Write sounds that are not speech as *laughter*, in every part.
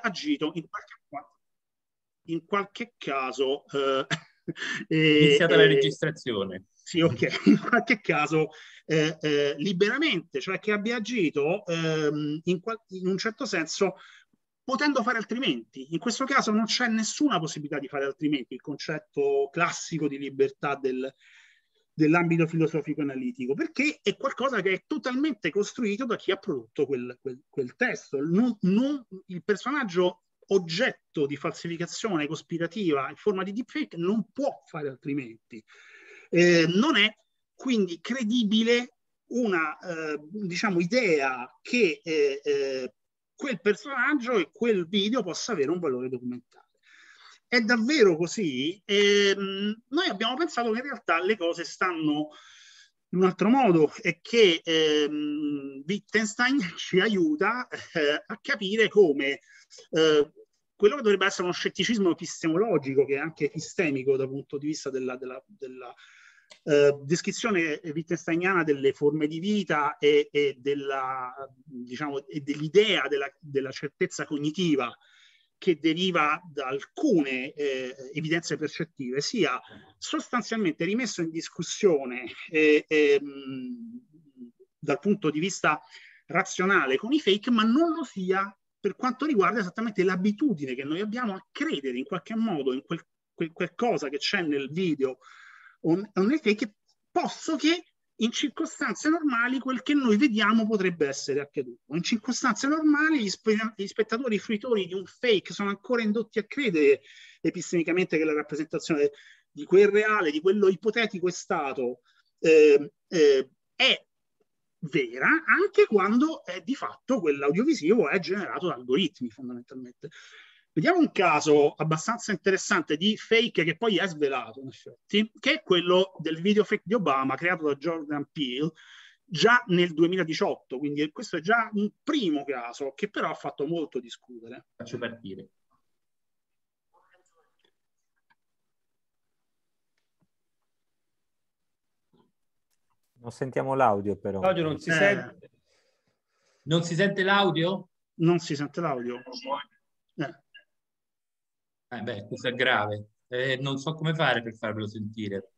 agito in qualche, in qualche caso... Eh, *laughs* eh Iniziata eh, la registrazione. Sì, ok, *laughs* in qualche caso eh, eh, liberamente, cioè che abbia agito ehm, in, qual- in un certo senso potendo fare altrimenti. In questo caso non c'è nessuna possibilità di fare altrimenti, il concetto classico di libertà del, dell'ambito filosofico-analitico, perché è qualcosa che è totalmente costruito da chi ha prodotto quel, quel, quel testo. Non, non, il personaggio oggetto di falsificazione cospirativa in forma di deepfake non può fare altrimenti. Eh, non è quindi credibile una eh, diciamo, idea che eh, eh quel personaggio e quel video possa avere un valore documentale è davvero così? Ehm, noi abbiamo pensato che in realtà le cose stanno in un altro modo e che ehm, Wittgenstein *laughs* ci aiuta eh, a capire come eh, quello che dovrebbe essere uno scetticismo epistemologico, che è anche epistemico dal punto di vista della, della, della eh, descrizione wittgensteiniana delle forme di vita e, e della, diciamo, e dell'idea della, della certezza cognitiva che deriva da alcune eh, evidenze percettive sia sostanzialmente rimesso in discussione eh, eh, dal punto di vista razionale con i fake, ma non lo sia per quanto riguarda esattamente l'abitudine che noi abbiamo a credere in qualche modo in quel, quel, qualcosa che c'è nel video o, o nei fake, posso che in circostanze normali quel che noi vediamo potrebbe essere accaduto. In circostanze normali gli, spe- gli spettatori fruitori di un fake sono ancora indotti a credere epistemicamente che la rappresentazione di quel reale, di quello ipotetico è stato, eh, eh, è vera anche quando è eh, di fatto quell'audiovisivo è generato da algoritmi fondamentalmente. Vediamo un caso abbastanza interessante di fake che poi è svelato, in effetti, che è quello del video fake di Obama creato da Jordan Peele già nel 2018. Quindi questo è già un primo caso che però ha fatto molto discutere. Faccio partire. Non sentiamo l'audio però. L'audio non si eh. sente. Non si sente l'audio? Non si sente l'audio. Eh. Eh beh, questo è grave. Eh, non so come fare per farvelo sentire.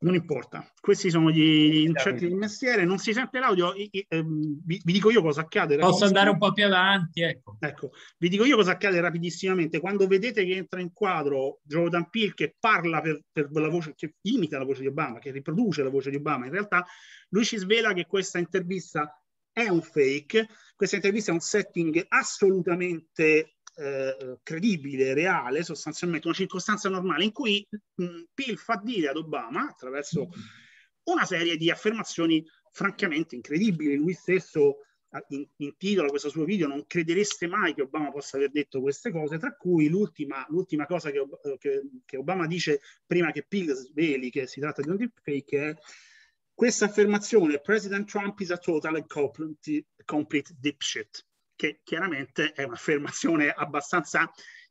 Non importa, questi sono gli incerti del mestiere, non si sente l'audio, I, I, ehm, vi, vi, dico io cosa accade. Posso andare un po' più avanti, ecco. ecco. Vi dico io cosa accade rapidissimamente, quando vedete che entra in quadro Jordan Peele che parla per, per la voce, che imita la voce di Obama, che riproduce la voce di Obama, in realtà lui ci svela che questa intervista è un fake, questa intervista è un setting assolutamente eh, credibile, reale, sostanzialmente una circostanza normale in cui mh, Peel fa dire ad Obama, attraverso una serie di affermazioni francamente incredibili, lui stesso intitola questo suo video non credereste mai che Obama possa aver detto queste cose tra cui l'ultima, l'ultima cosa che, eh, che, che, Obama dice prima che Pig sveli che si tratta di un deepfake è questa affermazione President Trump is a total and complete dipshit che chiaramente è un'affermazione abbastanza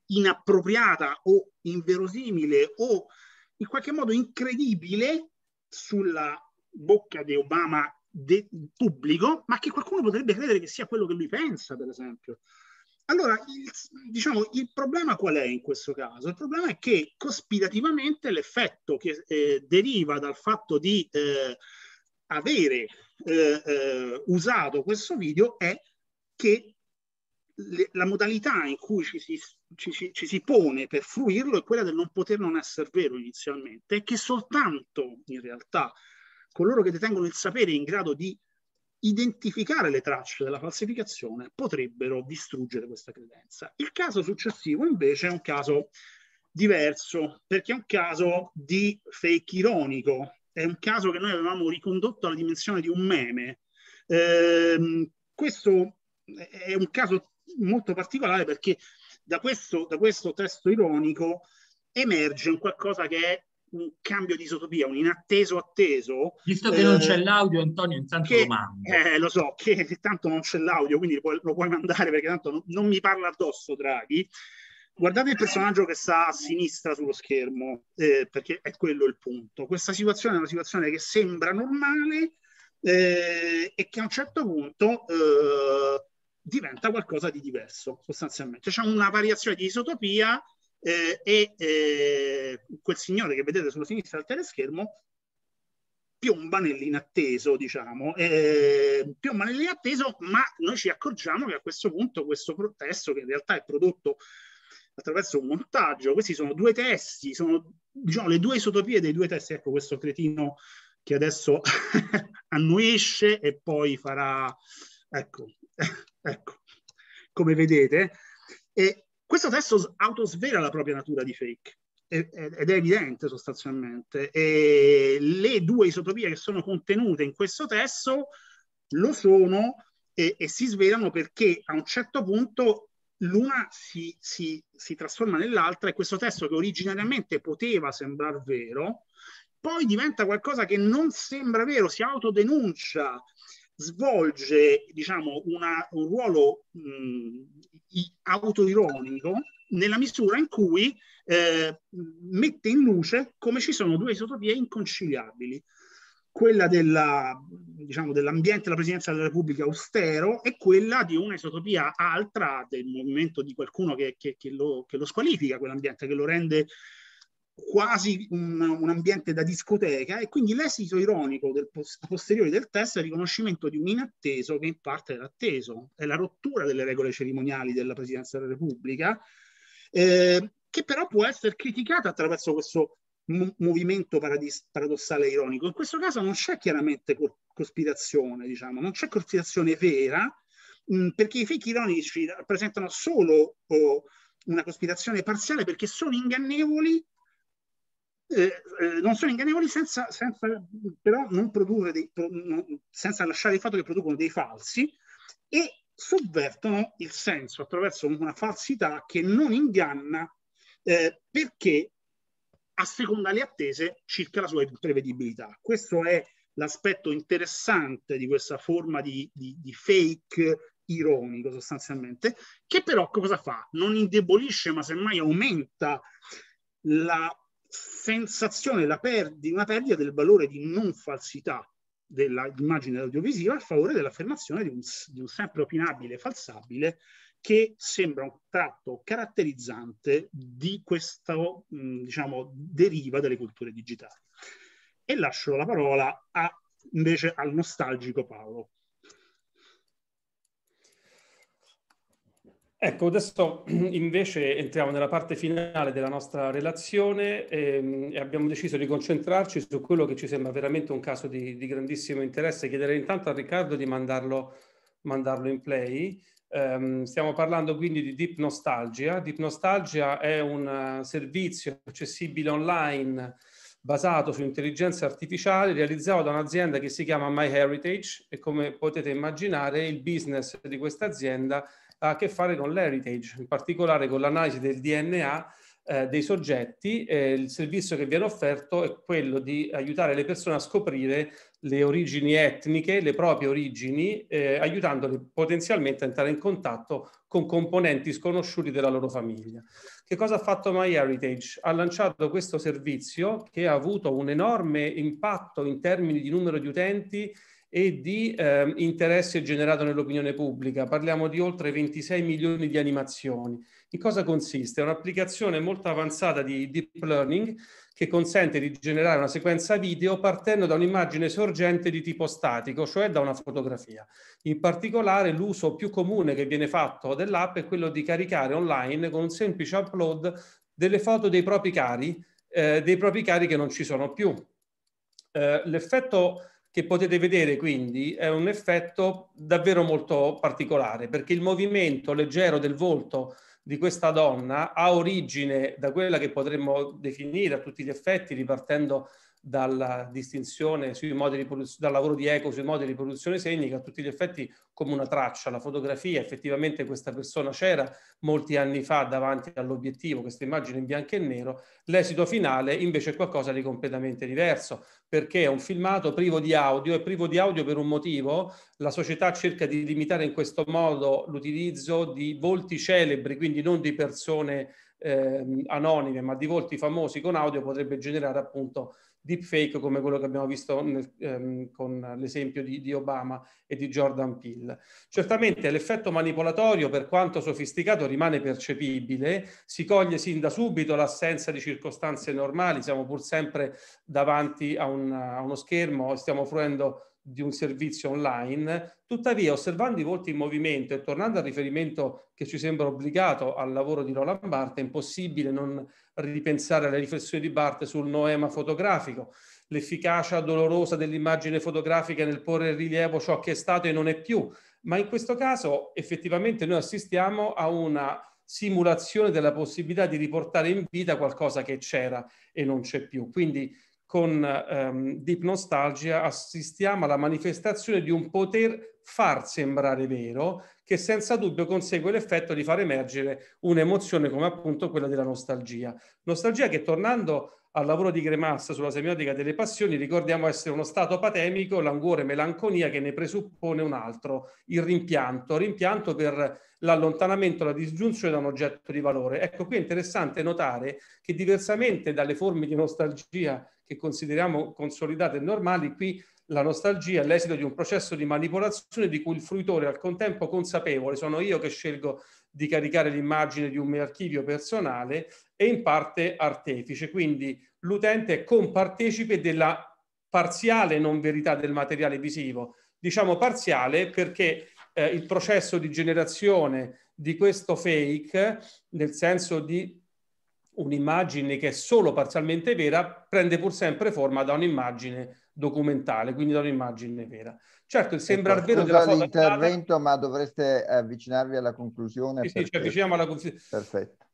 inappropriata o inverosimile o in qualche modo incredibile sulla bocca di Obama de- pubblico, ma che qualcuno potrebbe credere che sia quello che lui pensa, per esempio. Allora, il, diciamo, il problema qual è in questo caso? Il problema è che cospirativamente l'effetto che eh, deriva dal fatto di eh, avere eh, eh usato questo video è che le, la modalità in cui ci si, ci, ci, ci si, pone per fruirlo è quella del non poter non essere vero inizialmente e che soltanto in realtà coloro che detengono il sapere in grado di identificare le tracce della falsificazione potrebbero distruggere questa credenza. Il caso successivo invece è un caso diverso perché è un caso di fake ironico, è un caso che noi avevamo ricondotto alla dimensione di un meme. Eh, questo è un caso molto particolare perché da questo, da questo testo ironico emerge un qualcosa che è un cambio di isotopia, un inatteso atteso. Visto che eh, non c'è l'audio, Antonio, intanto che, lo mando. Eh, lo so, che tanto non c'è l'audio, quindi lo puoi mandare perché tanto non, non mi parla addosso Draghi. Guardate il personaggio che sta a sinistra sullo schermo, eh, perché è quello il punto. Questa situazione è una situazione che sembra normale eh, e che a un certo punto eh, diventa qualcosa di diverso sostanzialmente. C'è una variazione di isotopia eh, e eh, quel signore che vedete sulla sinistra del teleschermo piomba nell'inatteso, diciamo, eh, piomba nell'inatteso, ma noi ci accorgiamo che a questo punto questo protesto, che in realtà è prodotto attraverso un montaggio, questi sono due testi, sono diciamo, le due isotopie dei due testi, ecco questo cretino che adesso *laughs* annuisce e poi farà, ecco, Ecco, come vedete. E questo testo autosvela la propria natura di fake ed è evidente sostanzialmente. E le due isotopie che sono contenute in questo testo lo sono e, e si svelano perché a un certo punto l'una si, si, si trasforma nell'altra e questo testo che originariamente poteva sembrare vero, poi diventa qualcosa che non sembra vero, si autodenuncia svolge diciamo, una, un ruolo mh, autoironico nella misura in cui eh, mette in luce come ci sono due isotopie inconciliabili, quella della, diciamo, dell'ambiente della presidenza della Repubblica austero e quella di un'isotopia altra del movimento di qualcuno che, che, che, lo, che lo, squalifica, quell'ambiente che lo rende quasi un, un, ambiente da discoteca e quindi l'esito ironico del pos- posteriore del testo è il riconoscimento di un inatteso che in parte era atteso, è la rottura delle regole cerimoniali della Presidenza della Repubblica, eh, che però può essere criticata attraverso questo m- movimento paradis- paradossale ironico. In questo caso non c'è chiaramente co- cospirazione, diciamo, non c'è cospirazione vera, mh, mm, perché i fichi ironici rappresentano solo... Oh, una cospirazione parziale perché sono ingannevoli eh, eh, non sono ingannevoli senza, senza però non produrre dei, senza lasciare il fatto che producono dei falsi e sovvertono il senso attraverso una falsità che non inganna eh, perché seconda le attese circa la sua prevedibilità. Questo è l'aspetto interessante di questa forma di, di, di fake ironico sostanzialmente, che però cosa fa? Non indebolisce ma semmai aumenta la sensazione, la perdi, una perdita del valore di non falsità dell'immagine audiovisiva a favore dell'affermazione di un, di un sempre opinabile e falsabile che sembra un tratto caratterizzante di questa mm, diciamo, deriva delle culture digitali. E lascio la parola a, invece al nostalgico Paolo. Ecco, adesso *clears throat* invece entriamo nella parte finale della nostra relazione e, ehm, e abbiamo deciso di concentrarci su quello che ci sembra veramente un caso di, di grandissimo interesse. Chiederei intanto a Riccardo di mandarlo, mandarlo in play. Um, stiamo parlando quindi di Deep Nostalgia. Deep Nostalgia è un eh, servizio accessibile online basato su intelligenza artificiale realizzato da un'azienda che si chiama MyHeritage e come potete immaginare il business di questa azienda è ha a che fare con l'heritage, in particolare con l'analisi del DNA eh, dei soggetti. Eh, il servizio che viene offerto è quello di aiutare le persone a scoprire le origini etniche, le proprie origini, eh, aiutandoli potenzialmente a entrare in contatto con componenti sconosciuti della loro famiglia. Che cosa ha fatto MyHeritage? Ha lanciato questo servizio che ha avuto un enorme impatto in termini di numero di utenti e di eh, interesse generato nell'opinione pubblica. Parliamo di oltre 26 milioni di animazioni. In cosa consiste? È un'applicazione molto avanzata di deep learning che consente di generare una sequenza video partendo da un'immagine sorgente di tipo statico, cioè da una fotografia. In particolare l'uso più comune che viene fatto dell'app è quello di caricare online con un semplice upload delle foto dei propri cari, eh, dei propri cari che non ci sono più. Eh, l'effetto che potete vedere quindi è un effetto davvero molto particolare perché il movimento leggero del volto di questa donna ha origine da quella che potremmo definire a tutti gli effetti ripartendo dalla distinzione sui modi di produzione, dal lavoro di eco sui modi di produzione segni, che a tutti gli effetti come una traccia, la fotografia, effettivamente questa persona c'era molti anni fa davanti all'obiettivo, questa immagine in bianco e nero, l'esito finale invece è qualcosa di completamente diverso, perché è un filmato privo di audio e privo di audio per un motivo, la società cerca di limitare in questo modo l'utilizzo di volti celebri, quindi non di persone eh, anonime, ma di volti famosi con audio potrebbe generare appunto deepfake come quello che abbiamo visto nel, ehm, con l'esempio di, di, Obama e di Jordan Peele. Certamente l'effetto manipolatorio, per quanto sofisticato, rimane percepibile, si coglie sin da subito l'assenza di circostanze normali, siamo pur sempre davanti a, un, a uno schermo, stiamo fruendo di un servizio online, tuttavia osservando i volti in movimento e tornando al riferimento che ci sembra obbligato al lavoro di Roland Barthes, è impossibile non ripensare alle riflessioni di Barthes sul noema fotografico, l'efficacia dolorosa dell'immagine fotografica nel porre in rilievo ciò che è stato e non è più, ma in questo caso effettivamente noi assistiamo a una simulazione della possibilità di riportare in vita qualcosa che c'era e non c'è più. Quindi con ehm, Deep Nostalgia assistiamo alla manifestazione di un poter far sembrare vero che senza dubbio consegue l'effetto di far emergere un'emozione come appunto quella della nostalgia. Nostalgia che tornando al lavoro di Gremassa sulla semiotica delle passioni ricordiamo essere uno stato patemico, languore, melanconia che ne presuppone un altro, il rimpianto, rimpianto per l'allontanamento, la disgiunzione da un oggetto di valore. Ecco qui è interessante notare che diversamente dalle forme di nostalgia che consideriamo consolidate e normali, qui la nostalgia è l'esito di un processo di manipolazione di cui il fruitore è al contempo consapevole, sono io che scelgo di caricare l'immagine di un mio archivio personale e in parte artefice, quindi l'utente è compartecipe della parziale non verità del materiale visivo. Diciamo parziale perché eh, il processo di generazione di questo fake, nel senso di un'immagine che è solo parzialmente vera prende pur sempre forma da un'immagine documentale, quindi da un'immagine vera. Certo, il sembrar ecco, vero della foto... l'intervento, data... ma dovreste avvicinarvi alla conclusione. Sì, perché... ci avviciniamo alla conclusione. Perfetto.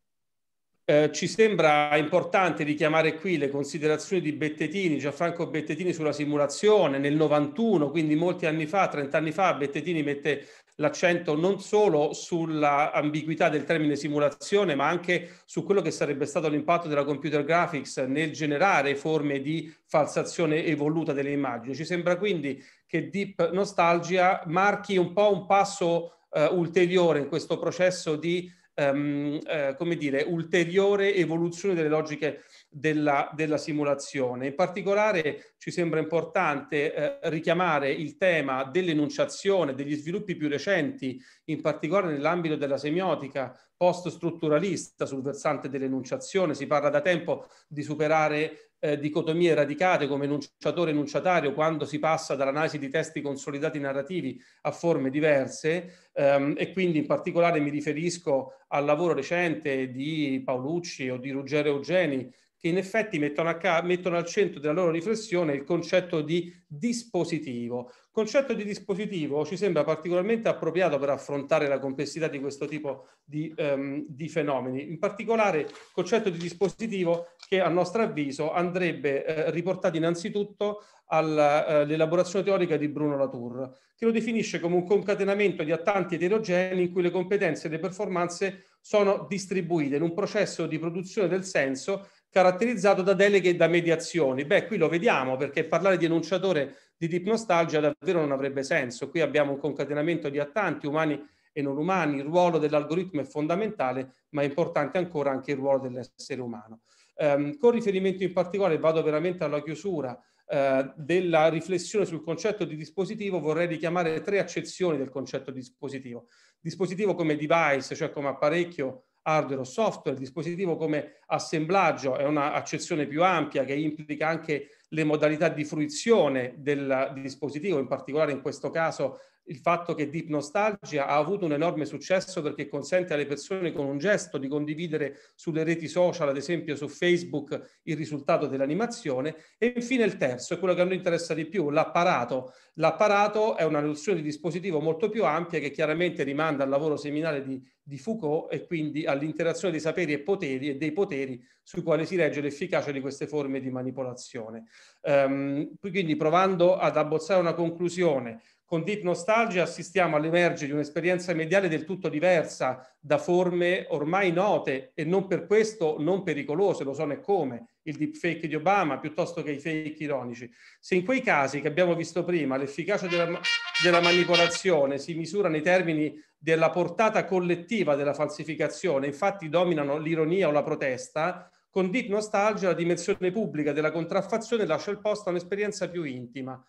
Eh, ci sembra importante richiamare qui le considerazioni di Bettetini, Gianfranco Bettetini sulla simulazione nel 91, quindi molti anni fa, 30 anni fa, Bettetini mette l'accento non solo sull'ambiguità del termine simulazione, ma anche su quello che sarebbe stato l'impatto della computer graphics nel generare forme di falsazione evoluta delle immagini. Ci sembra quindi che Deep Nostalgia marchi un po' un passo eh, ulteriore in questo processo di, ehm, eh, come dire, ulteriore evoluzione delle logiche della, della simulazione. In particolare ci sembra importante eh, richiamare il tema dell'enunciazione, degli sviluppi più recenti, in particolare nell'ambito della semiotica post-strutturalista sul versante dell'enunciazione. Si parla da tempo di superare eh, dicotomie radicate come enunciatore-enunciatario quando si passa dall'analisi di testi consolidati narrativi a forme diverse ehm, e quindi in particolare mi riferisco al lavoro recente di Paolucci o di Ruggero Eugeni che in effetti mettono, a, mettono al centro della loro riflessione il concetto di dispositivo. Il concetto di dispositivo ci sembra particolarmente appropriato per affrontare la complessità di questo tipo di, um, di fenomeni, in particolare il concetto di dispositivo che a nostro avviso andrebbe eh, riportato innanzitutto eh, all'elaborazione teorica di Bruno Latour, che lo definisce come un concatenamento di attanti eterogenei in cui le competenze e le performanze sono distribuite in un processo di produzione del senso caratterizzato da deleghe e da mediazioni. Beh, qui lo vediamo perché parlare di enunciatore di deep nostalgia davvero non avrebbe senso. Qui abbiamo un concatenamento di attanti umani e non umani, il ruolo dell'algoritmo è fondamentale, ma è importante ancora anche il ruolo dell'essere umano. Um, con riferimento in particolare, vado veramente alla chiusura uh, della riflessione sul concetto di dispositivo, vorrei richiamare tre accezioni del concetto di dispositivo. Dispositivo come device, cioè come apparecchio hardware o software, il dispositivo come assemblaggio è un'accezione più ampia che implica anche le modalità di fruizione del dispositivo, in particolare in questo caso il fatto che Deep Nostalgia ha avuto un enorme successo perché consente alle persone con un gesto di condividere sulle reti social, ad esempio su Facebook, il risultato dell'animazione. E infine il terzo è quello che a noi interessa di più, l'apparato. L'apparato è una nozione di dispositivo molto più ampia che chiaramente rimanda al lavoro seminale di, di Foucault e quindi all'interazione dei saperi e poteri e dei poteri sui quali si regge l'efficacia di queste forme di manipolazione. Um, quindi provando ad abbozzare una conclusione, con Deep Nostalgia assistiamo all'emergere di un'esperienza mediale del tutto diversa da forme ormai note e non per questo non pericolose, lo so né come, il deepfake di Obama piuttosto che i fake ironici. Se in quei casi che abbiamo visto prima l'efficacia della, della manipolazione si misura nei termini della portata collettiva della falsificazione, infatti dominano l'ironia o la protesta, con Deep Nostalgia la dimensione pubblica della contraffazione lascia il posto a un'esperienza più intima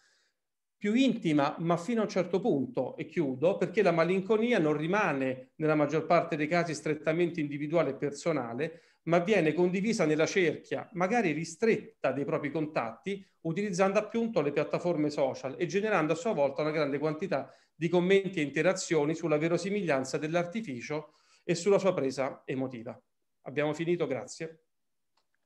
più intima, ma fino a un certo punto, e chiudo, perché la malinconia non rimane nella maggior parte dei casi strettamente individuale e personale, ma viene condivisa nella cerchia, magari ristretta dei propri contatti, utilizzando appunto le piattaforme social e generando a sua volta una grande quantità di commenti e interazioni sulla verosimiglianza dell'artificio e sulla sua presa emotiva. Abbiamo finito, grazie.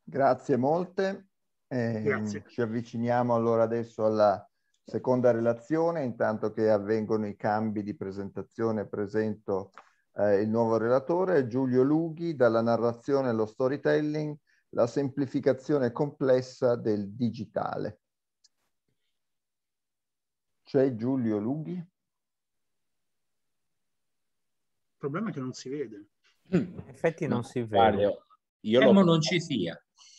Grazie molte. Eh, grazie. Ci avviciniamo allora adesso alla Seconda relazione, intanto che avvengono i cambi di presentazione, presento eh, il nuovo relatore, Giulio Lughi, dalla narrazione allo storytelling, la semplificazione complessa del digitale. C'è Giulio Lughi? Il problema è che non si vede. Mm. In effetti non no, si vede. Mario, io Temo eh, non ci sia.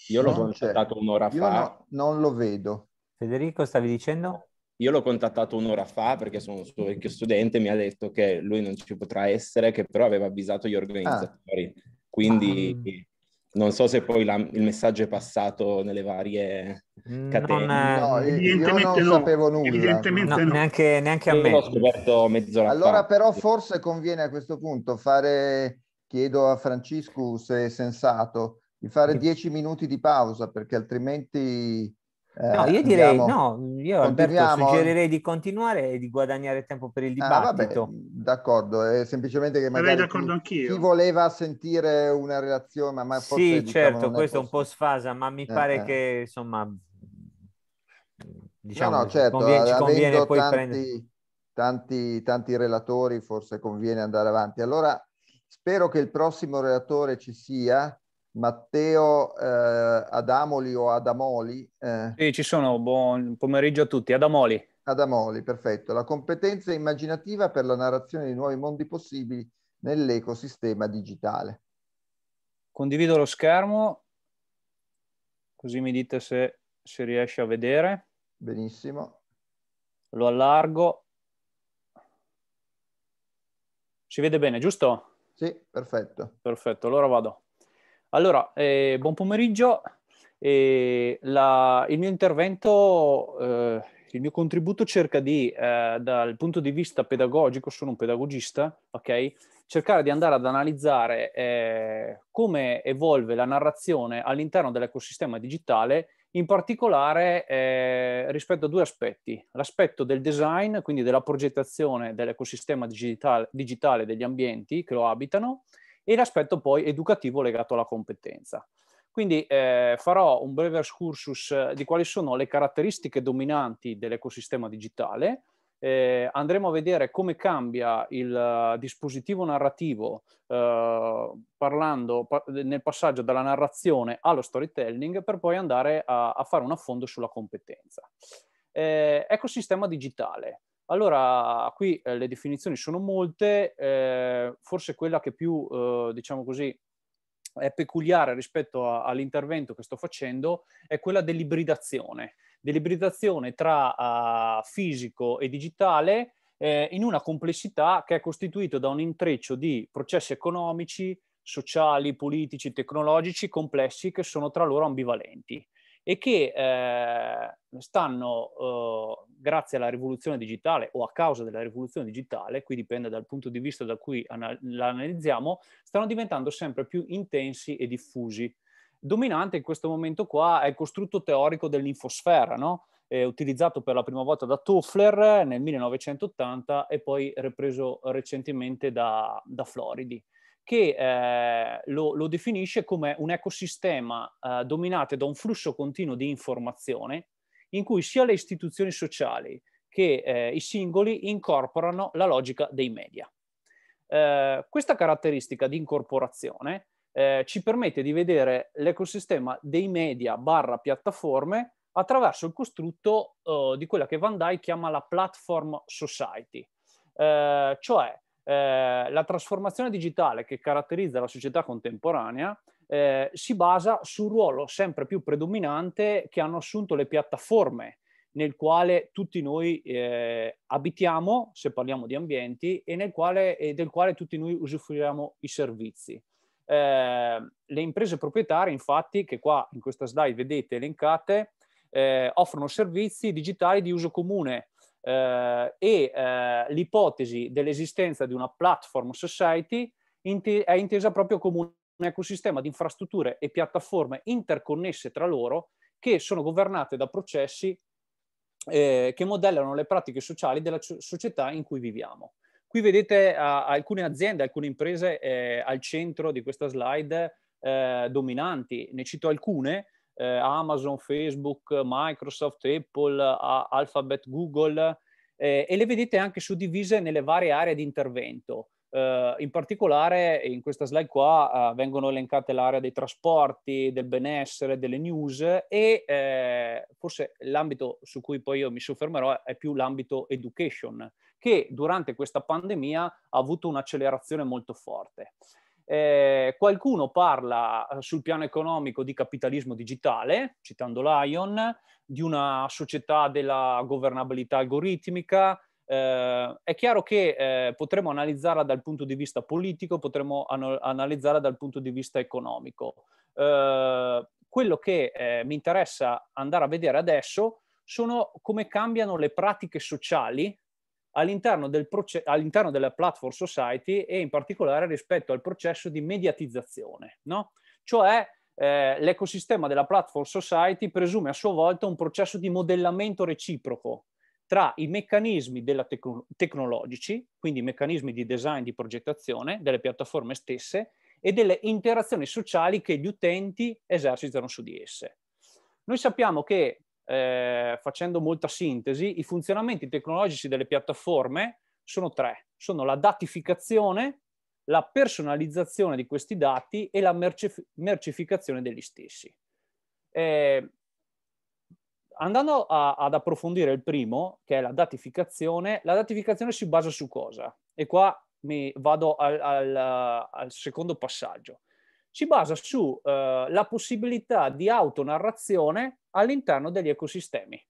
Io l'ho contattato un'ora fa. No, non lo vedo. Federico, stavi dicendo? Io l'ho contattato un'ora fa perché sono un suo vecchio studente, mi ha detto che lui non ci potrà essere, che però aveva avvisato gli organizzatori. Ah. Quindi ah. non so se poi la, il messaggio è passato nelle varie mm, catene. Non, eh, no, evidentemente io non no. sapevo nulla. Evidentemente no, no. Neanche, neanche, a me. L'ho scoperto mezz'ora allora fa. però forse conviene a questo punto fare, chiedo a Francisco se è sensato, di fare dieci minuti di pausa perché altrimenti eh, no, io direi andiamo, no, io Alberto suggerirei di continuare e di guadagnare tempo per il ah, dibattito. Ah, vabbè, d'accordo, è semplicemente che magari chi, chi, voleva sentire una relazione, ma, forse, Sì, diciamo, certo, questo è, è un po' sfasa, ma mi pare eh, eh. che insomma diciamo no, no, diciamo, certo, conviene, ci conviene poi tanti, prendere tanti, tanti relatori, forse conviene andare avanti. Allora spero che il prossimo relatore ci sia Matteo eh, Adamoli o Adamoli. Eh. Sì, ci sono, buon pomeriggio a tutti. Adamoli. Adamoli, perfetto. La competenza immaginativa per la narrazione di nuovi mondi possibili nell'ecosistema digitale. Condivido lo schermo, così mi dite se si riesce a vedere. Benissimo. Lo allargo. Si vede bene, giusto? Sì, perfetto. Perfetto, allora vado. Allora, eh, buon pomeriggio. Eh, la, il mio intervento, eh, il mio contributo cerca di, eh, dal punto di vista pedagogico, sono un pedagogista, ok? Cercare di andare ad analizzare eh, come evolve la narrazione all'interno dell'ecosistema digitale, in particolare eh, rispetto a due aspetti. L'aspetto del design, quindi della progettazione dell'ecosistema digitale, digitale degli ambienti che lo abitano, e l'aspetto poi educativo legato alla competenza. Quindi eh, farò un breve excursus eh, di quali sono le caratteristiche dominanti dell'ecosistema digitale, eh, andremo a vedere come cambia il eh, dispositivo narrativo uh, parlando pa- nel passaggio dalla narrazione allo storytelling per poi andare a, a fare un affondo sulla competenza. Eh, ecosistema digitale. Allora, qui eh, le definizioni sono molte, eh, forse quella che più, eh, diciamo così, è peculiare rispetto a, all'intervento che sto facendo è quella dell'ibridazione, dell'ibridazione tra uh, fisico e digitale eh, in una complessità che è costituita da un intreccio di processi economici, sociali, politici, tecnologici complessi che sono tra loro ambivalenti e che eh, stanno grazie alla rivoluzione digitale o a causa della rivoluzione digitale, qui dipende dal punto di vista da cui l'analizziamo, stanno diventando sempre più intensi e diffusi. Dominante in questo momento qua è il costrutto teorico dell'infosfera, no? utilizzato per la prima volta da Toffler nel 1980 e poi ripreso recentemente da, da Floridi che eh, lo, lo, definisce come un ecosistema eh, dominato da un flusso continuo di informazione in cui sia le istituzioni sociali che eh, i singoli incorporano la logica dei media. Eh, questa caratteristica di incorporazione eh, ci permette di vedere l'ecosistema dei media barra piattaforme attraverso il costrutto eh, di quella che Van Dyke chiama la platform society, eh, cioè eh, la trasformazione digitale che caratterizza la società contemporanea eh, si basa sul ruolo sempre più predominante che hanno assunto le piattaforme nel quale tutti noi eh, abitiamo, se parliamo di ambienti, e, quale, e, del quale tutti noi usufruiamo i servizi. Eh, le imprese proprietarie, infatti, che qua in questa slide vedete elencate, eh, offrono servizi digitali di uso comune eh, e eh, l'ipotesi dell'esistenza di una platform society è intesa proprio come un ecosistema di infrastrutture e piattaforme interconnesse tra loro che sono governate da processi eh, che modellano le pratiche sociali della società in cui viviamo. Qui vedete a, alcune aziende, alcune imprese eh, al centro di questa slide eh, dominanti, ne cito alcune, eh, Amazon, Facebook, Microsoft, Apple, Alphabet, Google, eh, e le vedete anche suddivise nelle varie aree di intervento. Uh, in particolare eh, in questa slide qua uh, vengono elencate l'area dei trasporti, del benessere, delle news e eh, forse l'ambito su cui poi io mi soffermerò è più l'ambito education che durante questa pandemia ha avuto un'accelerazione molto forte. Eh, qualcuno parla eh, sul piano economico di capitalismo digitale, citando Lion, di una società della governabilità algoritmica, eh, è chiaro che eh, potremmo analizzarla dal punto di vista politico, potremmo an- analizzarla dal punto di vista economico. Eh, quello che eh, mi interessa andare a vedere adesso sono come cambiano le pratiche sociali all'interno, del proce- all'interno della platform society e in particolare rispetto al processo di mediatizzazione, no? cioè eh, l'ecosistema della platform society presume a sua volta un processo di modellamento reciproco tra i meccanismi tecno- tecnologici, quindi i meccanismi di design, di progettazione delle piattaforme stesse e delle interazioni sociali che gli utenti esercitano su di esse. Noi sappiamo che, eh, facendo molta sintesi, i funzionamenti tecnologici delle piattaforme sono tre. Sono la datificazione, la personalizzazione di questi dati e la mercef- mercificazione degli stessi. Eh, andando a, ad approfondire il primo, che è la datificazione, la datificazione si basa su cosa? E qua mi vado al, al, al secondo passaggio. Si basa sulla eh, uh, possibilità di autonarrazione all'interno degli ecosistemi.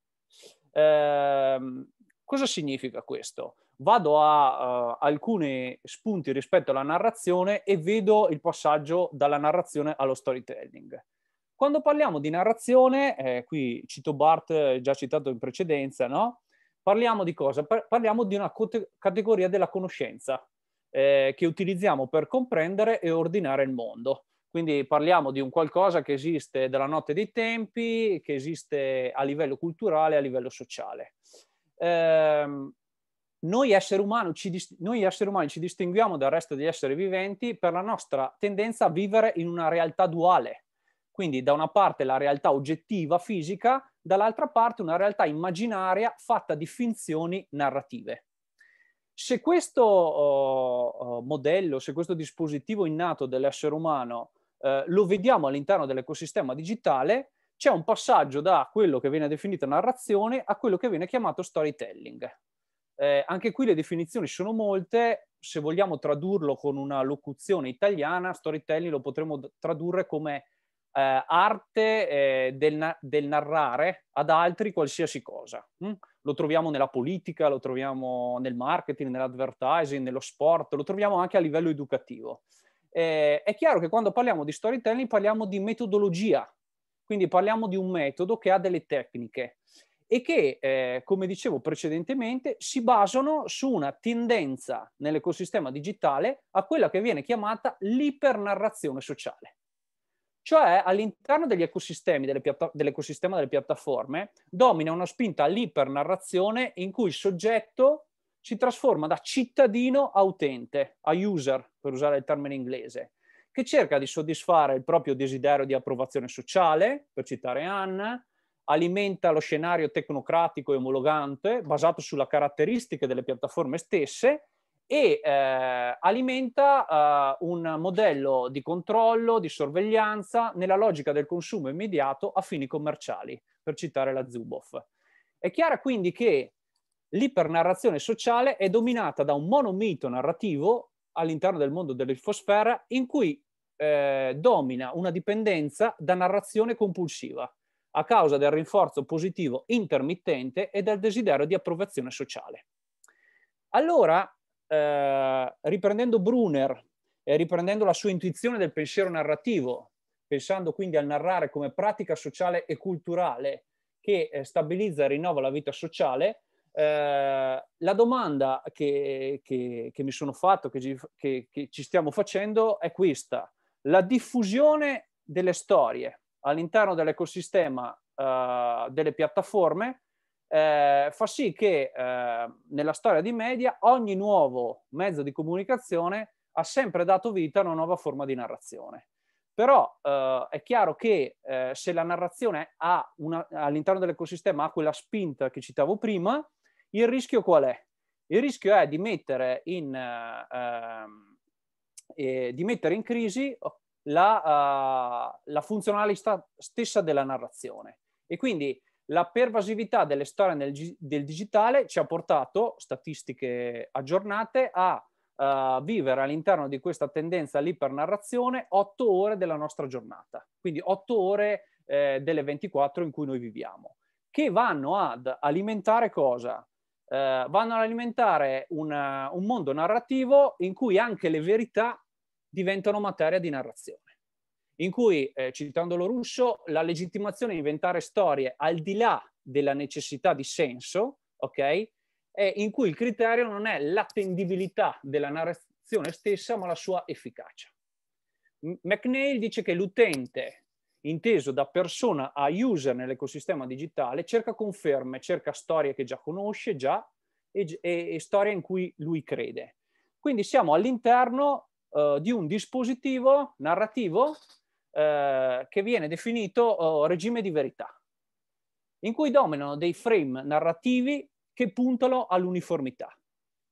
Uh, cosa significa questo? Vado a uh, alcuni spunti rispetto alla narrazione e vedo il passaggio dalla narrazione allo storytelling. Quando parliamo di narrazione, eh, qui cito Bart, eh, già citato in precedenza, no? Parliamo di cosa? parliamo di una categoria della conoscenza eh, che utilizziamo per comprendere e ordinare il mondo. Quindi parliamo di un qualcosa che esiste dalla notte dei tempi, che esiste a livello culturale, a livello sociale. Eh, noi, esseri dis- noi esseri umani ci distinguiamo dal resto degli esseri viventi per la nostra tendenza a vivere in una realtà duale, quindi da una parte la realtà oggettiva, fisica, dall'altra parte una realtà immaginaria fatta di finzioni narrative. Se questo uh, modello, se questo dispositivo innato dell'essere umano uh, lo vediamo all'interno dell'ecosistema digitale, c'è un passaggio da quello che viene definito narrazione a quello che viene chiamato storytelling. Eh, anche qui le definizioni sono molte, se vogliamo tradurlo con una locuzione italiana, storytelling lo potremmo tradurre come eh, arte eh, del, del, narrare ad altri qualsiasi cosa. Mm? Lo troviamo nella politica, lo troviamo nel marketing, nell'advertising, nello sport, lo troviamo anche a livello educativo. Eh, è chiaro che quando parliamo di storytelling parliamo di metodologia, quindi parliamo di un metodo che ha delle tecniche e che, eh, come dicevo precedentemente, si basano su una tendenza nell'ecosistema digitale a quella che viene chiamata l'ipernarrazione sociale. Cioè all'interno degli ecosistemi, delle piatta- dell'ecosistema delle piattaforme, domina una spinta all'ipernarrazione in cui il soggetto si trasforma da cittadino a utente, a user, per usare il termine inglese, che cerca di soddisfare il proprio desiderio di approvazione sociale, per citare Anna, alimenta lo scenario tecnocratico e omologante basato sulle caratteristiche delle piattaforme stesse e eh, alimenta eh, un modello di controllo, di sorveglianza nella logica del consumo immediato a fini commerciali, per citare la Zuboff. È chiara quindi che l'ipernarrazione sociale è dominata da un monomito narrativo all'interno del mondo dell'infosfera in cui eh, domina una dipendenza da narrazione compulsiva a causa del rinforzo positivo intermittente e del desiderio di approvazione sociale. Allora, eh, riprendendo Brunner e riprendendo la sua intuizione del pensiero narrativo, pensando quindi al narrare come pratica sociale e culturale che eh, stabilizza e rinnova la vita sociale, eh, la domanda che, che, che, mi sono fatto, che, che ci stiamo facendo, è questa. La diffusione delle storie all'interno dell'ecosistema eh, delle piattaforme eh, fa sì che eh, nella storia di media ogni nuovo mezzo di comunicazione ha sempre dato vita a una nuova forma di narrazione. Però eh, è chiaro che eh, se la narrazione una, all'interno dell'ecosistema ha quella spinta che citavo prima, il rischio qual è? Il rischio è di mettere in, eh, ehm, eh, di mettere in crisi la, la funzionalità stessa della narrazione. E quindi la pervasività delle storie nel, del digitale ci ha portato, statistiche aggiornate, a uh, vivere all'interno di questa tendenza all'ipernarrazione otto ore della nostra giornata, quindi otto ore eh, delle 24 in cui noi viviamo, che vanno ad alimentare cosa? Eh, vanno ad alimentare una, un mondo narrativo in cui anche le verità diventano materia di narrazione in cui, eh, citandolo Russo, la legittimazione di inventare storie al di là della necessità di senso, ok? E in cui il criterio non è l'attendibilità della narrazione stessa, ma la sua efficacia. McNeil dice che l'utente, inteso da persona a user nell'ecosistema digitale, cerca conferme, cerca storie che già conosce, già, e, e, e storie in cui lui crede. Quindi siamo all'interno uh, di un dispositivo narrativo eh, che viene definito oh, regime di verità, in cui dominano dei frame narrativi che puntano all'uniformità.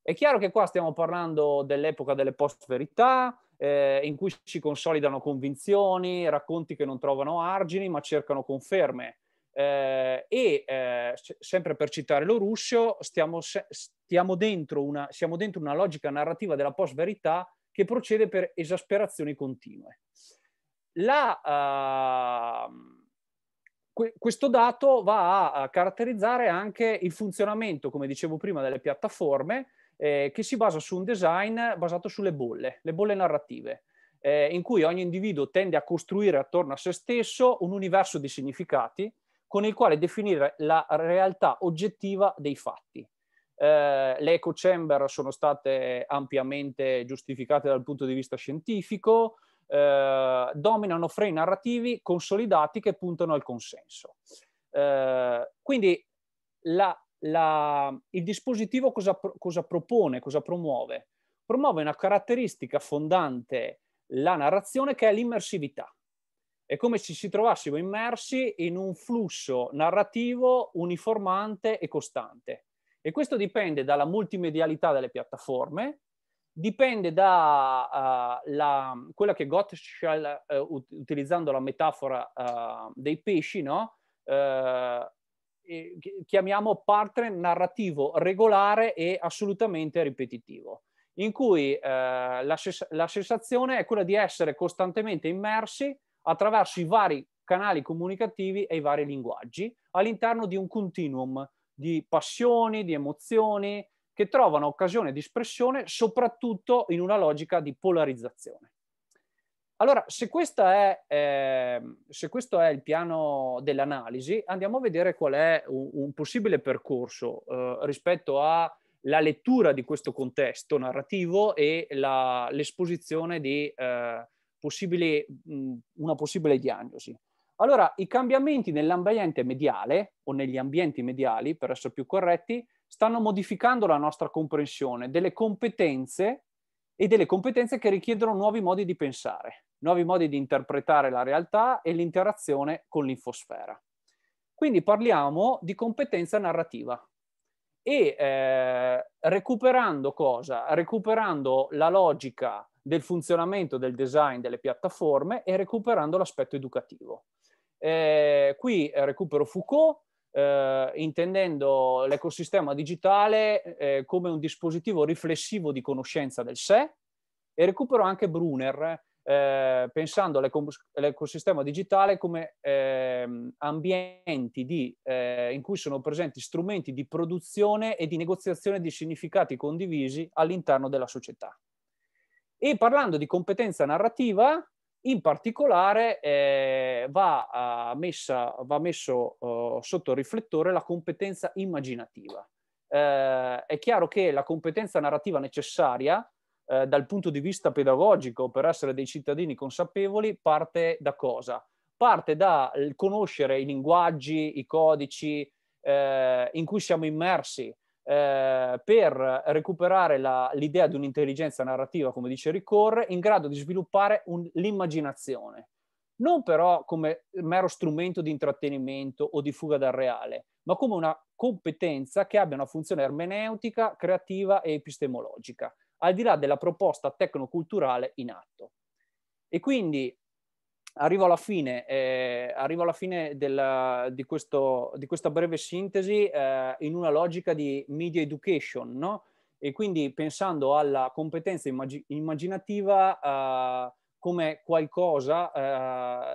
È chiaro che qua stiamo parlando dell'epoca delle post-verità, eh, in cui si consolidano convinzioni, racconti che non trovano argini ma cercano conferme. Eh, e eh, sempre per citare lo russo, stiamo, stiamo dentro una, siamo dentro una logica narrativa della post-verità che procede per esasperazioni continue. La, uh, que- questo dato va a caratterizzare anche il funzionamento, come dicevo prima, delle piattaforme eh, che si basa su un design basato sulle bolle, le bolle narrative, eh, in cui ogni individuo tende a costruire attorno a se stesso un universo di significati con il quale definire la realtà oggettiva dei fatti. Eh, le eco chamber sono state ampiamente giustificate dal punto di vista scientifico, eh, dominano frame narrativi consolidati che puntano al consenso. Eh, quindi la, la, il dispositivo cosa, cosa, propone, cosa promuove? Promuove una caratteristica fondante la narrazione che è l'immersività. È come se ci trovassimo immersi in un flusso narrativo uniformante e costante. E questo dipende dalla multimedialità delle piattaforme, dipende da uh, la, quella che Gottschall, uh, utilizzando la metafora uh, dei pesci, no? chiamiamo pattern narrativo regolare e assolutamente ripetitivo, in cui la, ses- la sensazione è quella di essere costantemente immersi attraverso i vari canali comunicativi e i vari linguaggi all'interno di un continuum di passioni, di emozioni, che trovano occasione di espressione soprattutto in una logica di polarizzazione. Allora, se, è, eh, se questo è il piano dell'analisi, andiamo a vedere qual è un, un possibile percorso eh, rispetto alla lettura di questo contesto narrativo e l'esposizione di eh, possibili, mh, mm, una possibile diagnosi. Allora, i cambiamenti nell'ambiente mediale, o negli ambienti mediali, per essere più corretti, stanno modificando la nostra comprensione delle competenze e delle competenze che richiedono nuovi modi di pensare, nuovi modi di interpretare la realtà e l'interazione con l'infosfera. Quindi parliamo di competenza narrativa, e eh, recuperando cosa? Recuperando la logica del funzionamento del design delle piattaforme e recuperando l'aspetto educativo. Eh, qui recupero Foucault eh, intendendo l'ecosistema digitale eh, come un dispositivo riflessivo di conoscenza del sé e recupero anche Brunner eh, pensando all'ecosistema digitale come ehm, ambienti di, eh, in cui sono presenti strumenti di produzione e di negoziazione di significati condivisi all'interno della società. E parlando di competenza narrativa, in particolare eh, va, messa, va, messo uh, sotto riflettore la competenza immaginativa. Eh, è chiaro che la competenza narrativa necessaria eh, dal punto di vista pedagogico per essere dei cittadini consapevoli parte da cosa? Parte dal eh, conoscere i linguaggi, i codici eh, in cui siamo immersi, eh, per recuperare la, l'idea di un'intelligenza narrativa, come dice Ricorre, in grado di sviluppare un, l'immaginazione. Non però come mero strumento di intrattenimento o di fuga dal reale, ma come una competenza che abbia una funzione ermeneutica, creativa e epistemologica, al di là della proposta tecnoculturale in atto. E quindi arrivo alla fine, eh, arrivo alla fine della, di, questo, di, questa breve sintesi eh, in una logica di media education, no? E quindi pensando alla competenza immag- immaginativa eh, come qualcosa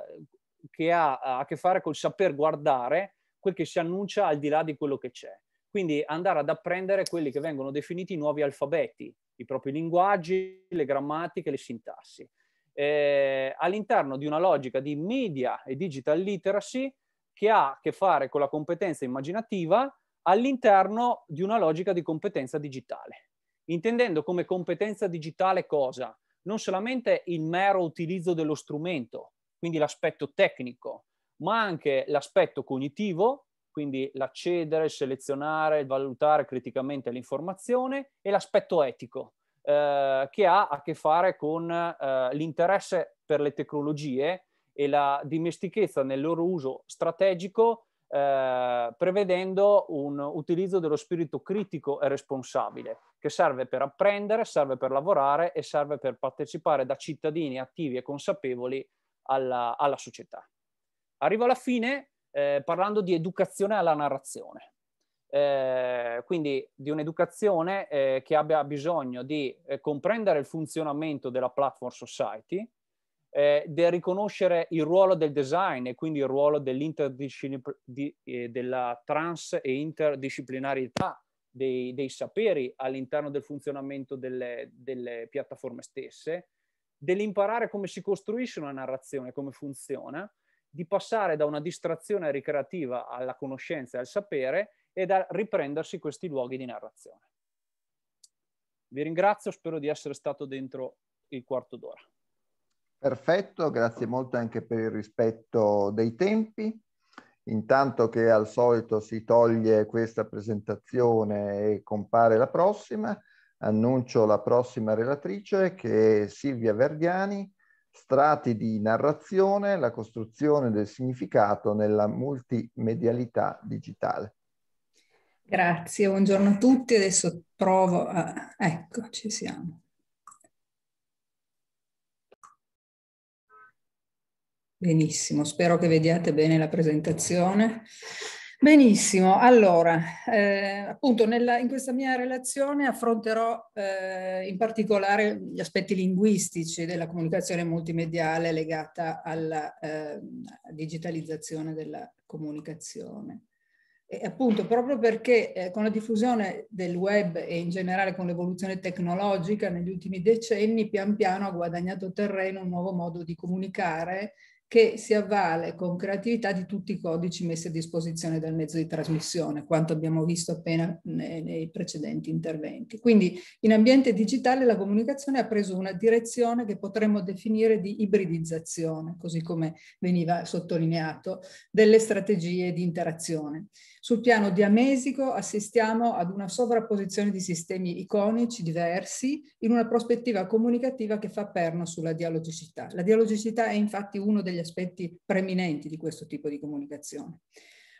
eh, che ha a che fare col saper guardare quel che si annuncia al di là di quello che c'è. Quindi andare ad apprendere quelli che vengono definiti nuovi alfabeti, i propri linguaggi, le grammatiche, le sintassi eh, all'interno di una logica di media e digital literacy che ha a che fare con la competenza immaginativa all'interno di una logica di competenza digitale. Intendendo come competenza digitale cosa? Non solamente il mero utilizzo dello strumento, quindi l'aspetto tecnico, ma anche l'aspetto cognitivo, quindi l'accedere, il selezionare, il valutare criticamente l'informazione e l'aspetto etico, eh, che ha a che fare con eh, l'interesse per le tecnologie e la dimestichezza nel loro uso strategico, eh, prevedendo un utilizzo dello spirito critico e responsabile, che serve per apprendere, serve per lavorare e serve per partecipare da cittadini attivi e consapevoli alla, alla società. Arrivo alla fine eh, parlando di educazione alla narrazione. Eh, quindi di un'educazione eh, che abbia bisogno di eh, comprendere il funzionamento della platform society, eh, di riconoscere il ruolo del design e quindi il ruolo di, eh, della trans e interdisciplinarietà dei, dei saperi all'interno del funzionamento delle, delle piattaforme stesse, dell'imparare come si costruisce una narrazione, come funziona, di passare da una distrazione ricreativa alla conoscenza e al sapere e da riprendersi questi luoghi di narrazione. Vi ringrazio, spero di essere stato dentro il quarto d'ora. Perfetto, grazie molto anche per il rispetto dei tempi. Intanto che al solito si toglie questa presentazione e compare la prossima, annuncio la prossima relatrice che è Silvia Verdiani, strati di narrazione, la costruzione del significato nella multimedialità digitale. Grazie, buongiorno a tutti. Adesso provo a... Ecco, ci siamo. Benissimo, spero che vediate bene la presentazione. Benissimo, allora, eh, appunto nella, in questa mia relazione affronterò eh, in particolare gli aspetti linguistici della comunicazione multimediale legata alla eh, digitalizzazione della comunicazione. E appunto, proprio perché eh, con la diffusione del web e in generale con l'evoluzione tecnologica negli ultimi decenni, pian piano ha guadagnato terreno un nuovo modo di comunicare che si avvale con creatività di tutti i codici messi a disposizione dal mezzo di trasmissione, quanto abbiamo visto appena nei, nei precedenti interventi. Quindi in ambiente digitale la comunicazione ha preso una direzione che potremmo definire di ibridizzazione, così come veniva sottolineato, delle strategie di interazione. Sul piano diamesico assistiamo ad una sovrapposizione di sistemi iconici diversi in una prospettiva comunicativa che fa perno sulla dialogicità. La dialogicità è infatti uno degli aspetti preminenti di questo tipo di comunicazione.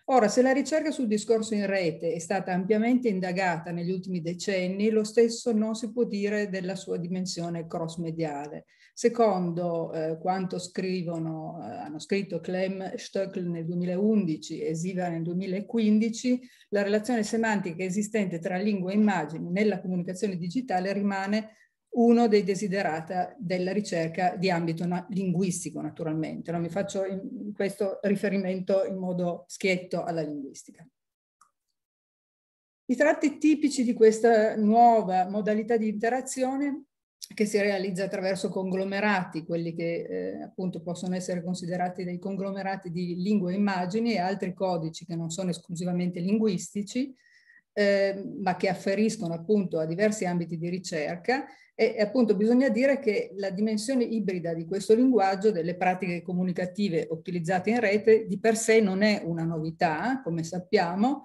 Ora, se la ricerca sul discorso in rete è stata ampiamente indagata negli ultimi decenni, lo stesso non si può dire della sua dimensione cross-mediale. Secondo eh, quanto scrivono, eh, hanno scritto Clem Stöckl nel 2011 e Siva nel 2015, la relazione semantica esistente tra lingua e immagini nella comunicazione digitale rimane uno dei desiderata della ricerca di ambito na- linguistico, naturalmente. No? Mi faccio in questo riferimento in modo schietto alla linguistica. I tratti tipici di questa nuova modalità di interazione che si realizza attraverso conglomerati, quelli che eh, appunto possono essere considerati dei conglomerati di lingue e immagini e altri codici che non sono esclusivamente linguistici, eh, ma che afferiscono appunto a diversi ambiti di ricerca, e appunto bisogna dire che la dimensione ibrida di questo linguaggio, delle pratiche comunicative utilizzate in rete, di per sé non è una novità, come sappiamo.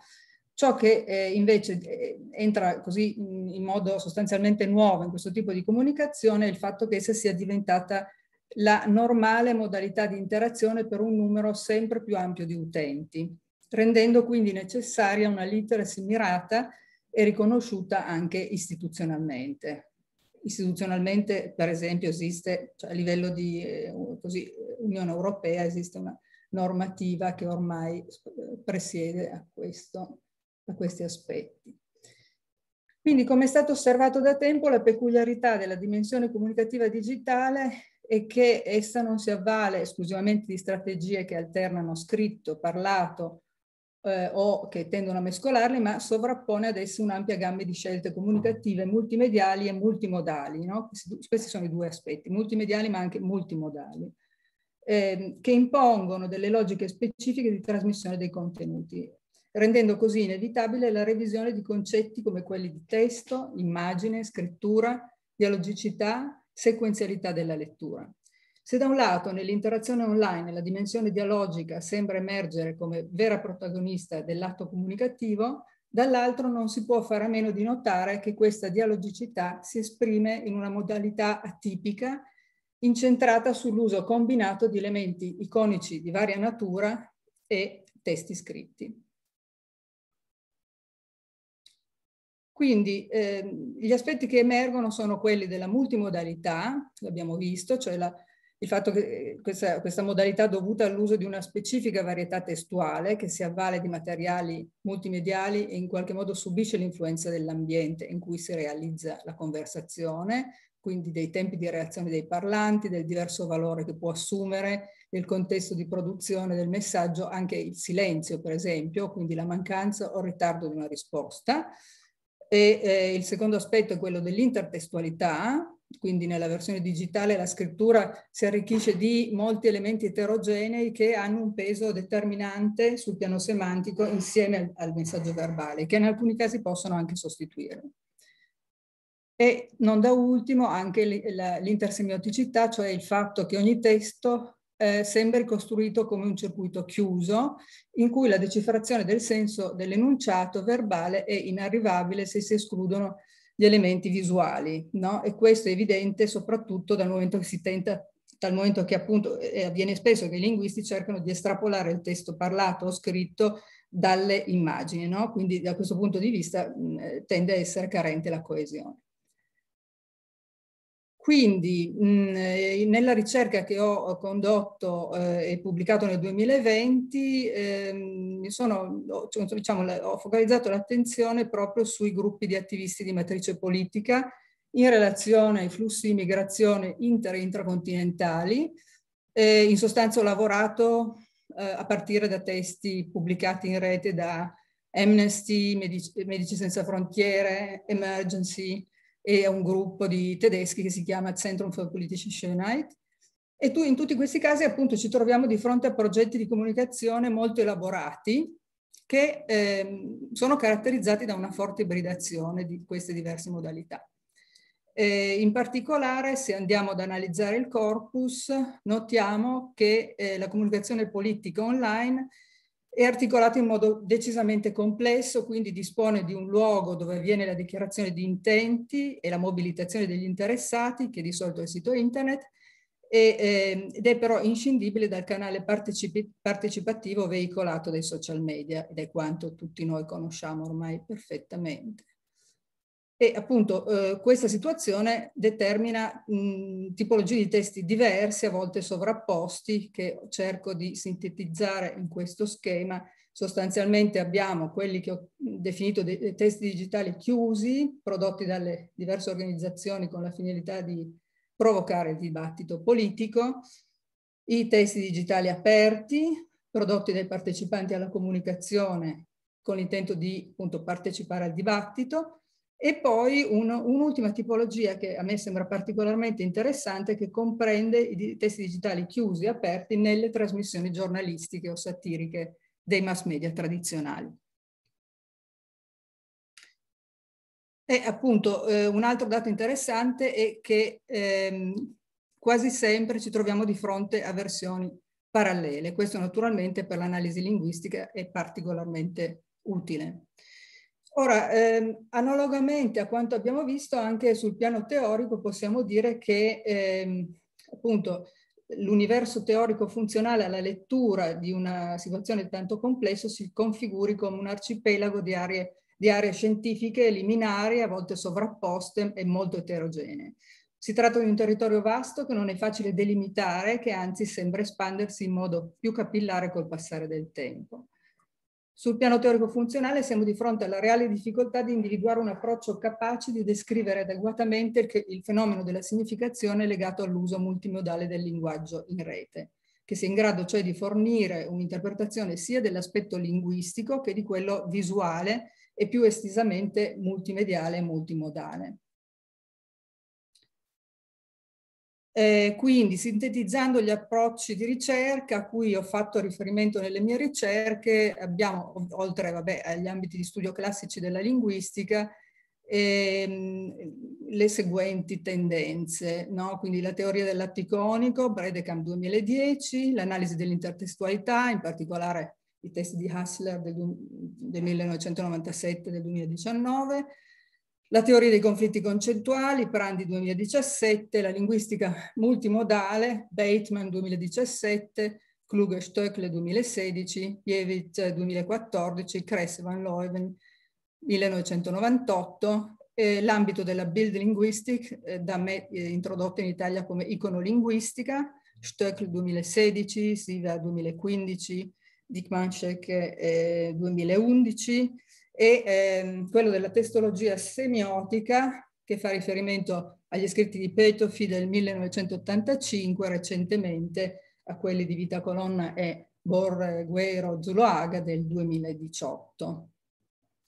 Ciò che eh, invece eh, entra così in, in modo sostanzialmente nuovo in questo tipo di comunicazione è il fatto che essa sia diventata la normale modalità di interazione per un numero sempre più ampio di utenti, rendendo quindi necessaria una literacy mirata e riconosciuta anche istituzionalmente istituzionalmente, per esempio, esiste, cioè a livello di eh, così, Unione Europea, esiste una normativa che ormai eh, presiede a, questo, a questi aspetti. Quindi, come è stato osservato da tempo, la peculiarità della dimensione comunicativa digitale è che essa non si avvale esclusivamente di strategie che alternano scritto, parlato eh, o che tendono a mescolarli, ma sovrappone adesso un'ampia gamma di scelte comunicative mm. multimediali e multimodali. No? Questi sono i due aspetti, multimediali ma anche multimodali, ehm, che impongono delle logiche specifiche di trasmissione dei contenuti, rendendo così inevitabile la revisione di concetti come quelli di testo, immagine, scrittura, dialogicità, sequenzialità della lettura. Se da un lato nell'interazione online la dimensione dialogica sembra emergere come vera protagonista dell'atto comunicativo, dall'altro non si può fare a meno di notare che questa dialogicità si esprime in una modalità atipica incentrata sull'uso combinato di elementi iconici di varia natura e testi scritti. Quindi eh, gli aspetti che emergono sono quelli della multimodalità, l'abbiamo visto, cioè la il fatto che eh, questa, questa modalità dovuta all'uso di una specifica varietà testuale che si avvale di materiali multimediali e in qualche modo subisce l'influenza dell'ambiente in cui si realizza la conversazione, quindi dei tempi di reazione dei parlanti, del diverso valore che può assumere, nel contesto di produzione del messaggio, anche il silenzio per esempio, quindi la mancanza o il ritardo di una risposta. E, eh, il secondo aspetto è quello dell'intertestualità, quindi nella versione digitale la scrittura si arricchisce di molti elementi eterogenei che hanno un peso determinante sul piano semantico insieme al, al messaggio verbale, che in alcuni casi possono anche sostituire. E non da ultimo anche l'intersemioticità, cioè il fatto che ogni testo eh, sembri costruito come un circuito chiuso in cui la decifrazione del senso dell'enunciato verbale è inarrivabile se si escludono gli elementi visuali, no? E questo è evidente soprattutto dal momento che si tenta, dal momento che appunto eh, eh, avviene spesso che i linguisti cercano di estrapolare il testo parlato o scritto dalle immagini, no? Quindi da questo punto di vista mh, mm, eh, tende a essere carente la coesione. Quindi mh, eh, nella ricerca che ho condotto eh, e pubblicato nel 2020 eh, sono, ho, cioè, diciamo, ho focalizzato l'attenzione proprio sui gruppi di attivisti di matrice politica in relazione ai flussi di migrazione inter e intracontinentali. Eh, in sostanza ho lavorato eh, a partire da testi pubblicati in rete da Amnesty, Medici, Medici Senza Frontiere, Emergency, e a un gruppo di tedeschi che si chiama Centrum für politische Schönheit. E tu in tutti questi casi appunto ci troviamo di fronte a progetti di comunicazione molto elaborati che ehm, sono caratterizzati da una forte ibridazione di queste diverse modalità. Eh, in particolare, se andiamo ad analizzare il corpus, notiamo che eh, la comunicazione politica online è articolato in modo decisamente complesso, quindi dispone di un luogo dove avviene la dichiarazione di intenti e la mobilitazione degli interessati, che di solito è il sito internet, e, ehm, ed è però inscindibile dal canale partecipativo veicolato dai social media ed è quanto tutti noi conosciamo ormai perfettamente. E appunto eh, questa situazione determina mh, tipologie di testi diversi, a volte sovrapposti, che cerco di sintetizzare in questo schema. Sostanzialmente abbiamo quelli che ho definito dei testi digitali chiusi, prodotti dalle diverse organizzazioni con la finalità di provocare il dibattito politico, i testi digitali aperti, prodotti dai partecipanti alla comunicazione con l'intento di appunto, partecipare al dibattito, e poi uno, un'ultima tipologia che a me sembra particolarmente interessante che comprende i testi digitali chiusi e aperti nelle trasmissioni giornalistiche o satiriche dei mass media tradizionali. E appunto eh, un altro dato interessante è che ehm, quasi sempre ci troviamo di fronte a versioni parallele. Questo naturalmente per l'analisi linguistica è particolarmente utile. Ora, ehm, analogamente a quanto abbiamo visto, anche sul piano teorico possiamo dire che ehm, appunto l'universo teorico funzionale alla lettura di una situazione tanto complessa si configuri come un arcipelago di aree, di aree scientifiche liminari, a volte sovrapposte e molto eterogenee. Si tratta di un territorio vasto che non è facile delimitare, che anzi sembra espandersi in modo più capillare col passare del tempo. Sul piano teorico-funzionale siamo di fronte alla reale difficoltà di individuare un approccio capace di descrivere adeguatamente il fenomeno della significazione legato all'uso multimodale del linguaggio in rete, che sia in grado cioè di fornire un'interpretazione sia dell'aspetto linguistico che di quello visuale e più estesamente multimediale e multimodale. Eh, quindi sintetizzando gli approcci di ricerca a cui ho fatto riferimento nelle mie ricerche, abbiamo oltre vabbè, agli ambiti di studio classici della linguistica, ehm, le seguenti tendenze, no? quindi la teoria dell'atticonico, Bredecamp 2010, l'analisi dell'intertestualità, in particolare i testi di Hassler del, del 1997 e del 2019, la teoria dei conflitti concettuali, Prandi 2017, la linguistica multimodale, Bateman 2017, Kluge Stöckle 2016, Jevic 2014, Kress van Leuven 1998, eh, l'ambito della build linguistic, eh, da me eh, introdotta in Italia come iconolinguistica, Stöckle 2016, Siva 2015, Dickmanschek 2011, e ehm, quello della testologia semiotica che fa riferimento agli scritti di Petofi del 1985, recentemente a quelli di Vita Colonna e Borre Guero Zuloaga del 2018.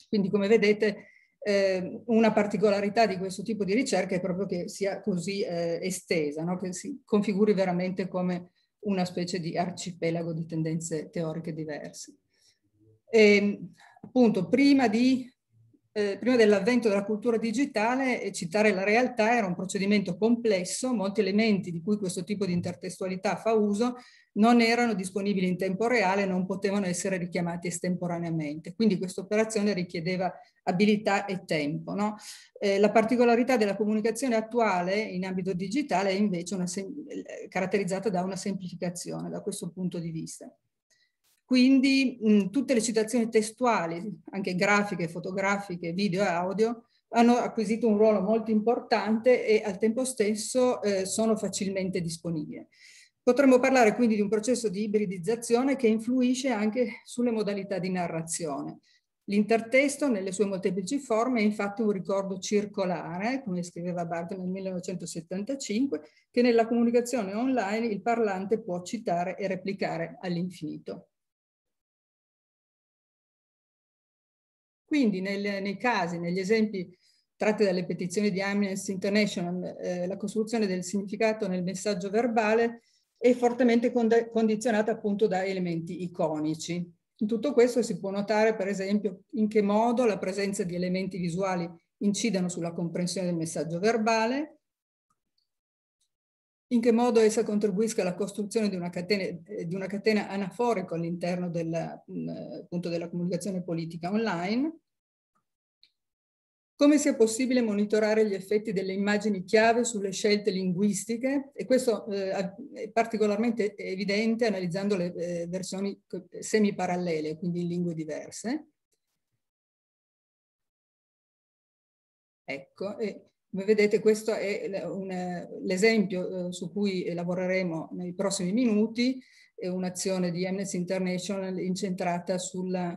Quindi come vedete eh, una particolarità di questo tipo di ricerca è proprio che sia così eh, estesa, no? che si configuri veramente come una specie di arcipelago di tendenze teoriche diverse. E, ehm, appunto prima, di, eh, prima dell'avvento della cultura digitale citare la realtà era un procedimento complesso, molti elementi di cui questo tipo di intertestualità fa uso non erano disponibili in tempo reale, non potevano essere richiamati estemporaneamente. Quindi questa operazione richiedeva abilità e tempo. No? Eh, la particolarità della comunicazione attuale in ambito digitale è invece eh, caratterizzata da una semplificazione da questo punto di vista. Quindi mh, tutte le citazioni testuali, anche grafiche, fotografiche, video e audio, hanno acquisito un ruolo molto importante e al tempo stesso eh, sono facilmente disponibili. Potremmo parlare quindi di un processo di ibridizzazione che influisce anche sulle modalità di narrazione. L'intertesto, nelle sue molteplici forme, è infatti un ricordo circolare, come scriveva Barthes nel 1975, che nella comunicazione online il parlante può citare e replicare all'infinito. Quindi nel, nei casi, negli esempi tratti dalle petizioni di Amnesty International, eh, la costruzione del significato nel messaggio verbale è fortemente cond- condizionata appunto da elementi iconici. In tutto questo si può notare per esempio in che modo la presenza di elementi visuali incidano sulla comprensione del messaggio verbale, in che modo essa contribuisca alla costruzione di una catena, eh, di una catena anaforica all'interno della, mm, della, comunicazione politica online, come sia possibile monitorare gli effetti delle immagini chiave sulle scelte linguistiche e questo eh, è particolarmente evidente analizzando le eh, versioni semiparallele, quindi in lingue diverse. Ecco, e come vedete questo è l'esempio eh, su cui lavoreremo nei prossimi minuti, è un'azione di Amnesty International incentrata sulla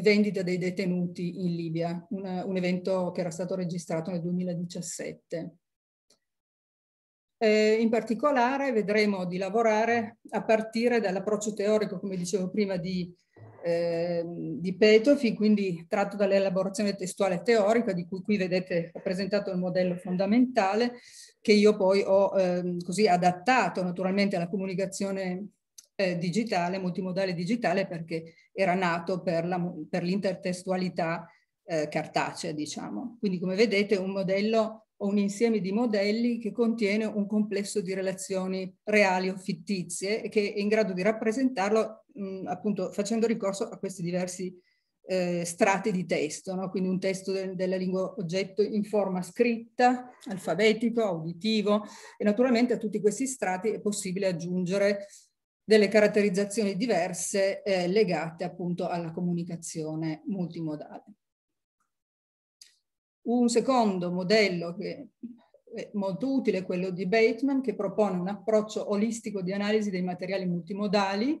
vendita dei detenuti in Libia, una, un evento che era stato registrato nel 2017. Eh, in particolare vedremo di lavorare a partire dall'approccio teorico, come dicevo prima, di eh, di Petofi, quindi tratto dall'elaborazione testuale teorica, di cui qui vedete ho presentato il modello fondamentale, che io poi ho eh, così adattato naturalmente alla comunicazione eh, digitale, multimodale digitale, perché era nato per l'intertestualità eh, cartacea, diciamo. Quindi come vedete un modello o un insieme di modelli che contiene un complesso di relazioni reali o fittizie e che è in grado di rappresentarlo mh, appunto facendo ricorso a questi diversi eh, strati di testo, no? quindi un testo de della lingua oggetto in forma scritta, alfabetico, auditivo e naturalmente a tutti questi strati è possibile aggiungere delle caratterizzazioni diverse eh, legate appunto alla comunicazione multimodale. Un secondo modello che è molto utile è quello di Bateman che propone un approccio olistico di analisi dei materiali multimodali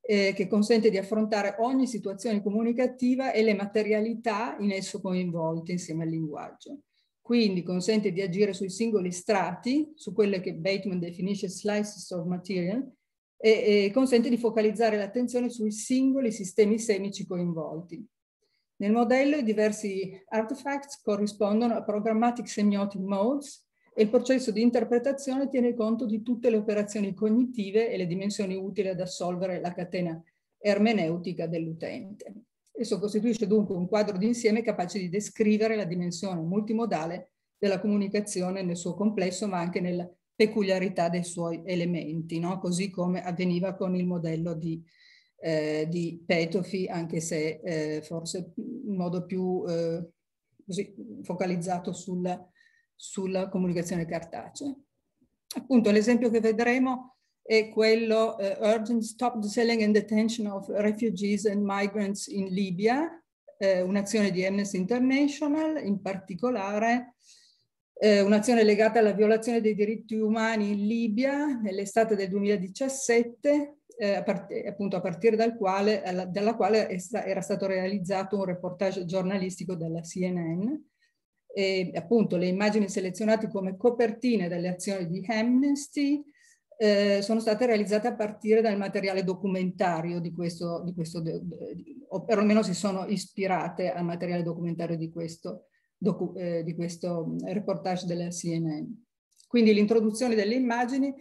eh, che consente di affrontare ogni situazione comunicativa e le materialità in esso coinvolte insieme al linguaggio. Quindi consente di agire sui singoli strati, su quelle che Bateman definisce slices of material, e, e consente di focalizzare l'attenzione sui singoli sistemi semici coinvolti. Nel modello i diversi artifacts corrispondono a programmatic semiotic modes e il processo di interpretazione tiene conto di tutte le operazioni cognitive e le dimensioni utili ad assolvere la catena ermeneutica dell'utente. Esso costituisce dunque un quadro d'insieme capace di descrivere la dimensione multimodale della comunicazione nel suo complesso, ma anche nella peculiarità dei suoi elementi, no? così come avveniva con il modello di eh, di Petofi, anche se eh, forse in modo più eh, così, focalizzato sul, sulla comunicazione cartacea. Appunto, l'esempio che vedremo è quello eh, Urgent Stop the Selling and Detention of Refugees and Migrants in Libya, eh, un'azione di Amnesty International, in particolare eh, un'azione legata alla violazione dei diritti umani in Libia nell'estate del 2017 eh, part- eh, appunto a partire dal quale, eh, dalla quale sta- era stato realizzato un reportage giornalistico della CNN. E appunto le immagini selezionate come copertine delle azioni di Amnesty eh, sono state realizzate a partire dal materiale documentario di questo, di questo di, o perlomeno si sono ispirate al materiale documentario di questo, docu- eh, di questo reportage della CNN. Quindi l'introduzione delle immagini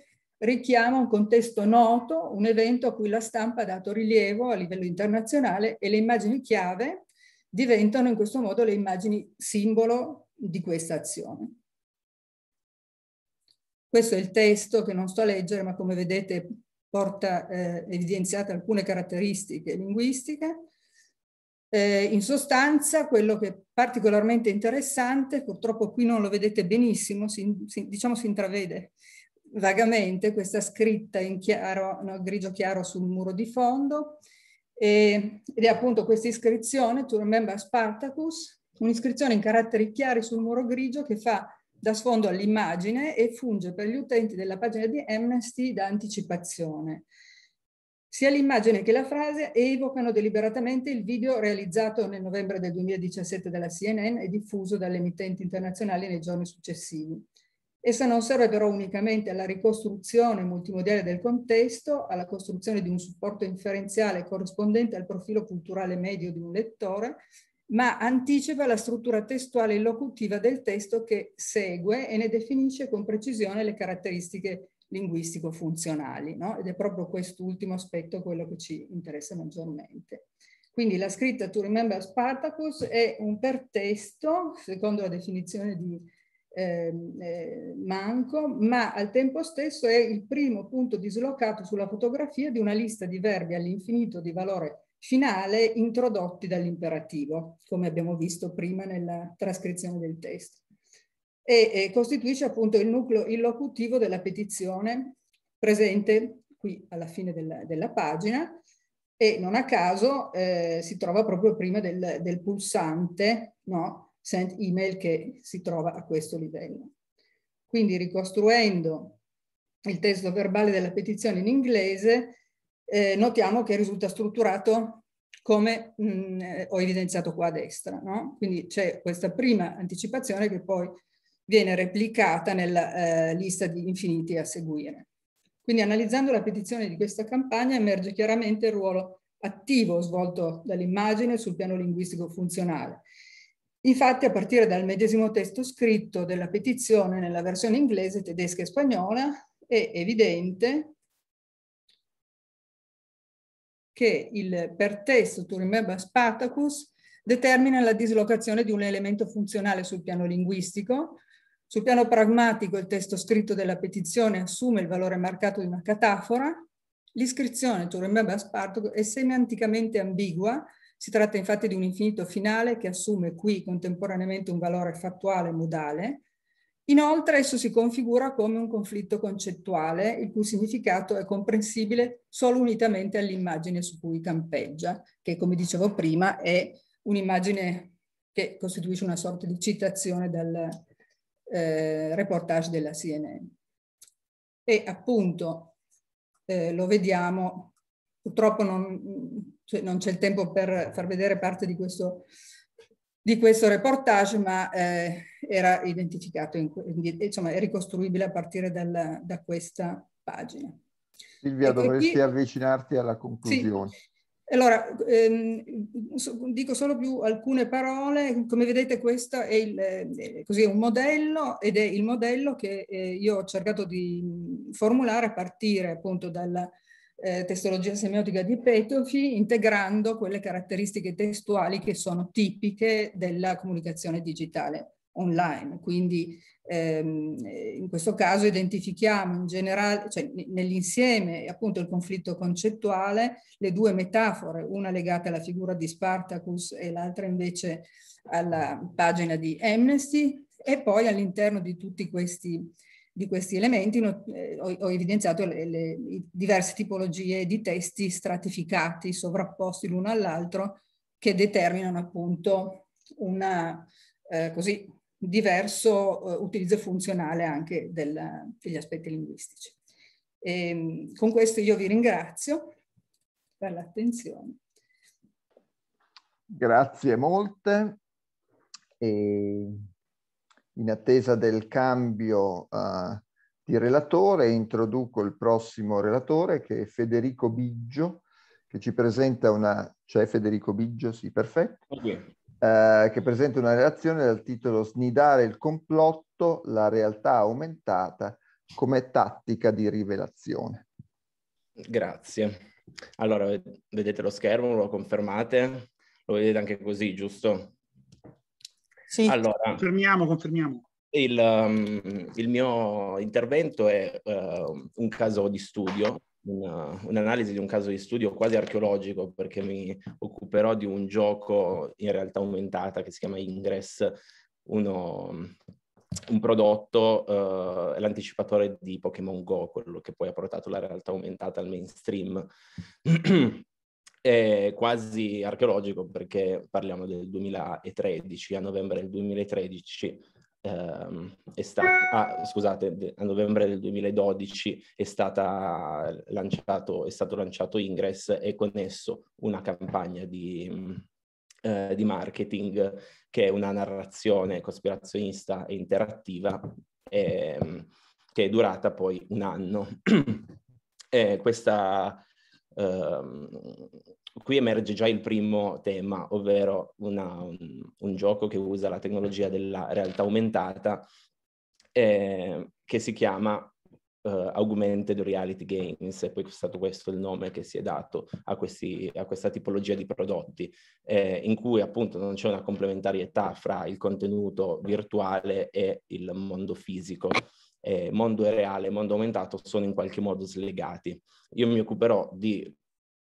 richiama un contesto noto, un evento a cui la stampa ha dato rilievo a livello internazionale e le immagini chiave diventano in questo modo le immagini simbolo di questa azione. Questo è il testo che non sto a leggere, ma come vedete porta eh, evidenziate alcune caratteristiche linguistiche. Eh, in sostanza, quello che è particolarmente interessante, purtroppo qui non lo vedete benissimo, si, si, diciamo si intravede vagamente questa scritta in chiaro, no, grigio chiaro sul muro di fondo e, ed è appunto questa iscrizione, To Remember Spartacus, un'iscrizione in caratteri chiari sul muro grigio che fa da sfondo all'immagine e funge per gli utenti della pagina di Amnesty da anticipazione. Sia l'immagine che la frase evocano deliberatamente il video realizzato nel novembre del 2017 dalla CNN e diffuso dalle emittenti internazionali nei giorni successivi. Essa non serve però unicamente alla ricostruzione multimodiale del contesto, alla costruzione di un supporto inferenziale corrispondente al profilo culturale medio di un lettore, ma anticipa la struttura testuale e locutiva del testo che segue e ne definisce con precisione le caratteristiche linguistico-funzionali. No? Ed è proprio quest'ultimo aspetto quello che ci interessa maggiormente. Quindi la scritta To Remember Spartacus è un pertesto, secondo la definizione di Ehm, eh, manco, ma al tempo stesso è il primo punto dislocato sulla fotografia di una lista di verbi all'infinito di valore finale introdotti dall'imperativo, come abbiamo visto prima nella trascrizione del testo. E, e costituisce appunto il nucleo illocutivo della petizione presente qui alla fine della, della pagina e non a caso eh, si trova proprio prima del, del pulsante no? send email che si trova a questo livello. Quindi ricostruendo il testo verbale della petizione in inglese, eh, notiamo che risulta strutturato come mh, mm, eh, ho evidenziato qua a destra. No? Quindi c'è questa prima anticipazione che poi viene replicata nella eh, lista di infiniti a seguire. Quindi analizzando la petizione di questa campagna emerge chiaramente il ruolo attivo svolto dall'immagine sul piano linguistico funzionale, Infatti, a partire dal medesimo testo scritto della petizione nella versione inglese, tedesca e spagnola, è evidente che il per testo to remember Spartacus determina la dislocazione di un elemento funzionale sul piano linguistico. Sul piano pragmatico il testo scritto della petizione assume il valore marcato di una catafora. L'iscrizione to remember Spartacus è semanticamente ambigua si tratta infatti di un infinito finale che assume qui contemporaneamente un valore fattuale e modale. Inoltre esso si configura come un conflitto concettuale, il cui significato è comprensibile solo unitamente all'immagine su cui campeggia, che come dicevo prima è un'immagine che costituisce una sorta di citazione dal eh, reportage della CNN. E appunto eh, lo vediamo, purtroppo non, cioè non c'è il tempo per far vedere parte di questo, di questo reportage, ma eh, era identificato, in, insomma è ricostruibile a partire dal, da questa pagina. Silvia, e ecco, dovresti qui, avvicinarti alla conclusione. Sì. Allora, ehm, so, dico solo più alcune parole. Come vedete questo è, il, eh, così, un modello ed è il modello che eh, io ho cercato di mm, formulare a partire appunto dalla eh, testologia semiotica di Petofi, integrando quelle caratteristiche testuali che sono tipiche della comunicazione digitale online. Quindi ehm, eh, in questo caso identifichiamo in generale, cioè nell'insieme appunto il conflitto concettuale, le due metafore, una legata alla figura di Spartacus e l'altra invece alla pagina di Amnesty e poi all'interno di tutti questi di questi elementi eh, ho, ho, evidenziato le, le, diverse tipologie di testi stratificati, sovrapposti l'uno all'altro, che determinano appunto un eh, diverso eh, utilizzo funzionale anche del, degli aspetti linguistici. E, ehm, con questo io vi ringrazio per l'attenzione. Grazie molte. E in attesa del cambio uh, di relatore, introduco il prossimo relatore che è Federico Biggio, che ci presenta una... c'è cioè Federico Biggio? Sì, perfetto. Okay. Uh, eh, che presenta una relazione dal titolo Snidare il complotto, la realtà aumentata come tattica di rivelazione. Grazie. Allora, vedete lo schermo, lo confermate? Lo vedete anche così, giusto? Sì, allora, confermiamo, confermiamo. Il, um, il, mio intervento è uh, un caso di studio, una, uh, un'analisi di un caso di studio quasi archeologico, perché mi occuperò di un gioco in realtà aumentata che si chiama Ingress, uno, um, un prodotto, uh, l'anticipatore di Pokémon Go, quello che poi ha portato la realtà aumentata al mainstream. *clears throat* è quasi archeologico perché parliamo del 2013, a novembre del 2013 ehm, è stata, ah, scusate, a novembre del 2012 è, stata lanciato, è stato lanciato Ingress e con esso una campagna di, mm, eh, di marketing che è una narrazione cospirazionista e interattiva ehm, che è durata poi un anno. *clears throat* Eh, questa Ehm, qui emerge già il primo tema, ovvero una, un, un, gioco che usa la tecnologia della realtà aumentata eh, che si chiama uh, Augmented Reality Games, e poi è stato questo il nome che si è dato a, questi, a questa tipologia di prodotti, eh, in cui appunto non c'è una complementarietà fra il contenuto virtuale e il mondo fisico eh, mondo reale e mondo aumentato sono in qualche modo slegati. Io mi occuperò di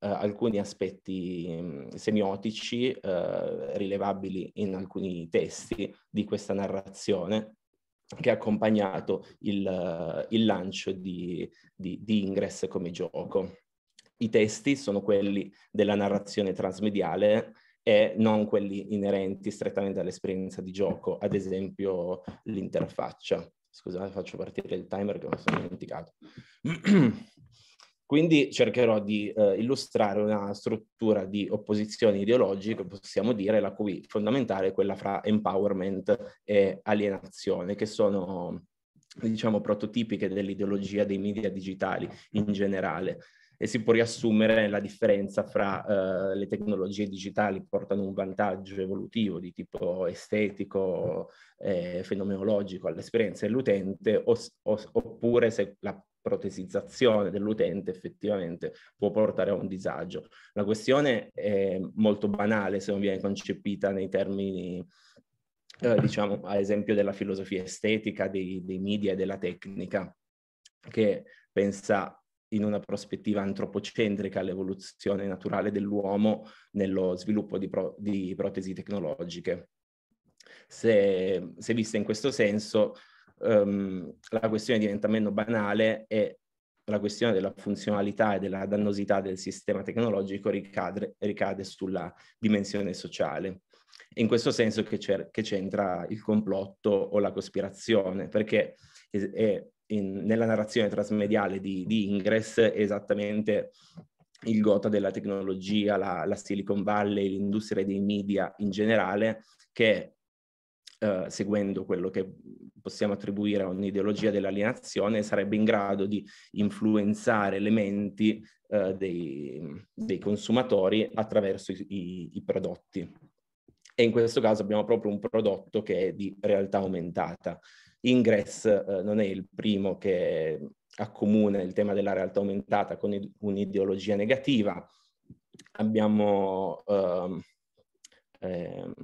Uh, alcuni aspetti um, semiotici uh, rilevabili in alcuni testi di questa narrazione che ha accompagnato il, eh, il lancio di, di, di, Ingress come gioco. I testi sono quelli della narrazione transmediale e non quelli inerenti strettamente all'esperienza di gioco, ad esempio l'interfaccia. Scusate, faccio partire il timer che mi sono dimenticato. *clears throat* Quindi cercherò di eh, illustrare una struttura di opposizione ideologica, possiamo dire, la cui fondamentale è quella fra empowerment e alienazione, che sono diciamo prototipiche dell'ideologia dei media digitali in generale e si può riassumere la differenza fra eh, le tecnologie digitali portano un vantaggio evolutivo di tipo estetico, eh, fenomenologico all'esperienza dell'utente, os, os, oppure se la protesizzazione dell'utente effettivamente può portare a un disagio. La questione è molto banale se non viene concepita nei termini eh, diciamo, ad esempio della filosofia estetica, dei, dei media e della tecnica, che pensa in una prospettiva antropocentrica all'evoluzione naturale dell'uomo nello sviluppo di, pro- di protesi tecnologiche. Se, se, vista in questo senso, um, la questione diventa meno banale e la questione della funzionalità e della dannosità del sistema tecnologico ricade, ricade sulla dimensione sociale. in questo senso che, che, c'entra il complotto o la cospirazione, perché è, eh, è in, nella narrazione trasmediale di, di Ingress esattamente il gota della tecnologia, la, la, Silicon Valley, l'industria dei media in generale, che eh, seguendo quello che possiamo attribuire a un'ideologia dell'alienazione, sarebbe in grado di influenzare le menti eh, dei, dei, consumatori attraverso i, i, i prodotti. E in questo caso abbiamo proprio un prodotto che è di realtà aumentata. Ingress eh, non è il primo che accomuna il tema della realtà aumentata con un'ideologia negativa. Abbiamo, ehm, ehm,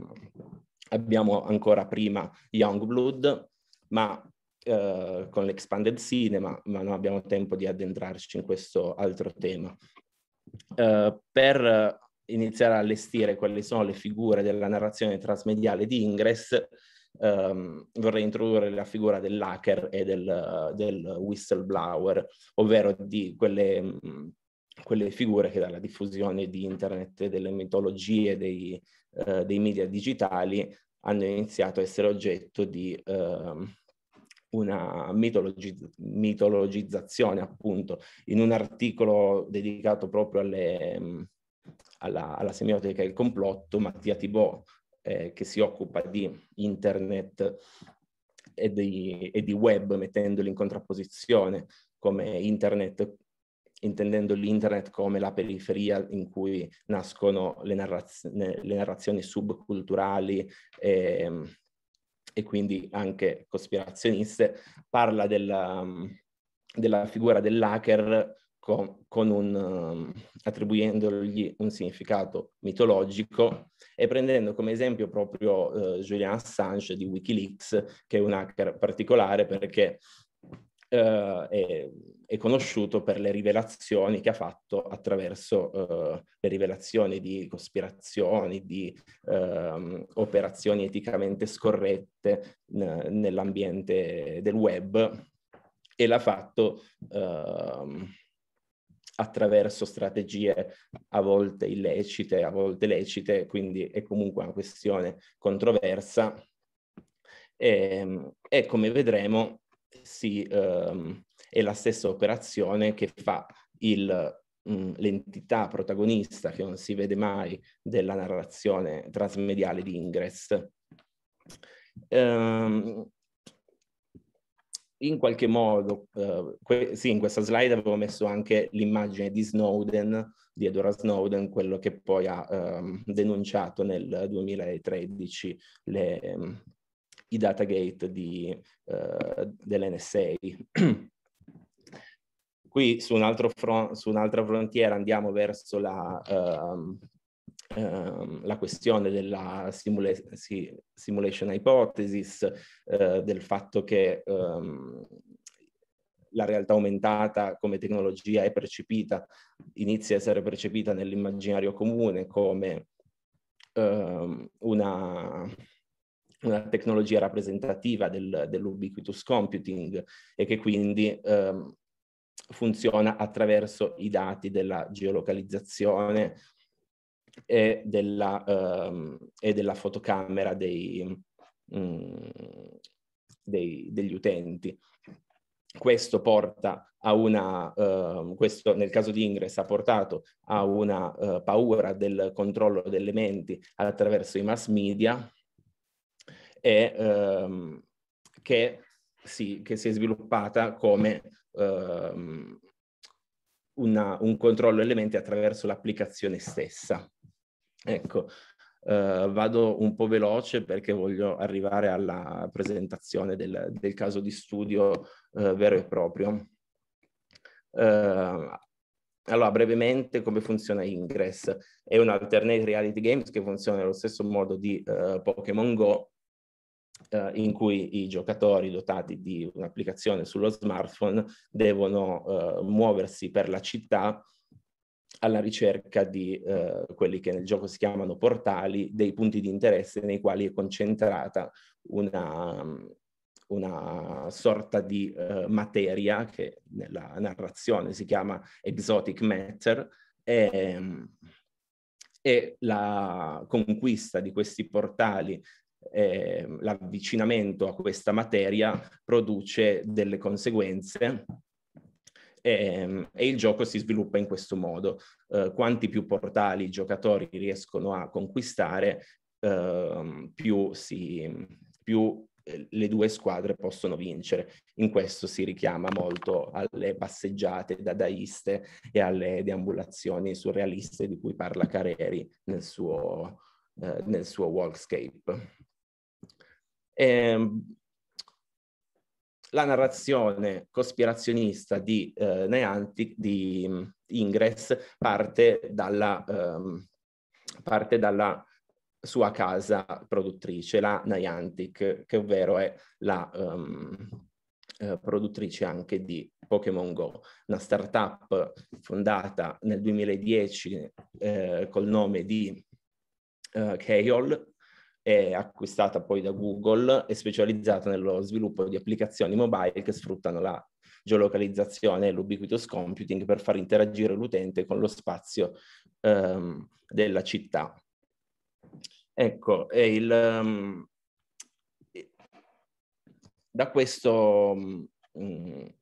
abbiamo ancora prima Youngblood, ma eh, con l'expanded cinema, ma non abbiamo tempo di addentrarci in questo altro tema. Eh, per iniziare a allestire quali sono le figure della narrazione trasmediale di Ingress, ehm, vorrei introdurre la figura dell'hacker e del, del whistleblower, ovvero di quelle, mh, mm, quelle, figure che dalla diffusione di internet e delle mitologie dei, eh, dei media digitali hanno iniziato a essere oggetto di ehm, una mitologi- mitologizzazione, appunto, in un articolo dedicato proprio alle, mm, alla, alla semiotica e il complotto, Mattia Thibault eh, che si occupa di internet e di, e di web, mettendoli in contrapposizione come internet intendendo l'internet come la periferia in cui nascono le, narraz- le narrazioni subculturali e, ehm, e, quindi anche cospirazioniste, parla della, della figura dell'hacker con, con un, um, attribuendogli un significato mitologico e prendendo come esempio proprio uh, Julian Assange di Wikileaks, che è un hacker particolare perché Uh, è, è, conosciuto per le rivelazioni che ha fatto attraverso uh, le rivelazioni di cospirazioni, di uh, operazioni eticamente scorrette n- nell'ambiente del web e l'ha fatto ehm, attraverso strategie a volte illecite, a volte lecite, quindi è comunque una questione controversa e, ehm, e come vedremo si, ehm, è la stessa operazione che fa il mm, l'entità protagonista che non si vede mai della narrazione transmediale di Ingress. Ehm, in qualche modo, eh, que- sì, in questa slide avevo messo anche l'immagine di Snowden, di Edward Snowden, quello che poi ha eh, denunciato nel 2013 le, eh, i datagate di, eh, dell'NSA. Qui su, un altro front, su un'altra frontiera andiamo verso la ehm, ehm, la questione della simula- sì, simulation hypothesis, eh, del fatto che ehm, la realtà aumentata come tecnologia è percepita, inizia a essere percepita nell'immaginario comune come ehm, una, una tecnologia rappresentativa del, dell'ubiquitous computing e che quindi ehm, funziona attraverso i dati della geolocalizzazione e della, um, e della fotocamera dei, um, dei, degli utenti. Questo porta a una, uh, questo nel caso di Ingress ha portato a una uh, paura del controllo delle menti attraverso i mass media e, um, che, si, che, si, è sviluppata come una, un controllo delle menti attraverso l'applicazione stessa. Ecco, eh, vado un po' veloce perché voglio arrivare alla presentazione del, del caso di studio eh, vero e proprio. Eh, allora, brevemente, come funziona Ingress? È un alternate reality games che funziona nello stesso modo di eh, Pokémon Go, eh, in cui i giocatori dotati di un'applicazione sullo smartphone devono eh, muoversi per la città alla ricerca di eh, quelli che nel gioco si chiamano portali, dei punti di interesse nei quali è concentrata una, una sorta di eh, materia che nella narrazione si chiama exotic matter e, ehm, e la conquista di questi portali eh, l'avvicinamento a questa materia produce delle conseguenze e, ehm, e, il gioco si sviluppa in questo modo. Eh, quanti più portali i giocatori riescono a conquistare, eh, più, si, più eh, le due squadre possono vincere. In questo si richiama molto alle passeggiate dadaiste e alle deambulazioni surrealiste di cui parla Careri nel suo, eh, nel suo Walkscape. E, ehm, la narrazione cospirazionista di eh, Neantic, di um, Ingress, parte dalla, um, parte dalla, sua casa produttrice, la Niantic, che ovvero è la um, eh, produttrice anche di Pokémon Go, una startup fondata nel 2010 eh, col nome di eh, Keyhole, è acquistata poi da Google e specializzata nello sviluppo di applicazioni mobile che sfruttano la geolocalizzazione e l'ubiquitous computing per far interagire l'utente con lo spazio ehm, della città. Ecco, il, um, da questo um,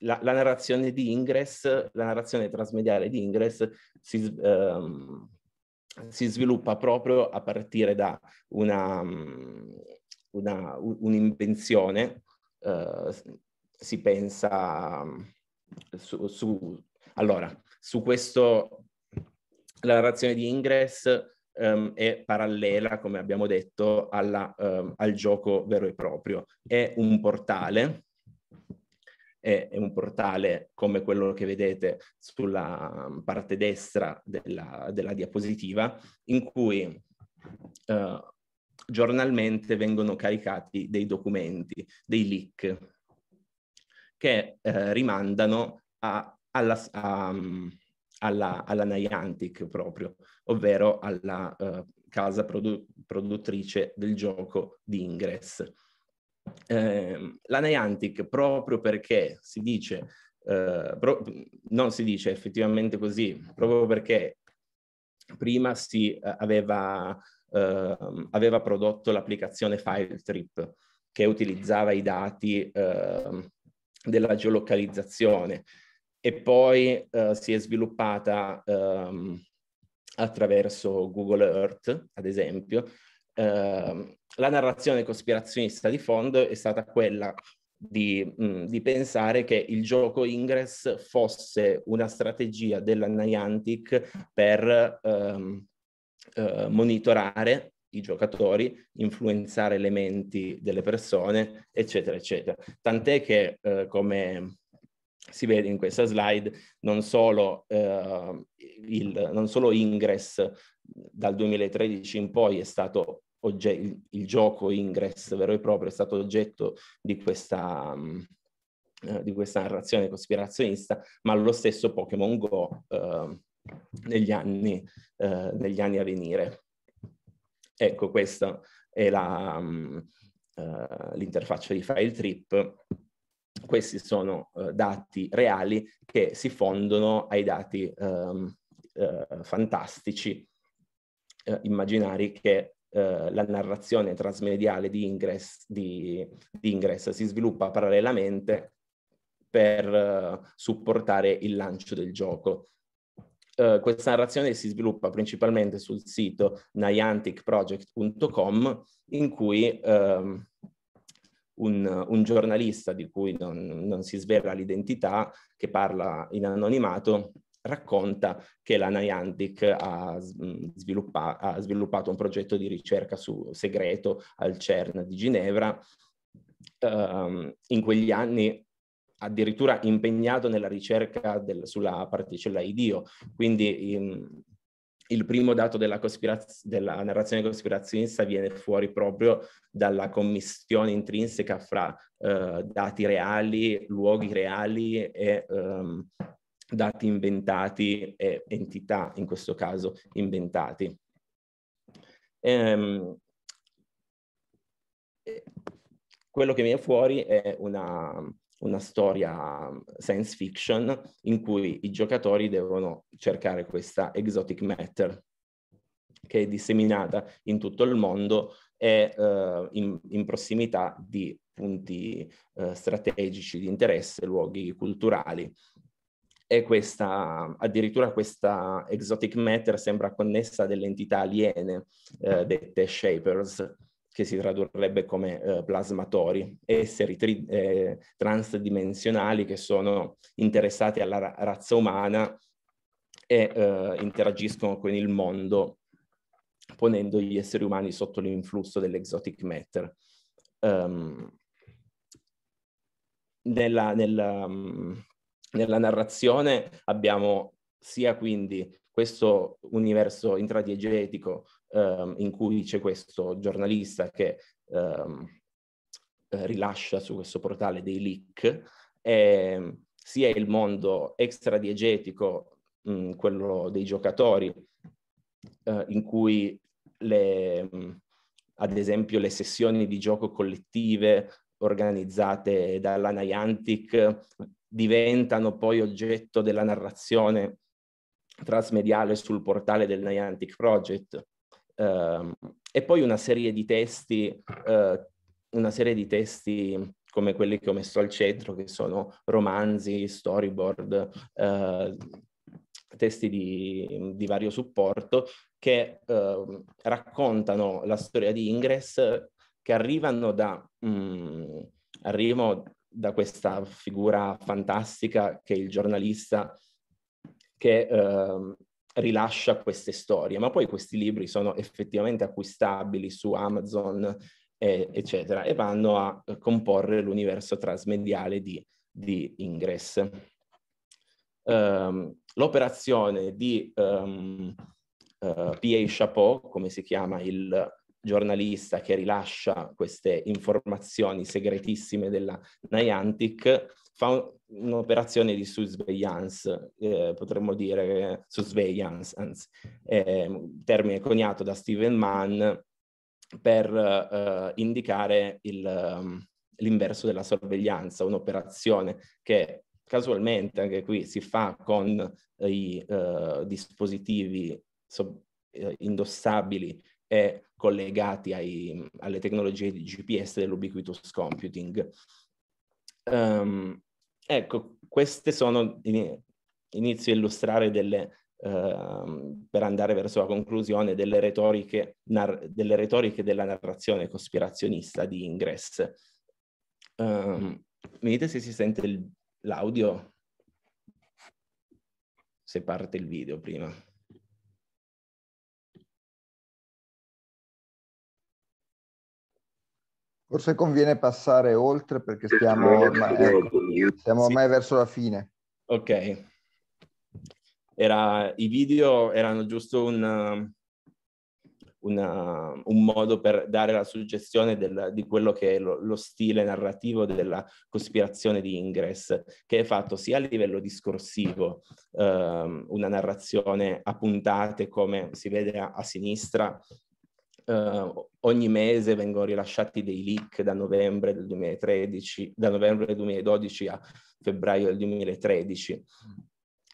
la, la, narrazione di Ingress, la narrazione trasmediale di Ingress si, um, si sviluppa proprio a partire da una, mm, una, un'invenzione, eh, si pensa mm, su, su, allora, su questo, la narrazione di Ingress ehm, è parallela, come abbiamo detto, alla, ehm, al gioco vero e proprio. È un portale è, un portale come quello che vedete sulla mm, parte destra della, della diapositiva, in cui eh, giornalmente vengono caricati dei documenti, dei leak, che eh, rimandano a, alla, a, mm, alla, alla Niantic proprio, ovvero alla eh, casa produ- produttrice del gioco di Ingress Ehm, la Niantic, proprio perché si dice, eh, pro- non si dice effettivamente così, proprio perché prima si eh, aveva, ehm, aveva, prodotto l'applicazione FileTrip che utilizzava i dati ehm, della geolocalizzazione e poi eh, si è sviluppata attraverso Google Earth, ad esempio, Ehm, la narrazione cospirazionista di fondo è stata quella di, mh, mm, di, pensare che il gioco Ingress fosse una strategia della Niantic per ehm, eh, monitorare i giocatori, influenzare le menti delle persone, eccetera, eccetera. Tant'è che, eh, come si vede in questa slide, non solo, eh, il, non solo Ingress dal 2013 in poi è stato ogge- il, il, gioco Ingress vero e proprio è stato oggetto di questa, um, di questa narrazione cospirazionista, ma lo stesso Pokémon Go eh, negli, anni, eh, negli, anni, a venire. Ecco, questa è la, um, l'interfaccia di FileTrip. Questi sono eh, dati reali che si fondono ai dati um, fantastici immaginari che eh, la narrazione transmediale di Ingress, di, di Ingress, si sviluppa parallelamente per eh, supportare il lancio del gioco. Eh, questa narrazione si sviluppa principalmente sul sito nianticproject.com in cui ehm, un, un, giornalista di cui non, non si svela l'identità, che parla in anonimato, racconta che la Niantic ha, mm, sviluppa- ha, sviluppato un progetto di ricerca su segreto al CERN di Ginevra. Um, in quegli anni addirittura impegnato nella ricerca del, sulla particella IDIO, quindi in, il primo dato della, cospiraz- della, narrazione cospirazionista viene fuori proprio dalla commissione intrinseca fra eh, dati reali, luoghi reali e ehm, dati inventati e entità, in questo caso, inventati. Ehm, quello che viene fuori è una, una storia science fiction in cui i giocatori devono cercare questa exotic matter che è disseminata in tutto il mondo e eh, in, in, prossimità di punti eh, strategici di interesse, luoghi culturali e questa, addirittura questa exotic matter sembra connessa a delle entità aliene eh, dette shapers, che si tradurrebbe come eh, plasmatori, esseri tri- eh, transdimensionali che sono interessati alla ra- razza umana e eh, interagiscono con il mondo ponendo gli esseri umani sotto l'influsso dell'exotic matter. Um, nella, nella, mm, nella narrazione abbiamo sia quindi questo universo intradiegetico ehm, in cui c'è questo giornalista che ehm, eh, rilascia su questo portale dei leak, e, ehm, sia il mondo extradiegetico, mh, quello dei giocatori, eh, in cui le, mh, ad esempio le sessioni di gioco collettive organizzate dalla Niantic diventano poi oggetto della narrazione transmediale sul portale del Niantic Project. Uh, e poi una serie di testi, uh, una serie di testi come quelli che ho messo al centro, che sono romanzi, storyboard, uh, testi di, di, vario supporto, che ehm, raccontano la storia di Ingress, che arrivano da... Um, arrivo da questa figura fantastica che è il giornalista che eh, rilascia queste storie, ma poi questi libri sono effettivamente acquistabili su Amazon, eh, eccetera, e vanno a eh, comporre l'universo trasmediale di, di Ingress. Um, l'operazione di um, ehm, uh, eh, P.A. Chapeau, come si chiama il giornalista che rilascia queste informazioni segretissime della Niantic fa un, un'operazione di surveillance, eh, potremmo dire surveillance, anzi, eh, termine coniato da Steven Mann per eh, indicare il, ehm, l'inverso della sorveglianza, un'operazione che casualmente anche qui si fa con i eh, dispositivi so, eh, indossabili e collegati ai, alle tecnologie di GPS dell'ubiquitous computing. Um, ecco, queste sono, inizio a illustrare delle, uh, per andare verso la conclusione, delle retoriche, nar- delle retoriche della narrazione cospirazionista di Ingress. Um, mi dite se si sente il, l'audio? Se parte il video prima. Forse conviene passare oltre perché stiamo ormai, ecco, stiamo ormai sì. verso la fine. Ok. Era, I video erano giusto un, una, un modo per dare la suggestione del, di quello che è lo, lo, stile narrativo della cospirazione di Ingress, che è fatto sia a livello discorsivo, ehm, una narrazione a puntate come si vede a, a sinistra, Uh, ogni mese vengono rilasciati dei leak da novembre del 2013, da novembre del 2012 a febbraio del 2013.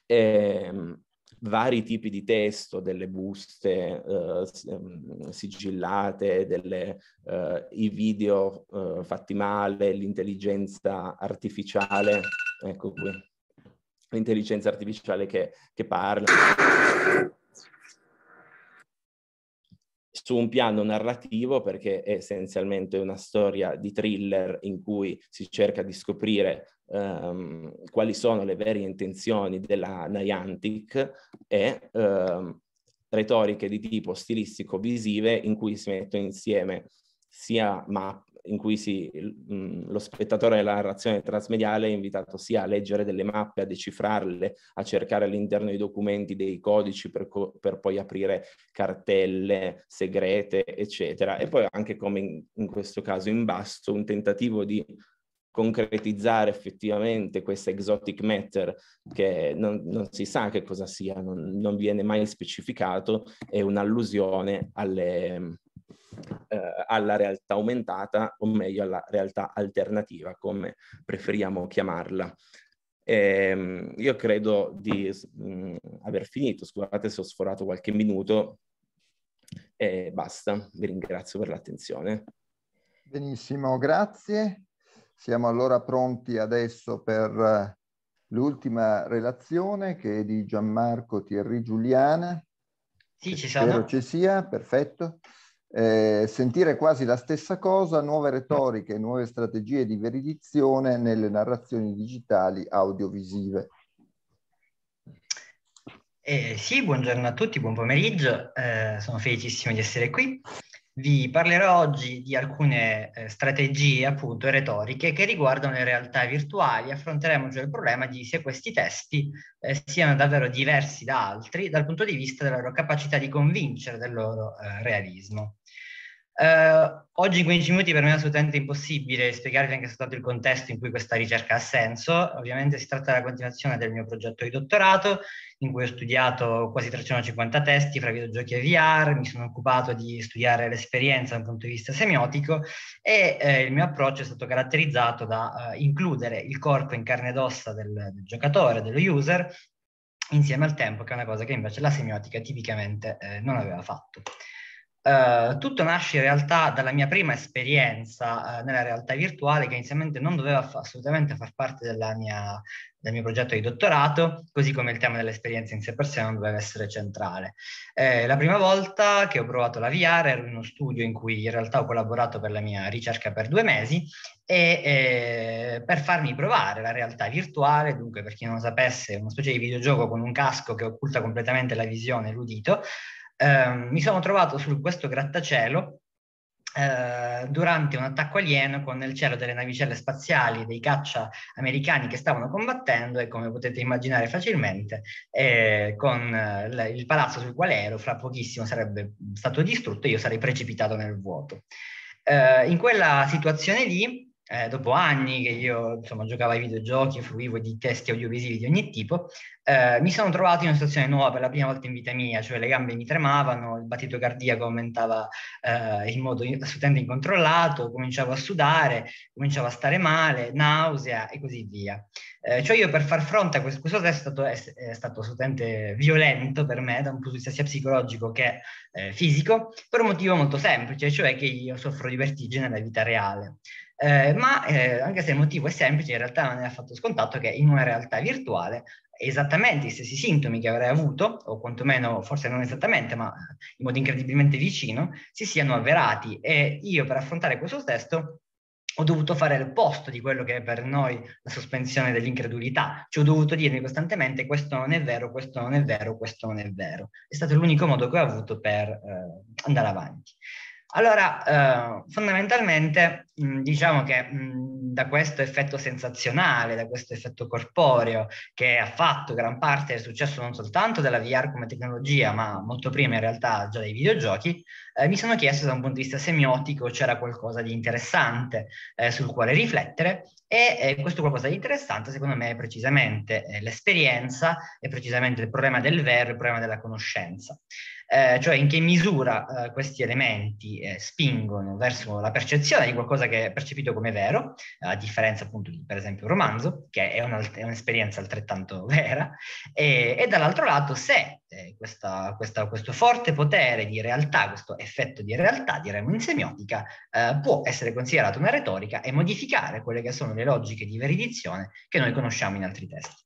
E, ehm, vari tipi di testo, delle buste uh, sigillate, delle, uh, i video eh, fatti male, l'intelligenza artificiale, ecco qui, l'intelligenza artificiale che, che parla su un piano narrativo perché è essenzialmente una storia di thriller in cui si cerca di scoprire um, quali sono le vere intenzioni della Niantic e um, retoriche di tipo stilistico-visive in cui si mettono insieme sia ma- in cui si, lo spettatore della narrazione transmediale è invitato sia a leggere delle mappe, a decifrarle, a cercare all'interno dei documenti dei codici per, co- per poi aprire cartelle segrete, eccetera. E poi anche come in, in questo caso in basso, un tentativo di concretizzare effettivamente questa exotic matter che non, non si sa che cosa sia, non, non, viene mai specificato, è un'allusione alle, eh, alla realtà aumentata o meglio alla realtà alternativa, come preferiamo chiamarla. E, ehm, io credo di mh, aver finito, scusate se ho sforato qualche minuto e basta, vi ringrazio per l'attenzione. Benissimo, grazie. Siamo allora pronti adesso per eh, l'ultima relazione che è di Gianmarco Thierry Giuliana. Sì, ci sono. Spero ci sia, perfetto eh, sentire quasi la stessa cosa, nuove retoriche, nuove strategie di veridizione nelle narrazioni digitali audiovisive. Eh, sì, buongiorno a tutti, buon pomeriggio, eh, sono felicissimo di essere qui vi parlerò oggi di alcune eh, strategie appunto retoriche che riguardano le realtà virtuali. Affronteremo cioè il problema di se questi testi eh, siano davvero diversi da altri dal punto di vista della loro capacità di convincere del loro eh, realismo. Uh, oggi in 15 minuti per me è assolutamente impossibile spiegarvi anche stato il contesto in cui questa ricerca ha senso. Ovviamente si tratta della continuazione del mio progetto di dottorato, in cui ho studiato quasi 350 testi fra videogiochi e VR, mi sono occupato di studiare l'esperienza da un punto di vista semiotico e eh, il mio approccio è stato caratterizzato da eh, includere il corpo in carne ed ossa del, del giocatore, dello user, insieme al tempo, che è una cosa che invece la semiotica tipicamente eh, non aveva fatto. Eh, tutto nasce in realtà dalla mia prima esperienza uh, nella realtà virtuale che inizialmente non doveva fa- assolutamente far parte mia, del mio progetto di dottorato, così come il tema dell'esperienza in sé per sé non doveva essere centrale. Eh, la prima volta che ho provato la VR ero in uno studio in cui in realtà ho collaborato per la mia ricerca per due mesi e eh, per farmi provare la realtà virtuale, dunque per chi non lo sapesse, una specie di videogioco con un casco che occulta completamente la visione e l'udito, Ehm, mi sono trovato su questo grattacielo eh, durante un attacco alieno con il cielo delle navicelle spaziali dei caccia americani che stavano combattendo e come potete immaginare facilmente eh, con eh, il palazzo sul quale ero fra pochissimo sarebbe stato distrutto e io sarei precipitato nel vuoto. Eh, in quella situazione lì eh, dopo anni che io insomma, giocavo ai videogiochi e fruivo di testi audiovisivi di ogni tipo, eh, mi sono trovato in una situazione nuova per la prima volta in vita mia, cioè le gambe mi tremavano, il battito cardiaco aumentava eh, in modo assolutamente incontrollato, cominciavo a sudare, cominciavo a stare male, nausea e così via. Eh, cioè io per far fronte a questo, questo test è, è stato, assolutamente violento per me da un punto di vista sia psicologico che eh, fisico, per un motivo molto semplice, cioè che io soffro di vertigine nella vita reale. Eh, ma eh, anche se il motivo è semplice, in realtà non è affatto scontato che in una realtà virtuale esattamente gli stessi sintomi che avrei avuto, o quantomeno forse non esattamente, ma eh, in modo incredibilmente vicino, si siano avverati. E io per affrontare questo testo ho dovuto fare l'opposto di quello che è per noi la sospensione dell'incredulità, cioè ho dovuto dirmi costantemente questo non è vero, questo non è vero, questo non è vero. È stato l'unico modo che ho avuto per eh, andare avanti. Allora, eh, fondamentalmente, mh, diciamo che mh, da questo effetto sensazionale, da questo effetto corporeo che ha fatto gran parte del successo non soltanto della VR come tecnologia, ma molto prima in realtà già dei videogiochi, eh, mi sono chiesto da un punto di vista semiotico c'era qualcosa di interessante eh, sul quale riflettere e eh, questo qualcosa di interessante secondo me è precisamente eh, l'esperienza è precisamente il problema del vero, il problema della conoscenza eh, cioè in che misura eh, questi elementi eh, spingono verso la percezione di qualcosa che è percepito come vero, a differenza appunto di per esempio un romanzo, che è, un, è un'esperienza altrettanto *laughs* vera, e, e dall'altro lato se eh, questa, questa, questo forte potere di realtà, questo effetto di realtà, diremmo in semiotica, eh, può essere considerato una retorica e modificare quelle che sono le logiche di veridizione che noi conosciamo in altri testi.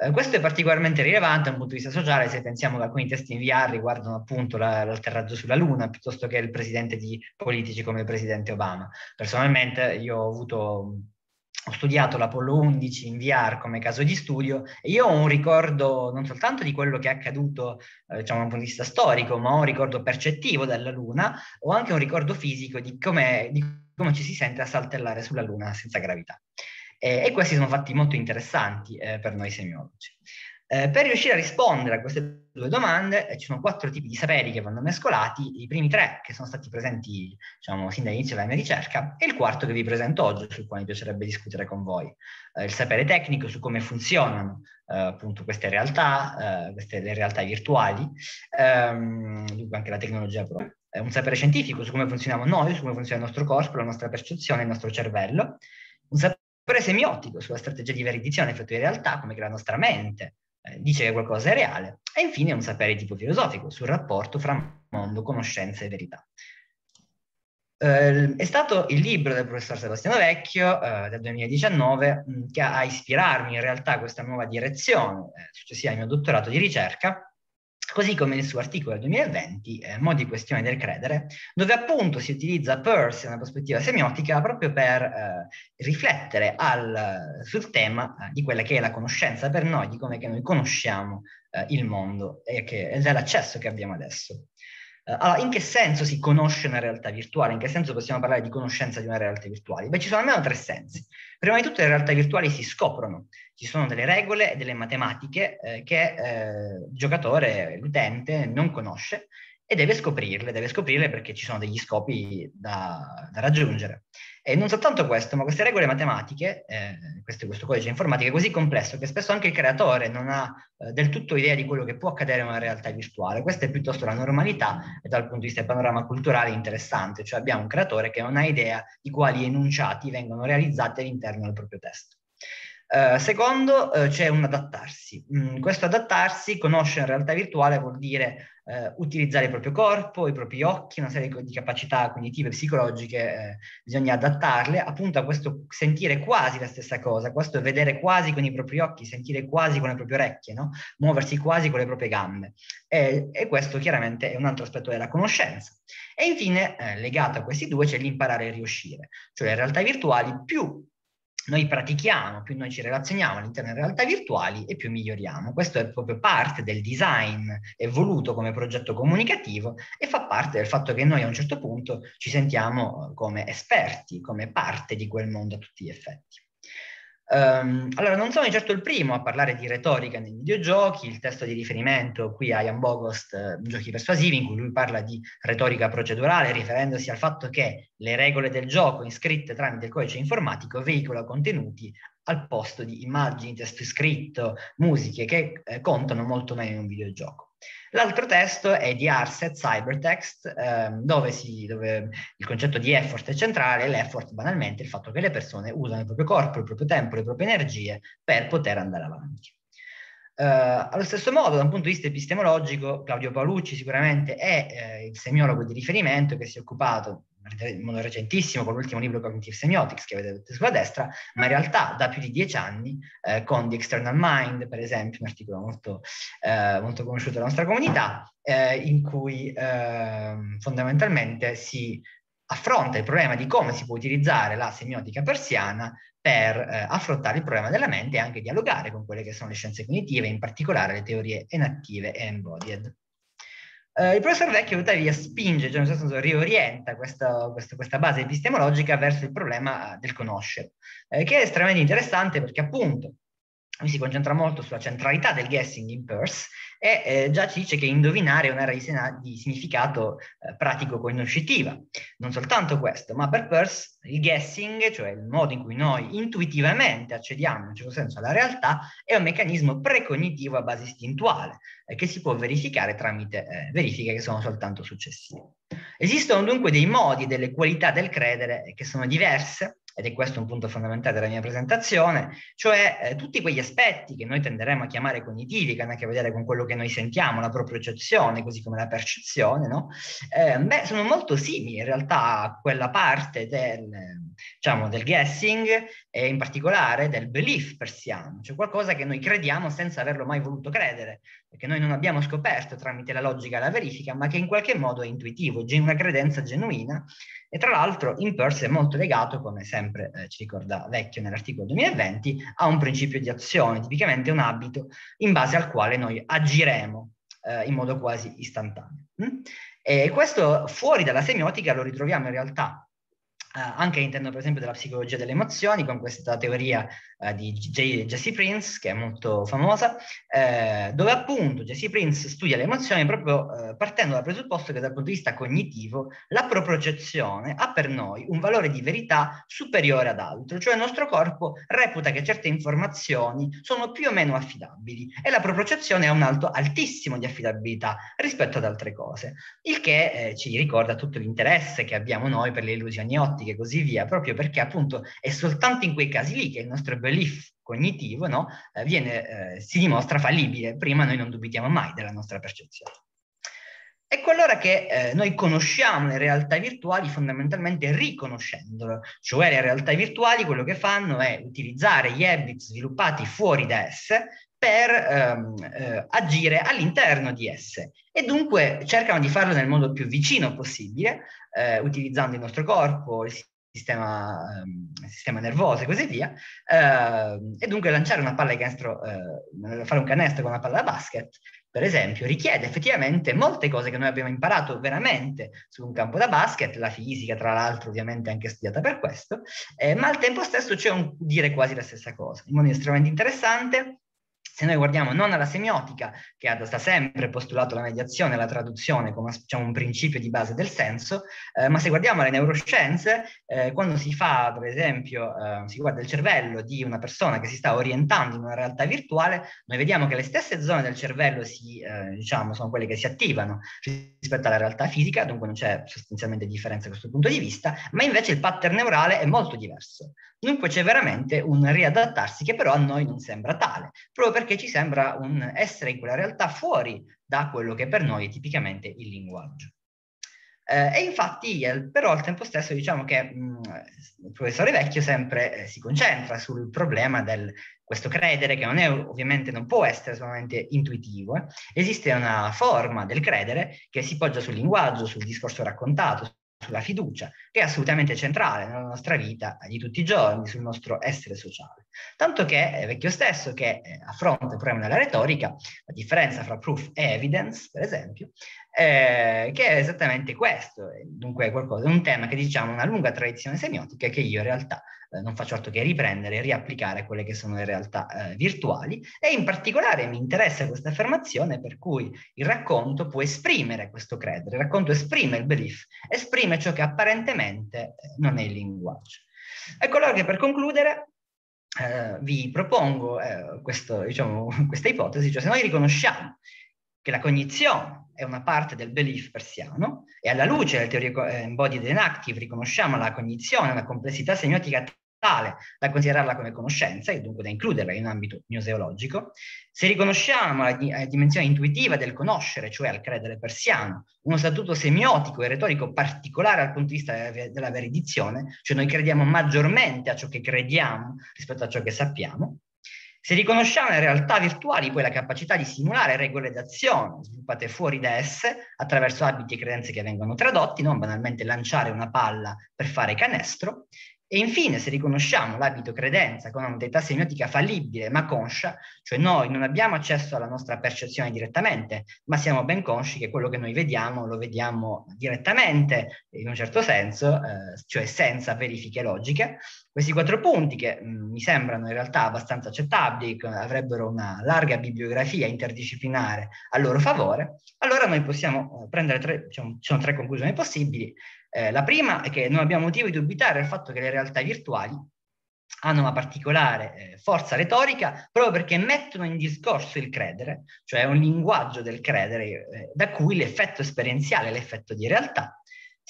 Eh, questo è particolarmente rilevante da un punto di vista sociale se pensiamo che alcuni testi in VR riguardano appunto la, l'atterraggio sulla Luna piuttosto che il presidente di politici come il presidente Obama. Personalmente io ho avuto ho studiato l'Apollo 11 in VR come caso di studio e io ho un ricordo non soltanto di quello che è accaduto eh, diciamo, da un punto di vista storico, ma ho un ricordo percettivo della Luna, ho anche un ricordo fisico di di come ci si sente a saltellare sulla Luna senza gravità eh, e questi sono fatti molto interessanti eh, per noi semiologi. Eh, per riuscire a rispondere a queste due domande eh, ci sono quattro tipi di saperi che vanno mescolati, i primi tre che sono stati presenti diciamo, sin dall'inizio della mia ricerca e il quarto che vi presento oggi, sul quale mi piacerebbe discutere con voi, eh, il sapere tecnico su come funzionano eh, appunto queste realtà, queste le realtà virtuali, ehm, dunque anche la tecnologia è un sapere scientifico su come funzioniamo noi, su come funziona il nostro corpo, la nostra percezione, il nostro cervello, un sapere però semiotico sulla strategia di veridizione effettua in realtà, come che la nostra mente eh, dice che qualcosa è reale, e infine un sapere di tipo filosofico sul rapporto fra mondo, conoscenza e verità. Eh, è stato il libro del professor Sebastiano Vecchio eh, del 2019 mh, mm, che ha ispirarmi in realtà a questa nuova direzione eh, successiva al mio dottorato di ricerca così come nel suo articolo del 2020, eh, Modi questione del credere, dove appunto si utilizza Peirce una prospettiva semiotica proprio per eh, riflettere al, sul tema eh, di quella che è la conoscenza per noi, di come noi conosciamo eh, il mondo e dell'accesso che abbiamo adesso. Eh, allora, in che senso si conosce una realtà virtuale? In che senso possiamo parlare di conoscenza di una realtà virtuale? Beh, ci sono almeno tre sensi. Prima di tutto le realtà virtuali si scoprono, ci sono delle regole e delle matematiche eh, che eh, il giocatore, l'utente, non conosce e deve scoprirle, deve scoprirle perché ci sono degli scopi da, da raggiungere. E non soltanto questo, ma queste regole matematiche, eh, questo, questo, codice informatico è così complesso che spesso anche il creatore non ha eh, del tutto idea di quello che può accadere in una realtà virtuale. Questa è piuttosto la normalità e dal punto di vista del panorama culturale interessante, cioè abbiamo un creatore che non ha idea di quali enunciati vengono realizzati all'interno del proprio testo. Eh, secondo, uh, c'è un adattarsi. Mm, questo adattarsi, conoscere in realtà virtuale, vuol dire uh, utilizzare il proprio corpo, i propri occhi, una serie di capacità cognitive e psicologiche, eh, bisogna adattarle appunto a questo sentire quasi la stessa cosa, questo vedere quasi con i propri occhi, sentire quasi con le proprie orecchie, no? muoversi quasi con le proprie gambe. E, e, questo chiaramente è un altro aspetto della conoscenza. E infine, eh, legato a questi due, c'è l'imparare e riuscire, cioè le realtà virtuali più noi pratichiamo, più noi ci relazioniamo all'interno delle realtà virtuali e più miglioriamo. Questo è proprio parte del design evoluto come progetto comunicativo e fa parte del fatto che noi a un certo punto ci sentiamo eh, come esperti, come parte di quel mondo a tutti gli effetti. Um, allora, non sono di certo il primo a parlare di retorica nei videogiochi, il testo di riferimento qui a Jan Bogost, eh, Giochi persuasivi, in cui lui parla di retorica procedurale, riferendosi al fatto che le regole del gioco iscritte tramite il codice informatico veicolano contenuti al posto di immagini, testo scritto, musiche che eh, contano molto meno in un videogioco. L'altro testo è di Arset Cybertext, ehm, dove, si, dove, il concetto di effort è centrale l'effort banalmente è il fatto che le persone usano il proprio corpo, il proprio tempo, le proprie energie per poter andare avanti. Eh, allo stesso modo, da un punto di vista epistemologico, Claudio Paolucci sicuramente è eh, il semiologo di riferimento che si è occupato in modo recentissimo con l'ultimo libro Cognitive Semiotics che vedete sulla destra, ma in realtà da più di dieci anni eh, con The External Mind, per esempio, un articolo molto, eh, molto conosciuto dalla nostra comunità, eh, in cui ehm, fondamentalmente si affronta il problema di come si può utilizzare la semiotica persiana per eh, affrontare il problema della mente e anche dialogare con quelle che sono le scienze cognitive, in particolare le teorie inattive e embodied. Uh, il professor Vecchio tuttavia spinge, cioè nel senso riorienta questa, questa, questa base epistemologica verso il problema del conoscere, eh, che è estremamente interessante perché appunto lui si concentra molto sulla centralità del guessing in Peirce e eh, già ci dice che indovinare è un'area di, sena- di significato eh, pratico-conoscitiva. Non soltanto questo, ma per Peirce il guessing, cioè il modo in cui noi intuitivamente accediamo in certo senso alla realtà, è un meccanismo precognitivo a base istintuale eh, che si può verificare tramite eh, verifiche che sono soltanto successive. Esistono dunque dei modi, e delle qualità del credere eh, che sono diverse ed è questo un punto fondamentale della mia presentazione, cioè eh, tutti quegli aspetti che noi tenderemo a chiamare cognitivi, che hanno a che vedere con quello che noi sentiamo, la propriocezione, così come la percezione, no? eh, beh, sono molto simili in realtà a quella parte del diciamo, del guessing e in particolare del belief persiano, cioè qualcosa che noi crediamo senza averlo mai voluto credere, che noi non abbiamo scoperto tramite la logica e la verifica, ma che in qualche modo è intuitivo, è una credenza genuina e tra l'altro in Peirce è molto legato, come sempre eh, ci ricorda Vecchio nell'articolo 2020, a un principio di azione, tipicamente un abito in base al quale noi agiremo eh, in modo quasi istantaneo. Mm? E questo fuori dalla semiotica lo ritroviamo in realtà eh, anche all'interno per esempio della psicologia delle emozioni con questa teoria eh, di J- Jesse Prince che è molto famosa eh, dove appunto Jesse Prince studia le emozioni proprio partendo dal presupposto che dal punto di vista cognitivo la proprocezione ha per noi un valore di verità superiore ad altro cioè il nostro corpo reputa che certe informazioni sono più o meno affidabili e la proprocezione ha un alto altissimo di affidabilità rispetto ad altre cose il che eh, ci ricorda tutto l'interesse che abbiamo noi per le illusioni ottiche automatiche e così via, proprio perché appunto è soltanto in quei casi lì che il nostro belief cognitivo no, eh, viene, eh, si dimostra fallibile, prima noi non dubitiamo mai della nostra percezione. Ecco allora che eh, noi conosciamo le realtà virtuali fondamentalmente riconoscendole, cioè le realtà virtuali quello che fanno è utilizzare gli habits sviluppati fuori da esse per ehm, eh, agire all'interno di esse e dunque cercano di farlo nel modo più vicino possibile, eh, utilizzando il nostro corpo, il sistema, ehm, il sistema nervoso e così via, eh, e dunque lanciare una palla di canestro, eh, fare un canestro con una palla da basket, per esempio, richiede effettivamente molte cose che noi abbiamo imparato veramente su un campo da basket, la fisica tra l'altro ovviamente anche studiata per questo, eh, ma al tempo stesso c'è un dire quasi la stessa cosa, in modo estremamente interessante se noi guardiamo non alla semiotica, che ha da sempre postulato la mediazione e la traduzione come diciamo, un principio di base del senso, eh, ma se guardiamo alle neuroscienze, eh, quando si fa, per esempio, eh, si guarda il cervello di una persona che si sta orientando in una realtà virtuale, noi vediamo che le stesse zone del cervello si, eh, diciamo, sono quelle che si attivano rispetto alla realtà fisica, dunque non c'è sostanzialmente differenza da questo punto di vista, ma invece il pattern neurale è molto diverso. Dunque c'è veramente un riadattarsi che però a noi non sembra tale, proprio perché ci sembra un essere in quella realtà fuori da quello che per noi è tipicamente il linguaggio. Eh, e infatti, eh, però al tempo stesso diciamo che mh, mm, il professore Vecchio sempre eh, si concentra sul problema del questo credere, che non è ovviamente non può essere solamente intuitivo. Eh. Esiste una forma del credere che si poggia sul linguaggio, sul discorso raccontato, sulla fiducia, che è assolutamente centrale nella nostra vita di tutti i giorni, sul nostro essere sociale. Tanto che è Vecchio stesso, che eh, affronta il problema della retorica, la differenza fra proof e evidence, per esempio, eh, che è esattamente questo, eh, dunque è qualcosa, un tema che diciamo una lunga tradizione semiotica che io in realtà eh, non faccio altro che riprendere e riapplicare quelle che sono le realtà eh, virtuali e in particolare mi interessa questa affermazione per cui il racconto può esprimere questo credere, il racconto esprime il belief, esprime ciò che apparentemente eh, non è il linguaggio. Ecco allora che per concludere eh, vi propongo questo, diciamo, *laughs* questa ipotesi, cioè se noi riconosciamo che la cognizione è una parte del belief persiano e alla luce delle teorie eh, embodied and active riconosciamo la cognizione una complessità semiotica tale da considerarla come conoscenza e dunque da includerla in un ambito gnoseologico, se riconosciamo la, di- la, dimensione intuitiva del conoscere, cioè al credere persiano, uno statuto semiotico e retorico particolare dal punto di vista della, ver- della veridizione, cioè noi crediamo maggiormente a ciò che crediamo rispetto a ciò che sappiamo, se riconosciamo in realtà virtuali poi la capacità di simulare regole d'azione sviluppate fuori da esse attraverso abiti e credenze che vengono tradotti, non banalmente lanciare una palla per fare canestro, e infine, se riconosciamo l'abito credenza come un'unità semiotica fallibile ma conscia, cioè noi non abbiamo accesso alla nostra percezione direttamente, ma siamo ben consci che quello che noi vediamo lo vediamo direttamente, in un certo senso, eh, cioè senza verifiche logiche. Questi quattro punti, che mh, mm, mi sembrano in realtà abbastanza accettabili, avrebbero una larga bibliografia interdisciplinare a loro favore, allora noi possiamo eh, prendere tre, diciamo, sono tre conclusioni possibili. Eh, la prima è che non abbiamo motivo di dubitare del fatto che le realtà virtuali hanno una particolare eh, forza retorica proprio perché mettono in discorso il credere, cioè un linguaggio del credere eh, da cui l'effetto esperienziale, l'effetto di realtà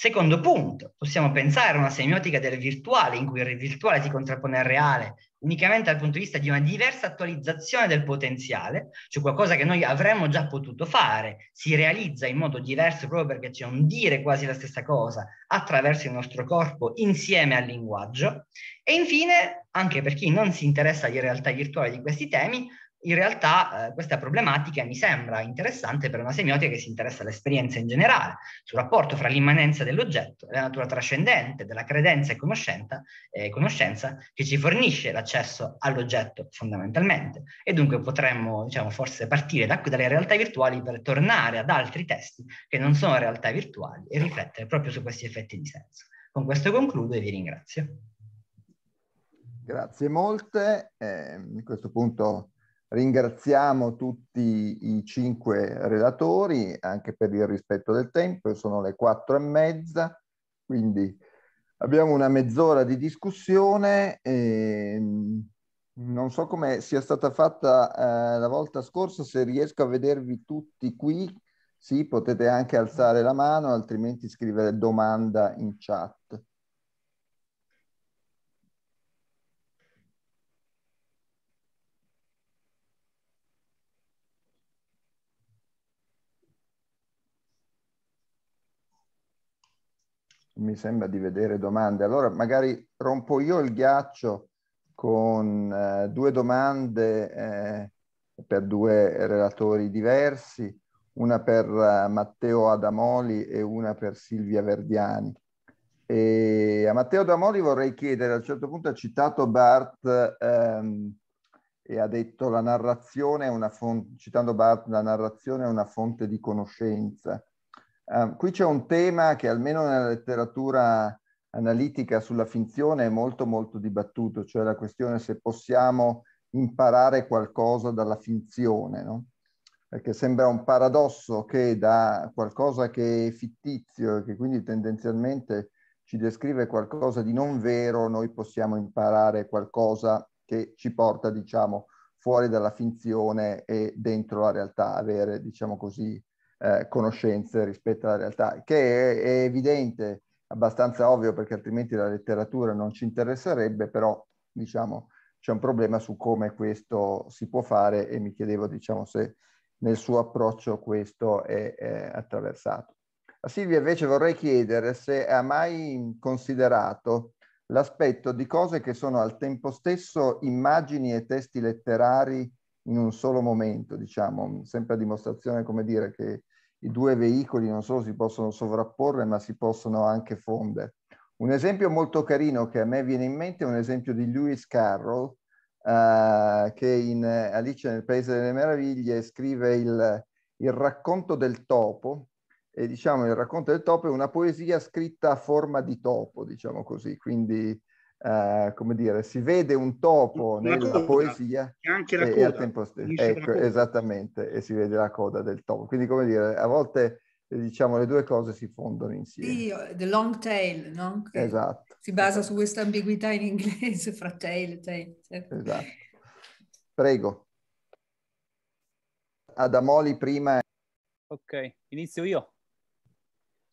Secondo punto, possiamo pensare a una semiotica del virtuale, in cui il virtuale si contrappone al reale, unicamente dal punto di vista di una diversa attualizzazione del potenziale, cioè qualcosa che noi avremmo già potuto fare, si realizza in modo diverso proprio perché c'è un dire quasi la stessa cosa attraverso il nostro corpo insieme al linguaggio. E infine, anche per chi non si interessa di realtà virtuale di questi temi, in realtà eh, questa problematica mi sembra interessante per una semiotica che si interessa all'esperienza in generale, sul rapporto fra l'immanenza dell'oggetto e la natura trascendente della credenza e conoscenza, eh, conoscenza che ci fornisce l'accesso all'oggetto fondamentalmente. E dunque potremmo diciamo, forse partire da, dalle realtà virtuali per tornare ad altri testi che non sono realtà virtuali e riflettere proprio su questi effetti di senso. Con questo concludo e vi ringrazio. Grazie molte. Eh, a questo punto Ringraziamo tutti i cinque relatori anche per il rispetto del tempo, sono le quattro e mezza, quindi abbiamo una mezz'ora di discussione. E mm, non so come sia stata fatta eh, la volta scorsa, se riesco a vedervi tutti qui, sì, potete anche alzare la mano, altrimenti scrivere domanda in chat. mi sembra di vedere domande. Allora magari rompo io il ghiaccio con eh, due domande eh, per due relatori diversi, una per eh, Matteo Adamoli e una per Silvia Verdiani. E a Matteo Adamoli vorrei chiedere, a un certo punto ha citato Bart ehm, e ha detto la narrazione è una fonte, citando Bart, la narrazione è una fonte di conoscenza. Uh, qui c'è un tema che almeno nella letteratura analitica sulla finzione è molto molto dibattuto, cioè la questione se possiamo imparare qualcosa dalla finzione, no? perché sembra un paradosso che da qualcosa che è fittizio e che quindi tendenzialmente ci descrive qualcosa di non vero, noi possiamo imparare qualcosa che ci porta, diciamo, fuori dalla finzione e dentro la realtà, avere, diciamo così, eh, conoscenze rispetto alla realtà, che è, è, evidente, abbastanza ovvio perché altrimenti la letteratura non ci interesserebbe, però diciamo c'è un problema su come questo si può fare e mi chiedevo diciamo se nel suo approccio questo è, è attraversato. A Silvia invece vorrei chiedere se ha mai considerato l'aspetto di cose che sono al tempo stesso immagini e testi letterari in un solo momento, diciamo, sempre a dimostrazione, come dire, che i due veicoli non solo si possono sovrapporre, ma si possono anche fondere. Un esempio molto carino che a me viene in mente è un esempio di Lewis Carroll, eh, che in Alice nel Paese delle Meraviglie scrive il, il racconto del topo, e diciamo il racconto del topo è una poesia scritta a forma di topo, diciamo così, quindi Uh, come dire, si vede un topo la nella coda, poesia anche la e, coda, al tempo stesso, ecco, esattamente, e si vede la coda del topo. Quindi, come dire, a volte eh, diciamo le due cose si fondono insieme. Sì, oh, the long tail, no? Che esatto. Si basa su questa ambiguità in inglese fra tail e tail. Certo. Esatto. Prego. Adamoli prima. Ok, inizio io.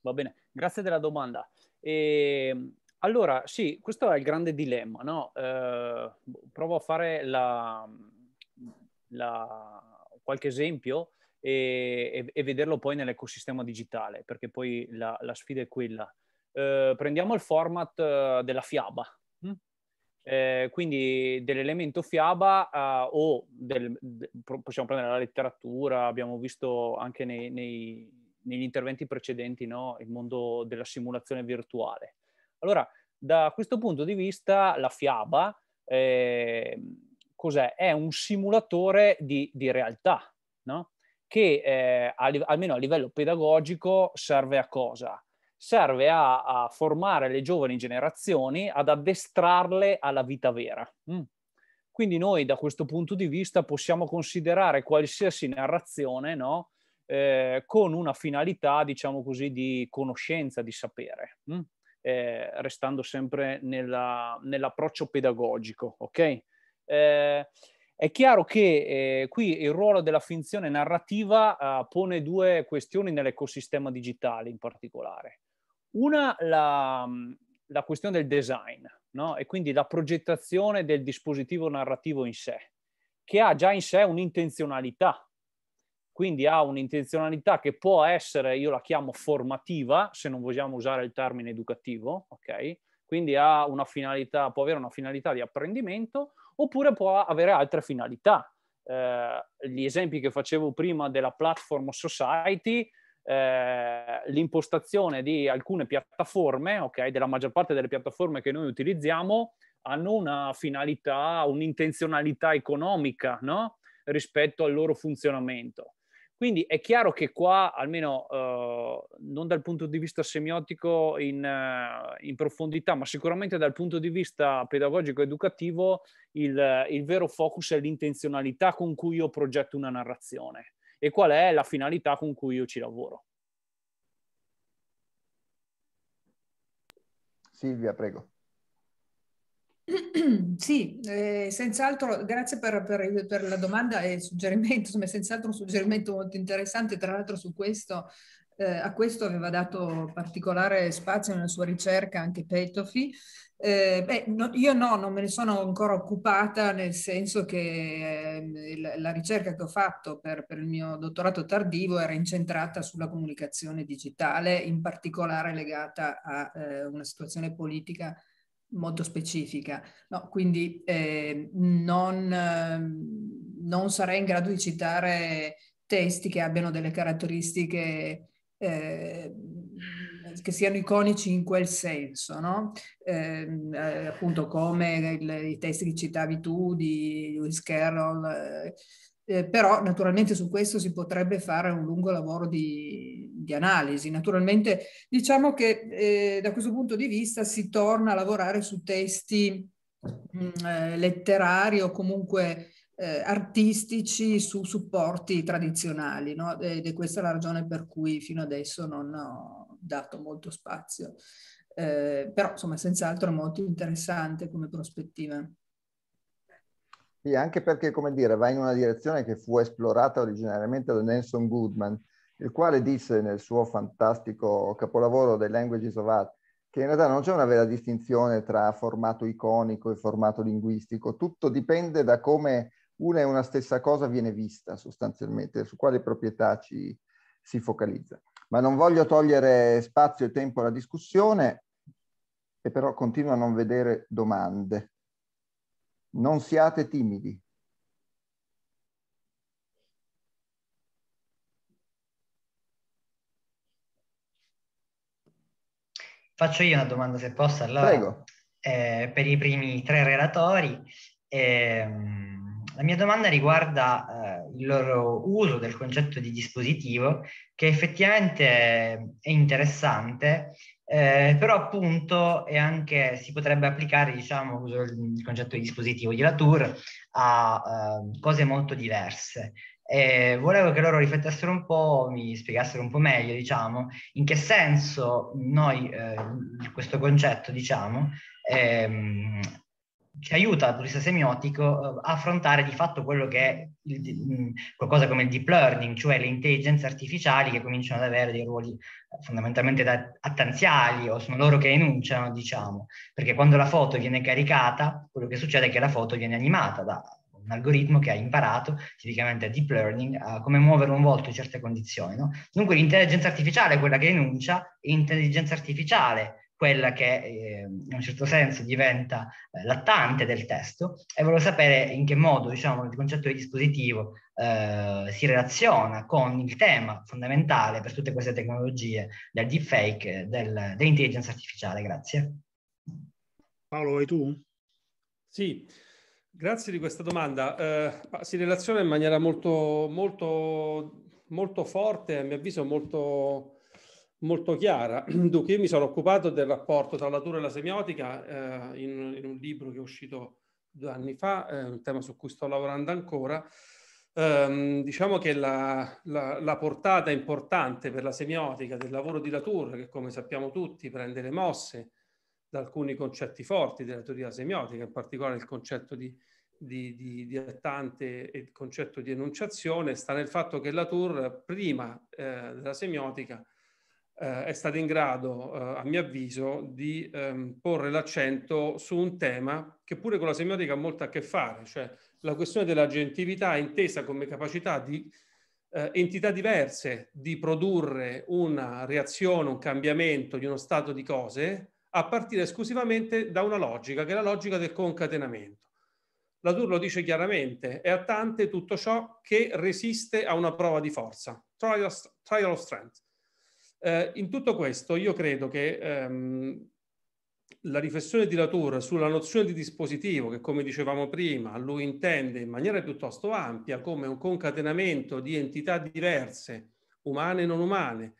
Va bene, grazie della domanda. E ehm, allora, sì, questo è il grande dilemma, no? Eh, boh, provo a fare la, la, qualche esempio e, e, e, vederlo poi nell'ecosistema digitale, perché poi la, la sfida è quella. Eh, prendiamo il format eh, della fiaba, hm? eh, quindi dell'elemento fiaba eh, o del, de, possiamo prendere la letteratura, abbiamo visto anche nei, nei, negli interventi precedenti no? il mondo della simulazione virtuale. Allora, da questo punto di vista, la fiaba eh, cos'è? È un simulatore di, di realtà, no? che eh, a, almeno a livello pedagogico serve a cosa? Serve a, a, formare le giovani generazioni, ad addestrarle alla vita vera. Mm. Quindi noi da questo punto di vista possiamo considerare qualsiasi narrazione no? eh, con una finalità, diciamo così, di conoscenza, di sapere. Mm eh, restando sempre nella, nell'approccio pedagogico, ok? Eh, è chiaro che eh, qui il ruolo della finzione narrativa eh, pone due questioni nell'ecosistema digitale in particolare. Una, la, la questione del design, no? e quindi la progettazione del dispositivo narrativo in sé, che ha già in sé un'intenzionalità, quindi ha un'intenzionalità che può essere, io la chiamo formativa, se non vogliamo usare il termine educativo, ok? Quindi ha una finalità, può avere una finalità di apprendimento oppure può avere altre finalità. Eh, gli esempi che facevo prima della platform society, eh, l'impostazione di alcune piattaforme, ok? Della maggior parte delle piattaforme che noi utilizziamo hanno una finalità, un'intenzionalità economica, no? rispetto al loro funzionamento. Quindi è chiaro che qua, almeno eh, non dal punto di vista semiotico in, eh, in, profondità, ma sicuramente dal punto di vista pedagogico-educativo, il, il vero focus è l'intenzionalità con cui io progetto una narrazione e qual è la finalità con cui io ci lavoro. Silvia, prego. *clears throat* Sì, eh, senz'altro, grazie per, per, per, la domanda e il suggerimento, insomma, senz'altro un suggerimento molto interessante, tra l'altro su questo, eh, a questo aveva dato particolare spazio nella sua ricerca anche Petofi. Eh, beh, no, io no, non me ne sono ancora occupata, nel senso che ehm, la, la ricerca che ho fatto per, per il mio dottorato tardivo era incentrata sulla comunicazione digitale, in particolare legata a eh, una situazione politica molto specifica, no, quindi eh, non, eh, non, sarei in grado di citare testi che abbiano delle caratteristiche eh, che siano iconici in quel senso, no? Ehm, eh, appunto come il, i testi che citavi tu di Lewis Carroll, eh, eh, però naturalmente su questo si potrebbe fare un lungo lavoro di, di analisi. Naturalmente diciamo che eh, da questo punto di vista si torna a lavorare su testi mh, mm, eh, letterari o comunque eh, artistici su supporti tradizionali no? ed è questa la ragione per cui fino adesso non ho dato molto spazio. Eh, però insomma senz'altro è molto interessante come prospettiva. Sì, anche perché, come dire, va in una direzione che fu esplorata originariamente da Nelson Goodman, il quale disse nel suo fantastico capolavoro The Languages of Art che in realtà non c'è una vera distinzione tra formato iconico e formato linguistico, tutto dipende da come una e una stessa cosa viene vista sostanzialmente, su quale proprietà ci si focalizza. Ma non voglio togliere spazio e tempo alla discussione, e però continuo a non vedere domande. Non siate timidi, Faccio io una domanda se posso. Allora, Prego. Eh, per i primi tre relatori, ehm, la mia domanda riguarda eh, il loro uso del concetto di dispositivo, che effettivamente è interessante, eh, però appunto è anche, si potrebbe applicare diciamo, il concetto di dispositivo di Latour a eh, cose molto diverse. E volevo che loro riflettessero un po', mi spiegassero un po' meglio, diciamo, in che senso noi eh, questo concetto, diciamo, ehm, ci aiuta dal turista semiotico eh, a affrontare di fatto quello che è il, mm, qualcosa come il deep learning, cioè le intelligenze artificiali che cominciano ad avere dei ruoli eh, fondamentalmente da, attanziali o sono loro che enunciano, diciamo, perché quando la foto viene caricata, quello che succede è che la foto viene animata da, un algoritmo che ha imparato, tipicamente deep learning, a come muovere un volto in certe condizioni. No? Dunque l'intelligenza artificiale è quella che enuncia, e l'intelligenza artificiale quella che eh, in un certo senso diventa eh, lattante del testo e volevo sapere in che modo diciamo, il concetto di dispositivo eh, si relaziona con il tema fondamentale per tutte queste tecnologie del deepfake, del, dell'intelligenza artificiale. Grazie. Paolo, vai tu? Sì, Grazie di questa domanda. Eh, si relaziona in maniera molto, molto, molto forte, a mio avviso molto, molto chiara. *clears throat* Dunque, io mi sono occupato del rapporto tra la natura e la semiotica eh, in, in, un libro che è uscito due anni fa, eh, un tema su cui sto lavorando ancora. Eh, diciamo che la, la, la, portata importante per la semiotica del lavoro di Latour, che come sappiamo tutti prende le mosse, da alcuni concetti forti della teoria semiotica, in particolare il concetto di, di, di, di attante e il concetto di enunciazione, sta nel fatto che Latour, prima eh, della semiotica, eh, è stato in grado, eh, a mio avviso, di ehm, porre l'accento su un tema che pure con la semiotica ha molto a che fare, cioè la questione dell'agentività intesa come capacità di eh, entità diverse di produrre una reazione, un cambiamento di uno stato di cose a partire esclusivamente da una logica, che è la logica del concatenamento. La Tour lo dice chiaramente, è attante tutto ciò che resiste a una prova di forza, trial, trial of strength. Eh, in tutto questo io credo che ehm, la riflessione di Latour sulla nozione di dispositivo, che come dicevamo prima, lui intende in maniera piuttosto ampia come un concatenamento di entità diverse, umane e non umane,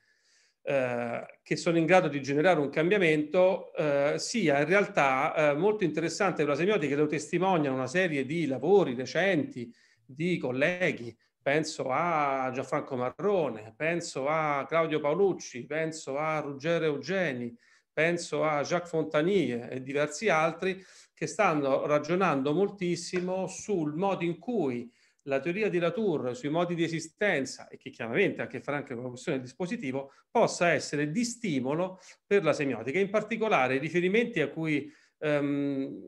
eh, che sono in grado di generare un cambiamento eh, sia in realtà eh, molto interessante per la semiotica, lo testimoniano una serie di lavori recenti di colleghi, penso a Gianfranco Marrone, penso a Claudio Paolucci, penso a Ruggero Eugeni, penso a Jacques Fontanier e diversi altri che stanno ragionando moltissimo sul modo in cui la teoria di Latour sui modi di esistenza e che chiaramente ha a che fare anche con la questione del dispositivo possa essere di stimolo per la semiotica. In particolare i riferimenti a cui ehm,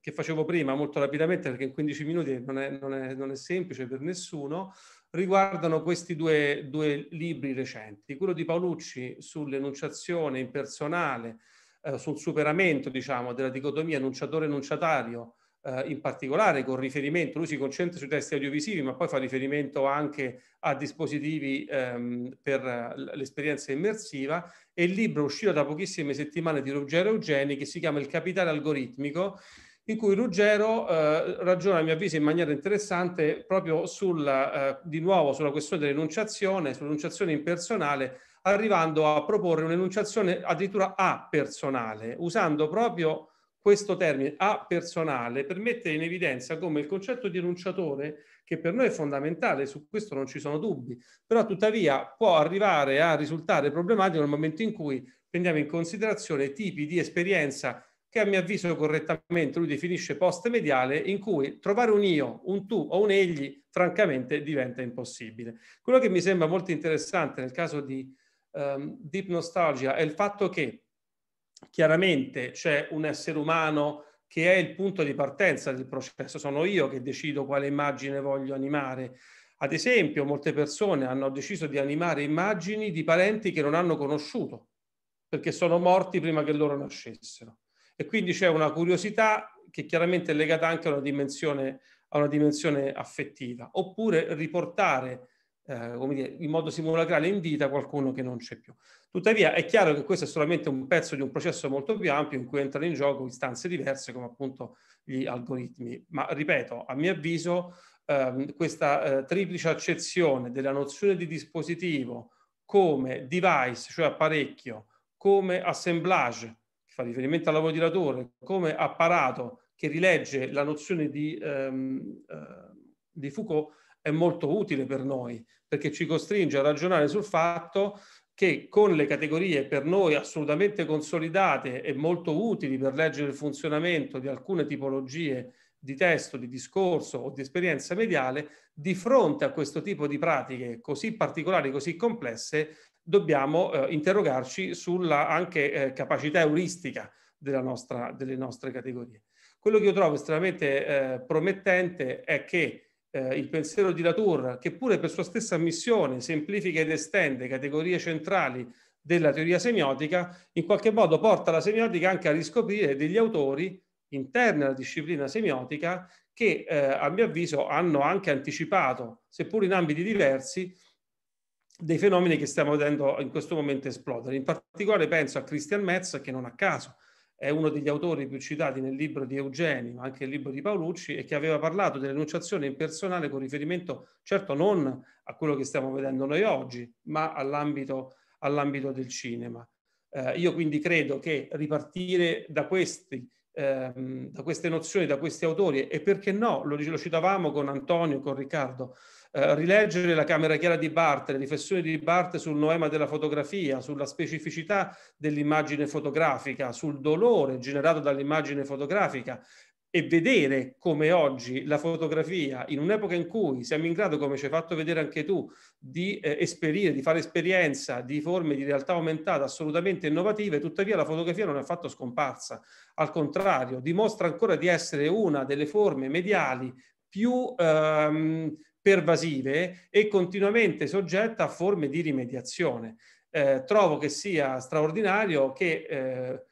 che facevo prima molto rapidamente perché in 15 minuti non è, non è, non è semplice per nessuno, riguardano questi due, due, libri recenti, quello di Paolucci sull'enunciazione impersonale, eh, sul superamento diciamo, della dicotomia enunciatore-enunciatario eh, in particolare con riferimento, lui si concentra sui testi audiovisivi, ma poi fa riferimento anche a dispositivi ehm, per l'esperienza immersiva, e il libro uscito da pochissime settimane di Ruggero Eugeni che si chiama Il capitale algoritmico, in cui Ruggero eh, ragiona, a mio avviso, in maniera interessante proprio sulla, eh, di nuovo sulla questione dell'enunciazione, sull'enunciazione impersonale, arrivando a proporre un'enunciazione addirittura apersonale, usando proprio questo termine apersonale per mettere in evidenza come il concetto di enunciatore, che per noi è fondamentale, su questo non ci sono dubbi, però tuttavia può arrivare a risultare problematico nel momento in cui prendiamo in considerazione tipi di esperienza che a mio avviso correttamente lui definisce post-mediale, in cui trovare un io, un tu o un egli francamente diventa impossibile. Quello che mi sembra molto interessante nel caso di um, Deep Nostalgia è il fatto che chiaramente c'è un essere umano che è il punto di partenza del processo, sono io che decido quale immagine voglio animare. Ad esempio, molte persone hanno deciso di animare immagini di parenti che non hanno conosciuto, perché sono morti prima che loro nascessero. E quindi c'è una curiosità che chiaramente è legata anche a una dimensione, a una dimensione affettiva. Oppure riportare eh, come dire, in modo simulacrale in vita qualcuno che non c'è più. Tuttavia è chiaro che questo è solamente un pezzo di un processo molto più ampio in cui entrano in gioco istanze diverse come appunto gli algoritmi. Ma ripeto, a mio avviso eh, questa eh, triplice accezione della nozione di dispositivo come device, cioè apparecchio, come assemblage, che fa riferimento al lavoro di latore, come apparato che rilegge la nozione di, ehm, eh, di Foucault, è molto utile per noi perché ci costringe a ragionare sul fatto che con le categorie per noi assolutamente consolidate e molto utili per leggere il funzionamento di alcune tipologie di testo, di discorso o di esperienza mediale, di fronte a questo tipo di pratiche così particolari, così complesse, dobbiamo eh, interrogarci sulla anche eh, capacità euristica della nostra, delle nostre categorie. Quello che io trovo estremamente eh, promettente è che eh, il pensiero di Latour, che pure per sua stessa missione semplifica ed estende categorie centrali della teoria semiotica, in qualche modo porta la semiotica anche a riscoprire degli autori interni alla disciplina semiotica che, eh, a mio avviso, hanno anche anticipato, seppur in ambiti diversi, dei fenomeni che stiamo vedendo in questo momento esplodere. In particolare penso a Christian Metz, che non a caso è uno degli autori più citati nel libro di Eugeni, ma anche nel libro di Paolucci, e che aveva parlato dell'enunciazione impersonale con riferimento, certo non a quello che stiamo vedendo noi oggi, ma all'ambito, all'ambito del cinema. Eh, io quindi credo che ripartire da, questi, ehm, da queste nozioni, da questi autori, e perché no, lo, lo citavamo con Antonio, con Riccardo, eh, rileggere la camera chiara di Barthes, le riflessioni di Barthes sul noema della fotografia, sulla specificità dell'immagine fotografica, sul dolore generato dall'immagine fotografica e vedere come oggi la fotografia, in un'epoca in cui siamo in grado, come ci hai fatto vedere anche tu, di eh, esperire, di fare esperienza di forme di realtà aumentata assolutamente innovative, tuttavia la fotografia non è affatto scomparsa, al contrario, dimostra ancora di essere una delle forme mediali più ehm, pervasive e continuamente soggetta a forme di rimediazione. Eh, trovo che sia straordinario che eh,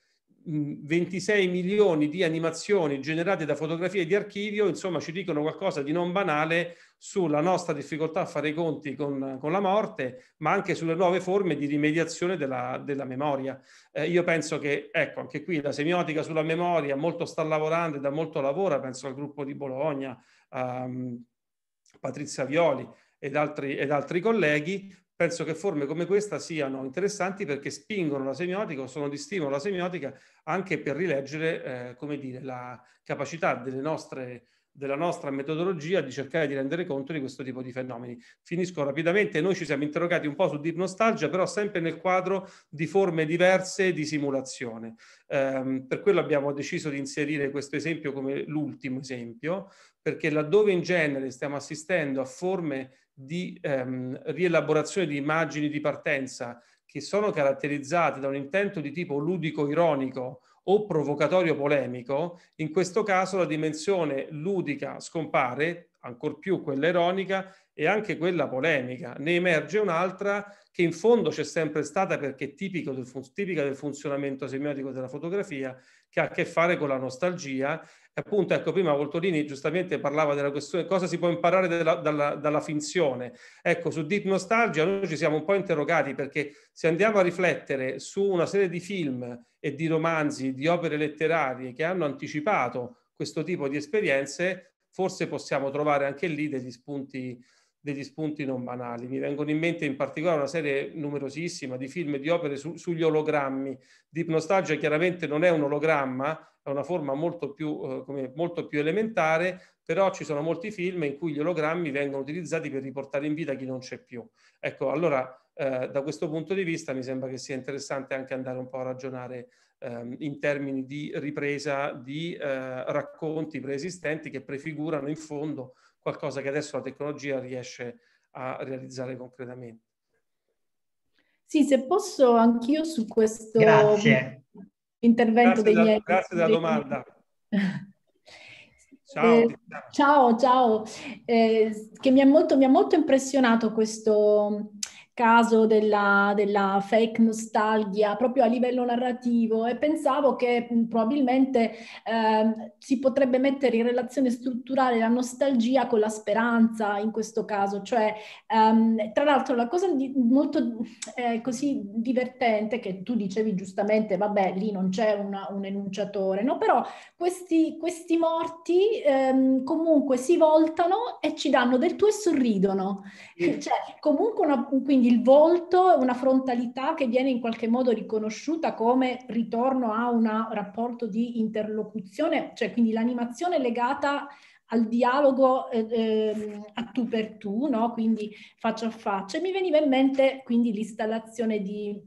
26 milioni di animazioni generate da fotografie di archivio, insomma, ci dicono qualcosa di non banale sulla nostra difficoltà a fare i conti con, con la morte, ma anche sulle nuove forme di rimediazione della, della memoria. Eh, io penso che, ecco, anche qui la semiotica sulla memoria, molto sta lavorando e da molto lavora, penso al gruppo di Bologna, ehm, Patrizia Violi ed altri, ed altri colleghi, penso che forme come questa siano interessanti perché spingono la semiotica o sono di stimolo alla semiotica anche per rileggere eh, come dire, la capacità delle nostre, della nostra metodologia di cercare di rendere conto di questo tipo di fenomeni. Finisco rapidamente, noi ci siamo interrogati un po' su Deep Nostalgia, però sempre nel quadro di forme diverse di simulazione. Ehm, per quello abbiamo deciso di inserire questo esempio come l'ultimo esempio, perché laddove in genere stiamo assistendo a forme di ehm, rielaborazione di immagini di partenza che sono caratterizzate da un intento di tipo ludico-ironico o provocatorio polemico, in questo caso la dimensione ludica scompare, ancor più quella ironica e anche quella polemica. Ne emerge un'altra che in fondo c'è sempre stata perché è tipica del funzionamento semiotico della fotografia, che ha a che fare con la nostalgia. E appunto, ecco, prima Voltolini giustamente parlava della questione cosa si può imparare della, dalla, dalla, finzione. Ecco, su Deep Nostalgia noi ci siamo un po' interrogati perché se andiamo a riflettere su una serie di film e di romanzi, di opere letterarie che hanno anticipato questo tipo di esperienze, forse possiamo trovare anche lì degli spunti degli spunti non banali. Mi vengono in mente in particolare una serie numerosissima di film e di opere su, sugli ologrammi. Deep Nostalgia chiaramente non è un ologramma, è una forma molto più, eh, come, molto più elementare, però ci sono molti film in cui gli ologrammi vengono utilizzati per riportare in vita chi non c'è più. Ecco, allora eh, da questo punto di vista mi sembra che sia interessante anche andare un po' a ragionare ehm, in termini di ripresa di eh, racconti preesistenti che prefigurano in fondo qualcosa che adesso la tecnologia riesce a realizzare concretamente. Sì, se posso anch'io su questo grazie. intervento grazie degli... Da, grazie della domanda. *laughs* Ciao, eh, ciao, ciao. Eh, che mi ha molto, molto, impressionato questo, caso della, della, fake nostalgia proprio a livello narrativo e pensavo che probabilmente eh, si potrebbe mettere in relazione strutturale la nostalgia con la speranza in questo caso, cioè ehm, tra l'altro la cosa di, molto eh, così divertente che tu dicevi giustamente, vabbè lì non c'è una, un enunciatore, no? però questi, questi morti ehm, comunque si voltano e ci danno del tuo e sorridono, mm. *laughs* cioè comunque una, quindi quindi il volto è una frontalità che viene in qualche modo riconosciuta come ritorno a un rapporto di interlocuzione, cioè quindi l'animazione legata al dialogo eh, ehm, a tu per tu, no? quindi faccia a faccia. E mi veniva in mente quindi l'installazione di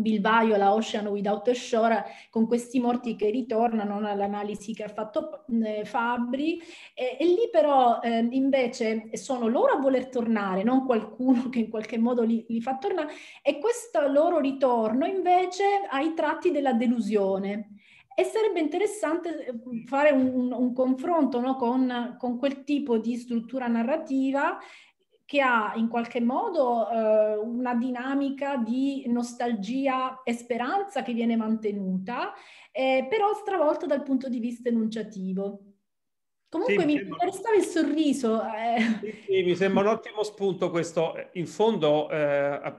Bilbaio, la Ocean Without a Shore, con questi morti che ritornano all'analisi che ha fatto eh, Fabri. E, e, lì però eh, invece sono loro a voler tornare, non qualcuno *laughs* che in qualche modo li, li, fa tornare. E questo loro ritorno invece ha i tratti della delusione. E sarebbe interessante eh, fare un, un confronto no, con, con quel tipo di struttura narrativa che ha in qualche modo eh, una dinamica di nostalgia e speranza che viene mantenuta, eh, però stravolta dal punto di vista enunciativo. Comunque sì, mi sembra... interessava il sorriso. Eh. Sì, sì, mi sembra un ottimo spunto questo. In fondo, eh,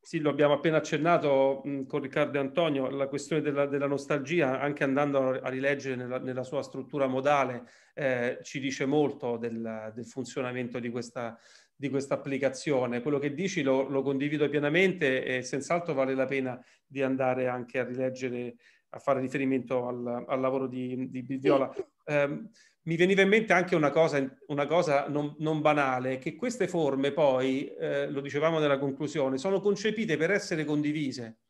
sì, lo abbiamo appena accennato mh, con Riccardo e Antonio, la questione della, della nostalgia, anche andando a rileggere nella, nella sua struttura modale, eh, ci dice molto del, del funzionamento di questa, di questa applicazione. Quello che dici lo, lo, condivido pienamente e senz'altro vale la pena di andare anche a rileggere, a fare riferimento al, al lavoro di, di Biviola. Eh, mi veniva in mente anche una cosa, una cosa non, non, banale, che queste forme poi, eh, lo dicevamo nella conclusione, sono concepite per essere condivise.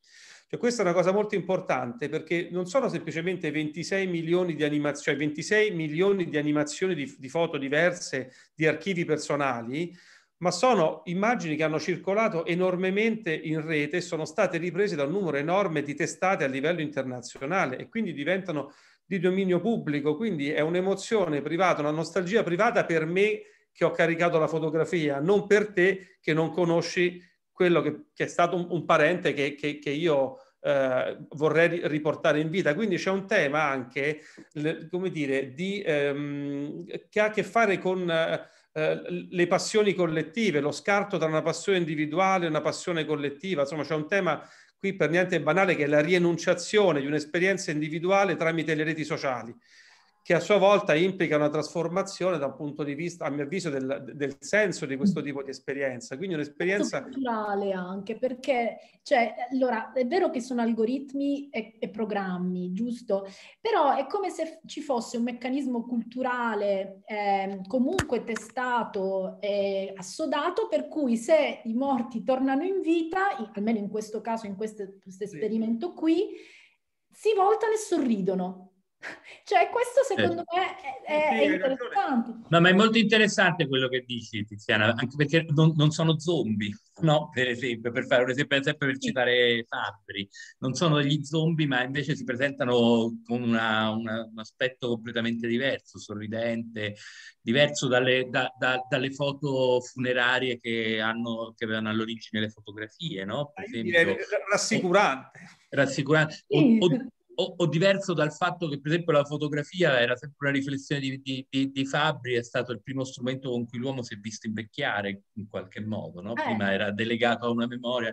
Cioè, questa è una cosa molto importante perché non sono semplicemente 26 milioni di animazioni, cioè 26 milioni di animazioni di, di foto diverse, di archivi personali, ma sono immagini che hanno circolato enormemente in rete e sono state riprese da un numero enorme di testate a livello internazionale e quindi diventano di dominio pubblico, quindi è un'emozione privata, una nostalgia privata per me che ho caricato la fotografia, non per te che non conosci quello che, che è stato un, un parente che, che, che io eh, vorrei riportare in vita. Quindi c'è un tema anche, come dire, di, ehm, che ha a che fare con... Eh, eh, le passioni collettive, lo scarto tra una passione individuale e una passione collettiva. Insomma, c'è un tema qui per niente banale che è la rienunciazione di un'esperienza individuale tramite le reti sociali che a sua volta implica una trasformazione da un punto di vista, a mio avviso, del, del senso di questo tipo di esperienza. Quindi un'esperienza... Culturale anche, perché, cioè, allora, è vero che sono algoritmi e, e, programmi, giusto? Però è come se ci fosse un meccanismo culturale eh, comunque testato e assodato, per cui se i morti tornano in vita, almeno in questo caso, in questo, questo esperimento sì. qui, si voltano e sorridono cioè, questo eh. secondo eh. me è, è, eh è interessante. No, ma è molto interessante quello che dici, Tiziana, anche perché non, non sono zombie, *laughs* no? Per esempio, per fare un esempio, sempre per citare Fabri, non sono degli zombie, ma invece si presentano con una, una, un aspetto completamente diverso, sorridente, diverso dalle, da, da, dalle foto funerarie che, hanno, che avevano all'origine le fotografie, no? Per esempio, rassicurante. Eh, rassicurante. O, o, o, o, diverso dal fatto che per esempio la fotografia era sempre una riflessione di, di, di, di Fabri, è stato il primo strumento con cui l'uomo si è visto invecchiare in qualche modo, no? Eh. prima eh. era delegato a una memoria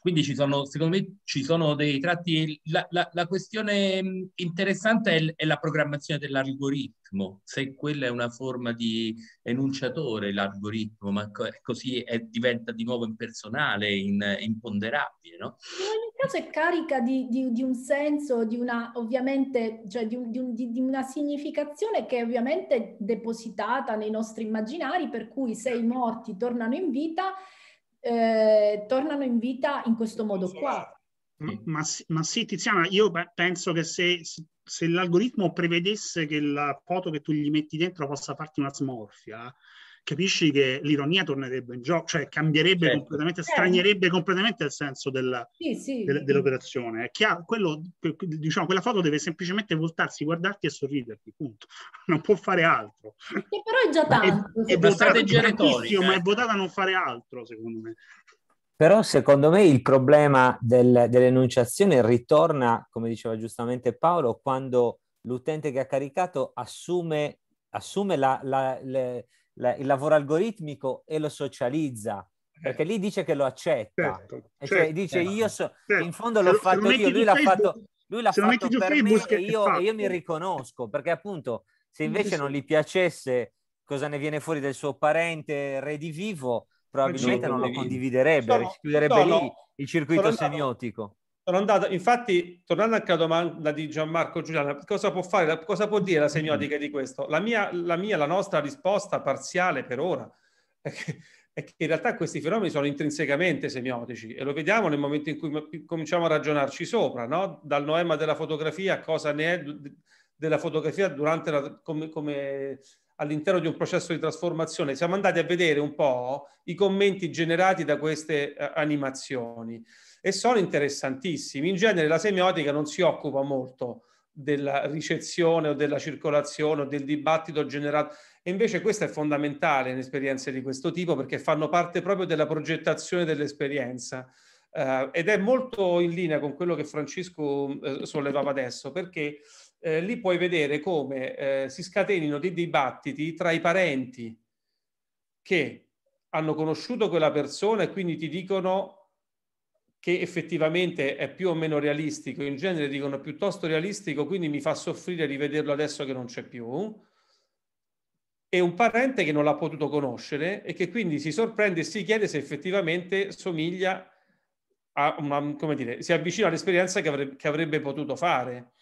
quindi ci sono, secondo me ci sono dei tratti, la, la, la questione mm, interessante è, è, la programmazione dell'algoritmo, se quella è una forma di enunciatore l'algoritmo, ma co- così è, diventa di nuovo impersonale, in, imponderabile. No? In ogni caso è carica di, di, di un senso, di una, cioè di, un, di una significazione che è ovviamente depositata nei nostri immaginari, per cui se i morti tornano in vita eh, tornano in vita in questo modo qua. Ma, ma sì, Tiziana, io penso che se, se l'algoritmo prevedesse che la foto che tu gli metti dentro possa farti una smorfia, capisci che l'ironia tornerebbe in gioco, cioè cambierebbe certo. completamente, eh. stranierebbe completamente il senso della, sì, sì. De, dell'operazione. È chiaro, quello, diciamo, quella foto deve semplicemente voltarsi, guardarti e sorriderti, punto. *laughs* Non può fare altro. Che però è già tanto. È, è votata eh. ma è votata a non fare altro, secondo me. Però secondo me il problema del, dell'enunciazione ritorna, come diceva giustamente Paolo, quando l'utente che ha caricato assume, assume la, la, le, il lavoro algoritmico e lo socializza, eh. perché lì dice che lo accetta. Certo, cioè, certo, dice eh, io so, certo. in fondo l'ho fatto io, lui l'ha fatto, lui l'ha fatto per me e io, e io, mi riconosco, perché appunto se invece non gli piacesse cosa ne viene fuori del suo parente redivivo, probabilmente non lo condividerebbe, sono, chiuderebbe sono, lì il circuito semiotico. Sono andato, infatti, tornando anche alla domanda di Gianmarco Giuliana, cosa può fare, cosa può dire la semiotica di questo? La mia, la, mia, la nostra risposta parziale per ora è che, è che in realtà questi fenomeni sono intrinsecamente semiotici e lo vediamo nel momento in cui cominciamo a ragionarci sopra, no? dal noema della fotografia, cosa ne è della fotografia durante la, come, come all'interno di un processo di trasformazione. Siamo andati a vedere un po' i commenti generati da queste eh, animazioni e sono interessantissimi. In genere la semiotica non si occupa molto della ricezione o della circolazione o del dibattito generato e invece questo è fondamentale in esperienze di questo tipo perché fanno parte proprio della progettazione dell'esperienza. Uh, ed è molto in linea con quello che Francesco uh, sollevava adesso, perché uh, lì puoi vedere come si scatenino dei dibattiti tra i parenti che hanno conosciuto quella persona e quindi ti dicono che effettivamente è più o meno realistico, in genere dicono piuttosto realistico, quindi mi fa soffrire rivederlo adesso che non c'è più, e un parente che non l'ha potuto conoscere e che quindi si sorprende e si chiede se effettivamente somiglia a una, come dire, si avvicina all'esperienza che, avrebbe, che avrebbe potuto fare.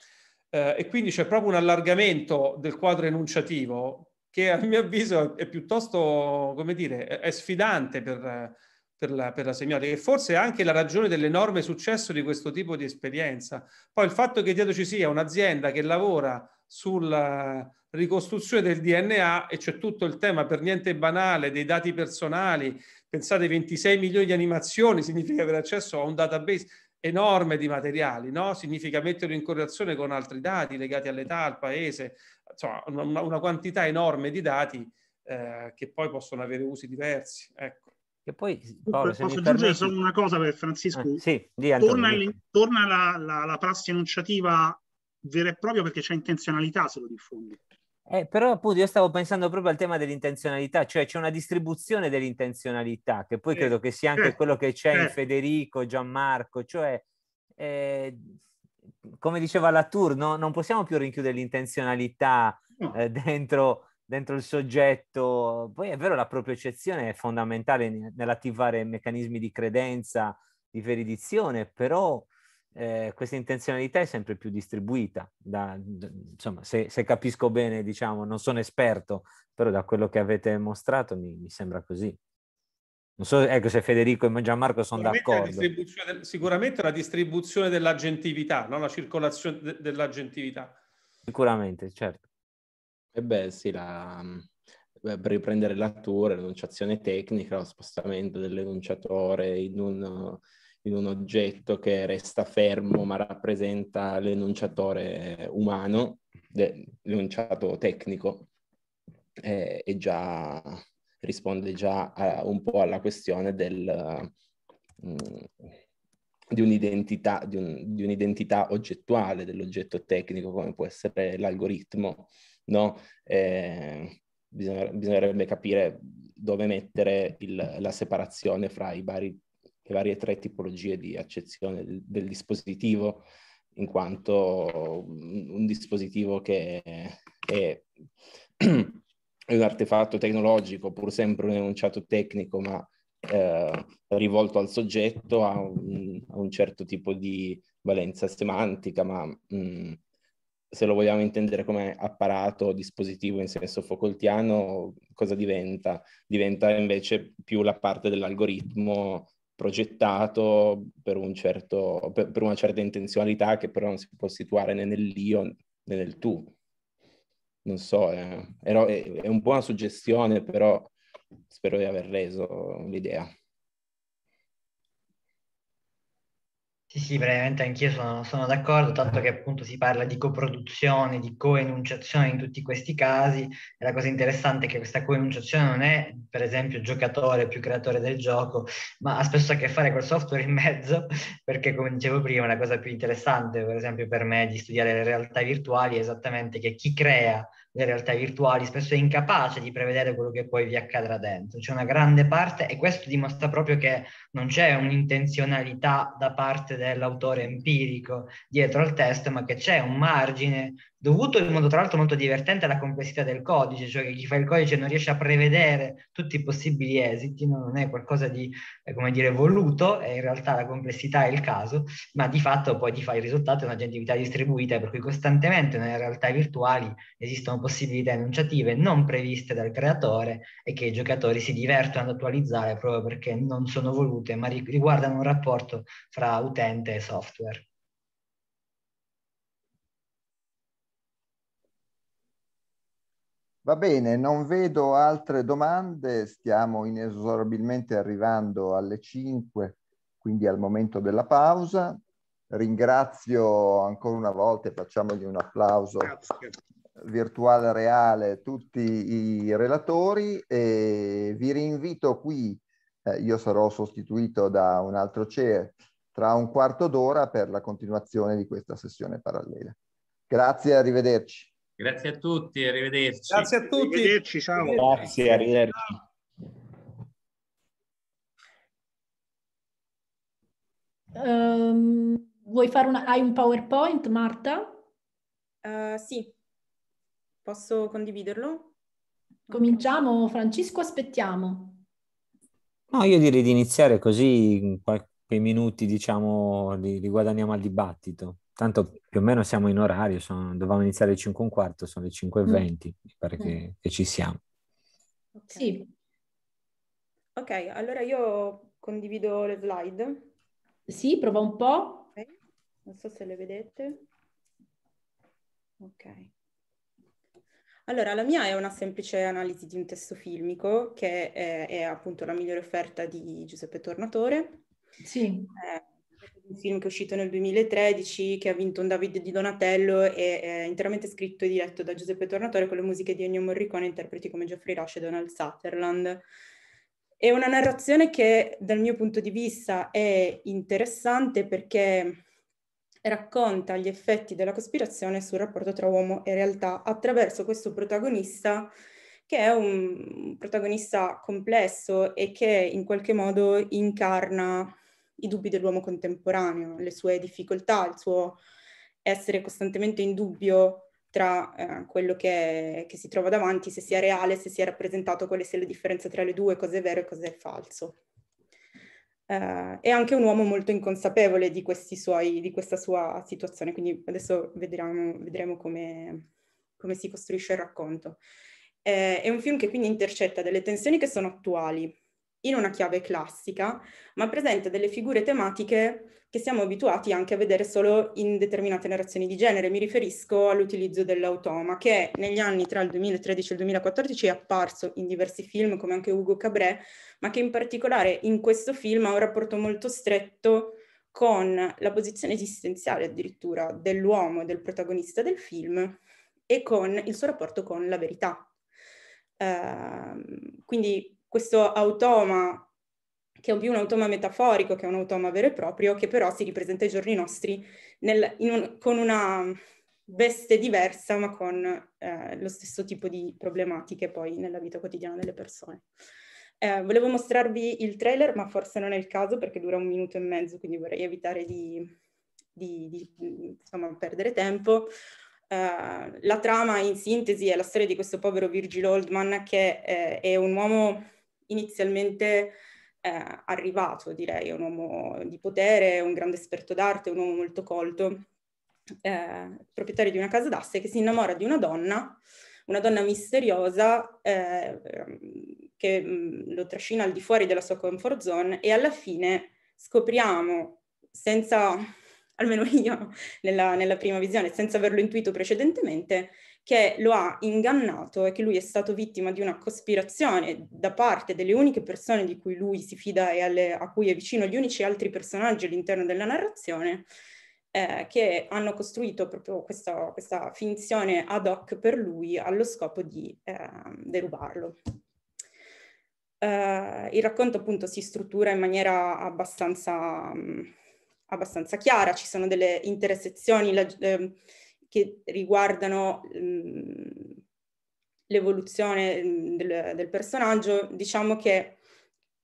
Eh, e quindi c'è proprio un allargamento del quadro enunciativo che a mio avviso è piuttosto, come dire, è sfidante per per la, per la semiotica e forse è anche la ragione dell'enorme successo di questo tipo di esperienza. Poi il fatto che dietro ci sia un'azienda che lavora sulla ricostruzione del DNA e c'è tutto il tema per niente banale dei dati personali, pensate 26 milioni di animazioni significa avere accesso a un database enorme di materiali, no? significa metterlo in correlazione con altri dati legati all'età, al paese, insomma una, una quantità enorme di dati eh, che poi possono avere usi diversi. Ecco. Che poi, Paolo, Posso aggiungere permetti... solo una cosa per Francisco? Eh, sì, di torna, il, torna la, la, la prassi enunciativa vera e propria perché c'è intenzionalità se lo diffondi. Eh, però appunto io stavo pensando proprio al tema dell'intenzionalità, cioè c'è una distribuzione dell'intenzionalità che poi eh, credo che sia anche eh, quello che c'è in eh. Federico, Gianmarco, cioè eh, come diceva Latour, no? non possiamo più rinchiudere l'intenzionalità no. Eh, dentro dentro il soggetto. Poi è vero, la propriocezione è fondamentale nell'attivare meccanismi di credenza, di veridizione, però eh, questa intenzionalità è sempre più distribuita. Da, insomma, se, se, capisco bene, diciamo, non sono esperto, però da quello che avete mostrato mi, mi sembra così. Non so ecco, se Federico e Gianmarco sono d'accordo. La del, sicuramente la distribuzione dell'agentività, no? la circolazione de, dell'aggentività. Sicuramente, certo. E beh, sì, la, mm, eh, per riprendere la l'enunciazione tecnica, lo spostamento dell'enunciatore in un, eh, in un oggetto che resta fermo ma rappresenta l'enunciatore umano, l'enunciato tecnico, eh, e già risponde già a, un po' alla questione del, mm, di, un'identità, di, un, di un'identità oggettuale dell'oggetto tecnico come può essere l'algoritmo no? Eh, bisogner- bisognerebbe capire dove mettere il, la separazione fra i vari, le varie tre tipologie di accezione del, del dispositivo, in quanto un dispositivo che è, è un artefatto tecnologico, pur sempre un enunciato tecnico, ma eh, rivolto al soggetto, ha un, un, certo tipo di valenza semantica, ma mh, mm, se lo vogliamo intendere come apparato o dispositivo in senso focoltiano, cosa diventa? Diventa invece più la parte dell'algoritmo progettato per, un certo, per, per una certa intenzionalità che però non si può situare né nell'io né nel tu. Non so, è, eh. è, è un po' una suggestione, però spero di aver reso l'idea. Sì, sì, veramente anch'io sono, sono, d'accordo, tanto che appunto si parla di coproduzione, di coenunciazione in tutti questi casi e la cosa interessante è che questa coenunciazione non è per esempio giocatore più creatore del gioco, ma ha spesso a che fare col software in mezzo, *laughs* perché come dicevo prima la cosa più interessante per esempio per me di studiare le realtà virtuali è esattamente che chi crea le realtà virtuali spesso è incapace di prevedere quello che poi vi accadrà dentro. C'è una grande parte e questo dimostra proprio che non c'è un'intenzionalità da parte dell'autore empirico dietro al test, ma che c'è un margine dovuto in modo tra l'altro molto divertente alla complessità del codice, cioè che chi fa il codice non riesce a prevedere tutti i possibili esiti, non è qualcosa di, eh, come dire, voluto, è in realtà la complessità è il caso, ma di fatto poi ti fa il risultato è un'agentività distribuita, per cui costantemente nelle realtà virtuali esistono possibilità enunciative non previste dal creatore e che i giocatori si divertono ad attualizzare proprio perché non sono volute, ma riguardano un rapporto fra utente e software. Va bene, non vedo altre domande, stiamo inesorabilmente arrivando alle 5, quindi al momento della pausa. Ringrazio ancora una volta e facciamogli un applauso Grazie. virtuale reale tutti i relatori e vi rinvito qui, eh, io sarò sostituito da un altro CE tra un quarto d'ora per la continuazione di questa sessione parallela. Grazie, arrivederci. Grazie a tutti, arrivederci. Grazie a tutti. Arrivederci, ciao. Grazie, arrivederci. Um, vuoi fare una... Hai un PowerPoint, Marta? Uh, sì. Posso condividerlo? Cominciamo, Francesco, aspettiamo. No, io direi di iniziare così in quei minuti, diciamo, li, li guadagniamo al dibattito. Tanto più o meno siamo in orario, sono, dovevamo iniziare alle 5 e un quarto, sono le 5 e 20, mm. mi pare mm. che, che ci siamo. Okay. Sì. Ok, allora io condivido le slide. Sì, prova un po'. Okay. Non so se le vedete. Ok. Allora, la mia è una semplice analisi di un testo filmico che è, è appunto la migliore offerta di Giuseppe Tornatore. Sì. Eh, un film che è uscito nel 2013 che ha vinto un David di Donatello e è interamente scritto e diretto da Giuseppe Tornatore con le musiche di Ennio Morricone, interpreti come Geoffrey Rush e Donald Sutherland. È una narrazione che dal mio punto di vista è interessante perché racconta gli effetti della cospirazione sul rapporto tra uomo e realtà attraverso questo protagonista che è un protagonista complesso e che in qualche modo incarna i dubbi dell'uomo contemporaneo, le sue difficoltà, il suo essere costantemente in dubbio tra eh, quello che, che, si trova davanti, se sia reale, se sia rappresentato, quale sia la differenza tra le due, cosa è vero e cosa è falso. Eh, è anche un uomo molto inconsapevole di, suoi, di questa sua situazione, quindi adesso vedremo, vedremo come, come, si costruisce il racconto. Eh, è un film che quindi intercetta delle tensioni che sono attuali, in una chiave classica, ma presenta delle figure tematiche che siamo abituati anche a vedere solo in determinate narrazioni di genere. Mi riferisco all'utilizzo dell'automa, che negli anni tra il 2013 e il 2014 è apparso in diversi film, come anche Ugo Cabré, ma che in particolare in questo film ha un rapporto molto stretto con la posizione esistenziale addirittura dell'uomo e del protagonista del film e con il suo rapporto con la verità. Uh, quindi questo automa che è più un automa metaforico che un automa vero e proprio, che però si ripresenta ai giorni nostri nel, un, con una veste diversa ma con eh, lo stesso tipo di problematiche poi nella vita quotidiana delle persone. Eh, volevo mostrarvi il trailer, ma forse non è il caso perché dura un minuto e mezzo, quindi vorrei evitare di, di, di, insomma, perdere tempo. Eh, la trama in sintesi è la storia di questo povero Virgil Oldman che eh, è un uomo inizialmente eh, arrivato, direi, un uomo di potere, un grande esperto d'arte, un uomo molto colto, eh, proprietario di una casa d'asse, che si innamora di una donna, una donna misteriosa eh, che mh, mm, lo trascina al di fuori della sua comfort zone e alla fine scopriamo, senza, *laughs* almeno io nella, nella prima visione, senza averlo intuito precedentemente, che lo ha ingannato e che lui è stato vittima di una cospirazione da parte delle uniche persone di cui lui si fida e alle, a cui è vicino, gli unici altri personaggi all'interno della narrazione, eh, che hanno costruito proprio questa, questa, finzione ad hoc per lui allo scopo di eh, derubarlo. Eh, il racconto appunto si struttura in maniera abbastanza, mh, abbastanza chiara, ci sono delle intersezioni. La, ehm, che riguardano mh, mhmm, l'evoluzione mhmm, del, del, personaggio, diciamo che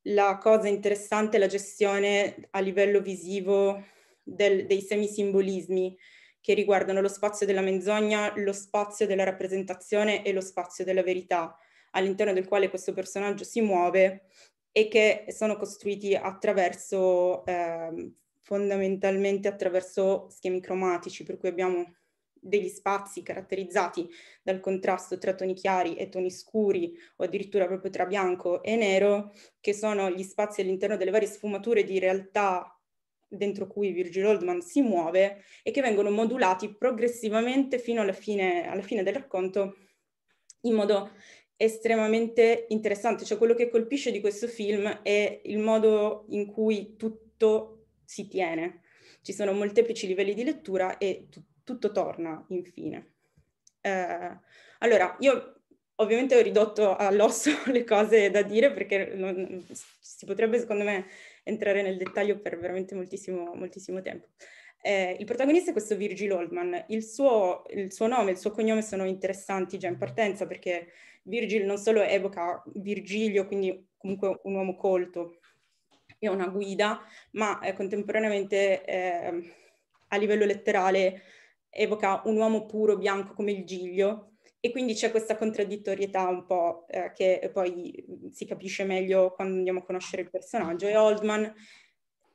la cosa interessante è la gestione a livello visivo del, dei semisimbolismi che riguardano lo spazio della menzogna, lo spazio della rappresentazione e lo spazio della verità, all'interno del quale questo personaggio si muove e che sono costruiti attraverso, eh, fondamentalmente attraverso schemi cromatici, per cui abbiamo degli spazi caratterizzati dal contrasto tra toni chiari e toni scuri o addirittura proprio tra bianco e nero, che sono gli spazi all'interno delle varie sfumature di realtà dentro cui Virgil Oldman si muove e che vengono modulati progressivamente fino alla fine, alla fine del racconto in modo estremamente interessante. Cioè quello che colpisce di questo film è il modo in cui tutto si tiene. Ci sono molteplici livelli di lettura e tutto tutto torna infine. Eh, allora, io ovviamente ho ridotto all'osso *laughs* le cose da dire perché non, si potrebbe secondo me entrare nel dettaglio per veramente moltissimo, moltissimo tempo. Eh, il protagonista è questo Virgil Oldman, il suo, il suo nome e il suo cognome sono interessanti già in partenza perché Virgil non solo evoca Virgilio, quindi comunque un uomo colto e una guida, ma eh, contemporaneamente eh, a livello letterale evoca un uomo puro bianco come il Giglio e quindi c'è questa contraddittorietà un po' eh, che poi mm, si capisce meglio quando andiamo a conoscere il personaggio e Oldman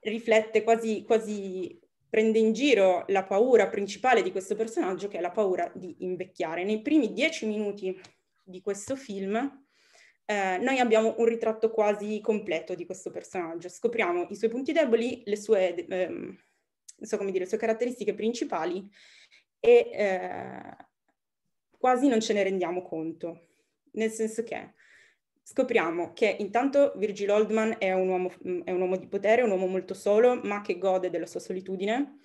riflette quasi, quasi prende in giro la paura principale di questo personaggio che è la paura di invecchiare. Nei primi dieci minuti di questo film eh, noi abbiamo un ritratto quasi completo di questo personaggio, scopriamo i suoi punti deboli, le sue... Ehm, so come dire, le sue caratteristiche principali e eh, quasi non ce ne rendiamo conto, nel senso che scopriamo che intanto Virgil Oldman è un uomo, mm, è un uomo di potere, un uomo molto solo, ma che gode della sua solitudine,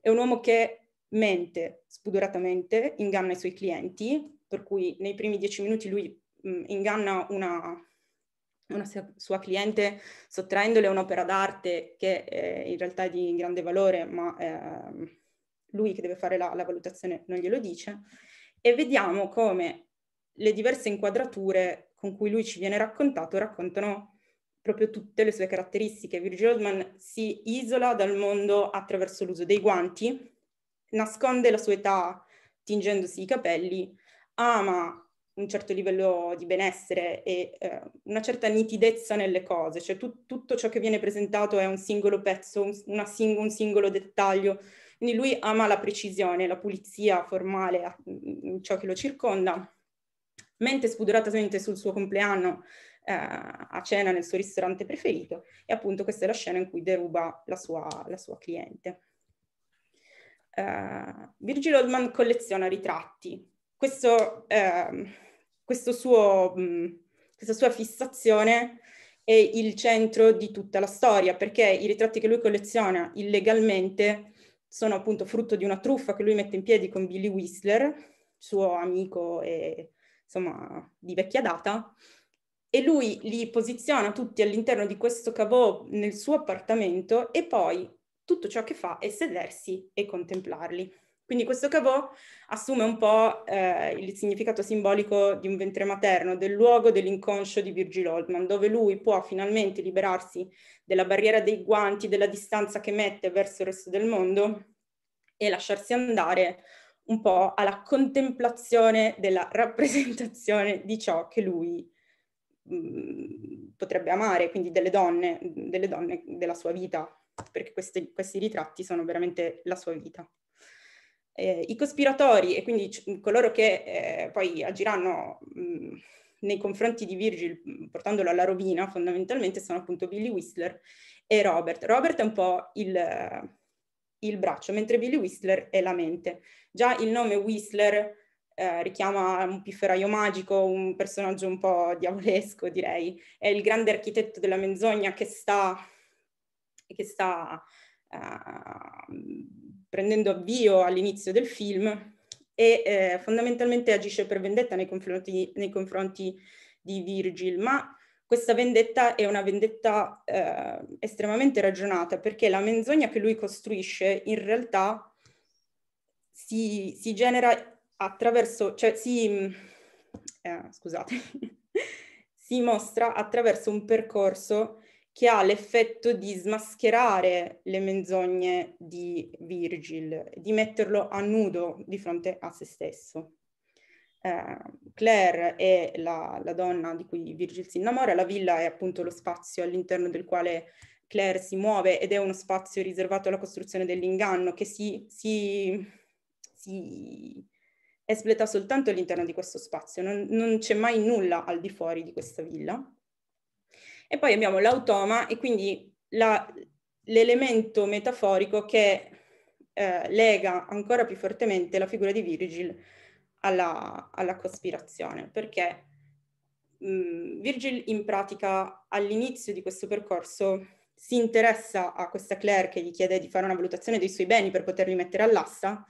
è un uomo che mente spudoratamente, inganna i suoi clienti, per cui nei primi dieci minuti lui mh, mm, inganna una una sua cliente sottraendole un'opera d'arte che eh, in realtà è di grande valore, ma eh, lui che deve fare la, la, valutazione non glielo dice, e vediamo come le diverse inquadrature con cui lui ci viene raccontato raccontano proprio tutte le sue caratteristiche. Virgil Oldman si isola dal mondo attraverso l'uso dei guanti, nasconde la sua età tingendosi i capelli, ama un certo livello di benessere e eh, una certa nitidezza nelle cose, cioè tu, tutto ciò che viene presentato è un singolo pezzo, un, sing- un, singolo dettaglio, quindi lui ama la precisione, la pulizia formale, a, mm, ciò che lo circonda. Mente spudoratamente sul suo compleanno eh, a cena nel suo ristorante preferito e appunto questa è la scena in cui deruba la sua, la sua cliente. Uh, Virgil Oldman colleziona ritratti, questo, eh, questo suo, mh, mm, questa sua fissazione è il centro di tutta la storia, perché i ritratti che lui colleziona illegalmente sono appunto frutto di una truffa che lui mette in piedi con Billy Whistler, suo amico e insomma di vecchia data, e lui li posiziona tutti all'interno di questo cavò nel suo appartamento e poi tutto ciò che fa è sedersi e contemplarli. Quindi questo cavò assume un po' eh, il significato simbolico di un ventre materno, del luogo dell'inconscio di Virgil Oldman, dove lui può finalmente liberarsi della barriera dei guanti, della distanza che mette verso il resto del mondo e lasciarsi andare un po' alla contemplazione della rappresentazione di ciò che lui mm, potrebbe amare, quindi delle donne, delle donne della sua vita, perché questi, questi ritratti sono veramente la sua vita. Eh, I cospiratori e quindi c- mhmm, coloro che eh, poi agiranno mh, mhmm, nei confronti di Virgil mhmm, portandolo alla rovina fondamentalmente sono appunto Billy Whistler e Robert. Robert è un po' il, il braccio, mentre Billy Whistler è la mente. Già il nome Whistler eh, richiama un pifferaio magico, un personaggio un po' diavolesco direi, è il grande architetto della menzogna che sta... Che sta uh, prendendo avvio all'inizio del film e eh, fondamentalmente agisce per vendetta nei confronti, nei confronti, di Virgil, ma questa vendetta è una vendetta eh, estremamente ragionata perché la menzogna che lui costruisce in realtà si, si genera attraverso, cioè si, eh, scusate, *laughs* si mostra attraverso un percorso che ha l'effetto di smascherare le menzogne di Virgil, di metterlo a nudo di fronte a se stesso. Eh, Claire è la, la, donna di cui Virgil si innamora, la villa è appunto lo spazio all'interno del quale Claire si muove ed è uno spazio riservato alla costruzione dell'inganno che si, si, si espleta soltanto all'interno di questo spazio, non, non c'è mai nulla al di fuori di questa villa. E poi abbiamo l'automa e quindi la, l'elemento metaforico che eh, lega ancora più fortemente la figura di Virgil alla, alla cospirazione, perché mh, mm, Virgil in pratica all'inizio di questo percorso si interessa a questa Claire che gli chiede di fare una valutazione dei suoi beni per poterli mettere all'asta,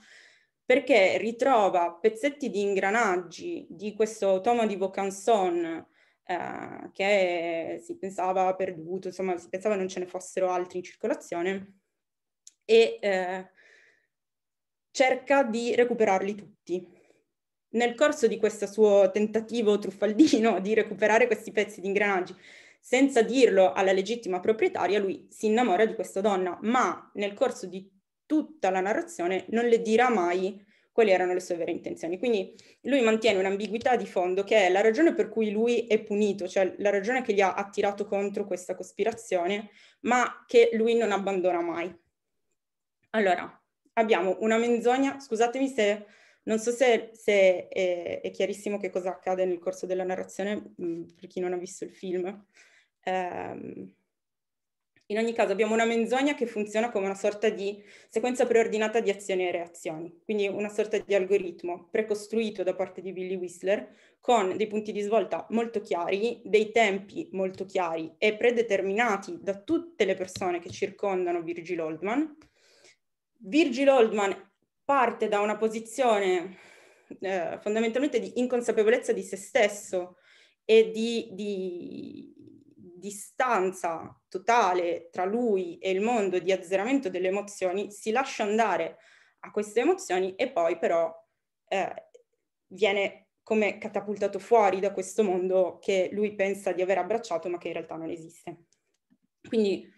perché ritrova pezzetti di ingranaggi di questo automa di Vaucanson eh, che si pensava perduto, insomma si pensava non ce ne fossero altri in circolazione e eh, cerca di recuperarli tutti. Nel corso di questo suo tentativo truffaldino di recuperare questi pezzi di ingranaggi senza dirlo alla legittima proprietaria, lui si innamora di questa donna, ma nel corso di tutta la narrazione non le dirà mai quali erano le sue vere intenzioni. Quindi lui mantiene un'ambiguità di fondo che è la ragione per cui lui è punito, cioè la ragione che gli ha attirato contro questa cospirazione, ma che lui non abbandona mai. Allora, abbiamo una menzogna, scusatemi se non so se, se è, è, chiarissimo che cosa accade nel corso della narrazione mm, per chi non ha visto il film. Eh, in ogni caso abbiamo una menzogna che funziona come una sorta di sequenza preordinata di azioni e reazioni, quindi una sorta di algoritmo precostruito da parte di Billy Whistler con dei punti di svolta molto chiari, dei tempi molto chiari e predeterminati da tutte le persone che circondano Virgil Oldman. Virgil Oldman parte da una posizione eh, fondamentalmente di inconsapevolezza di se stesso e di, di distanza totale tra lui e il mondo di azzeramento delle emozioni, si lascia andare a queste emozioni e poi però eh, viene come catapultato fuori da questo mondo che lui pensa di aver abbracciato ma che in realtà non esiste. Quindi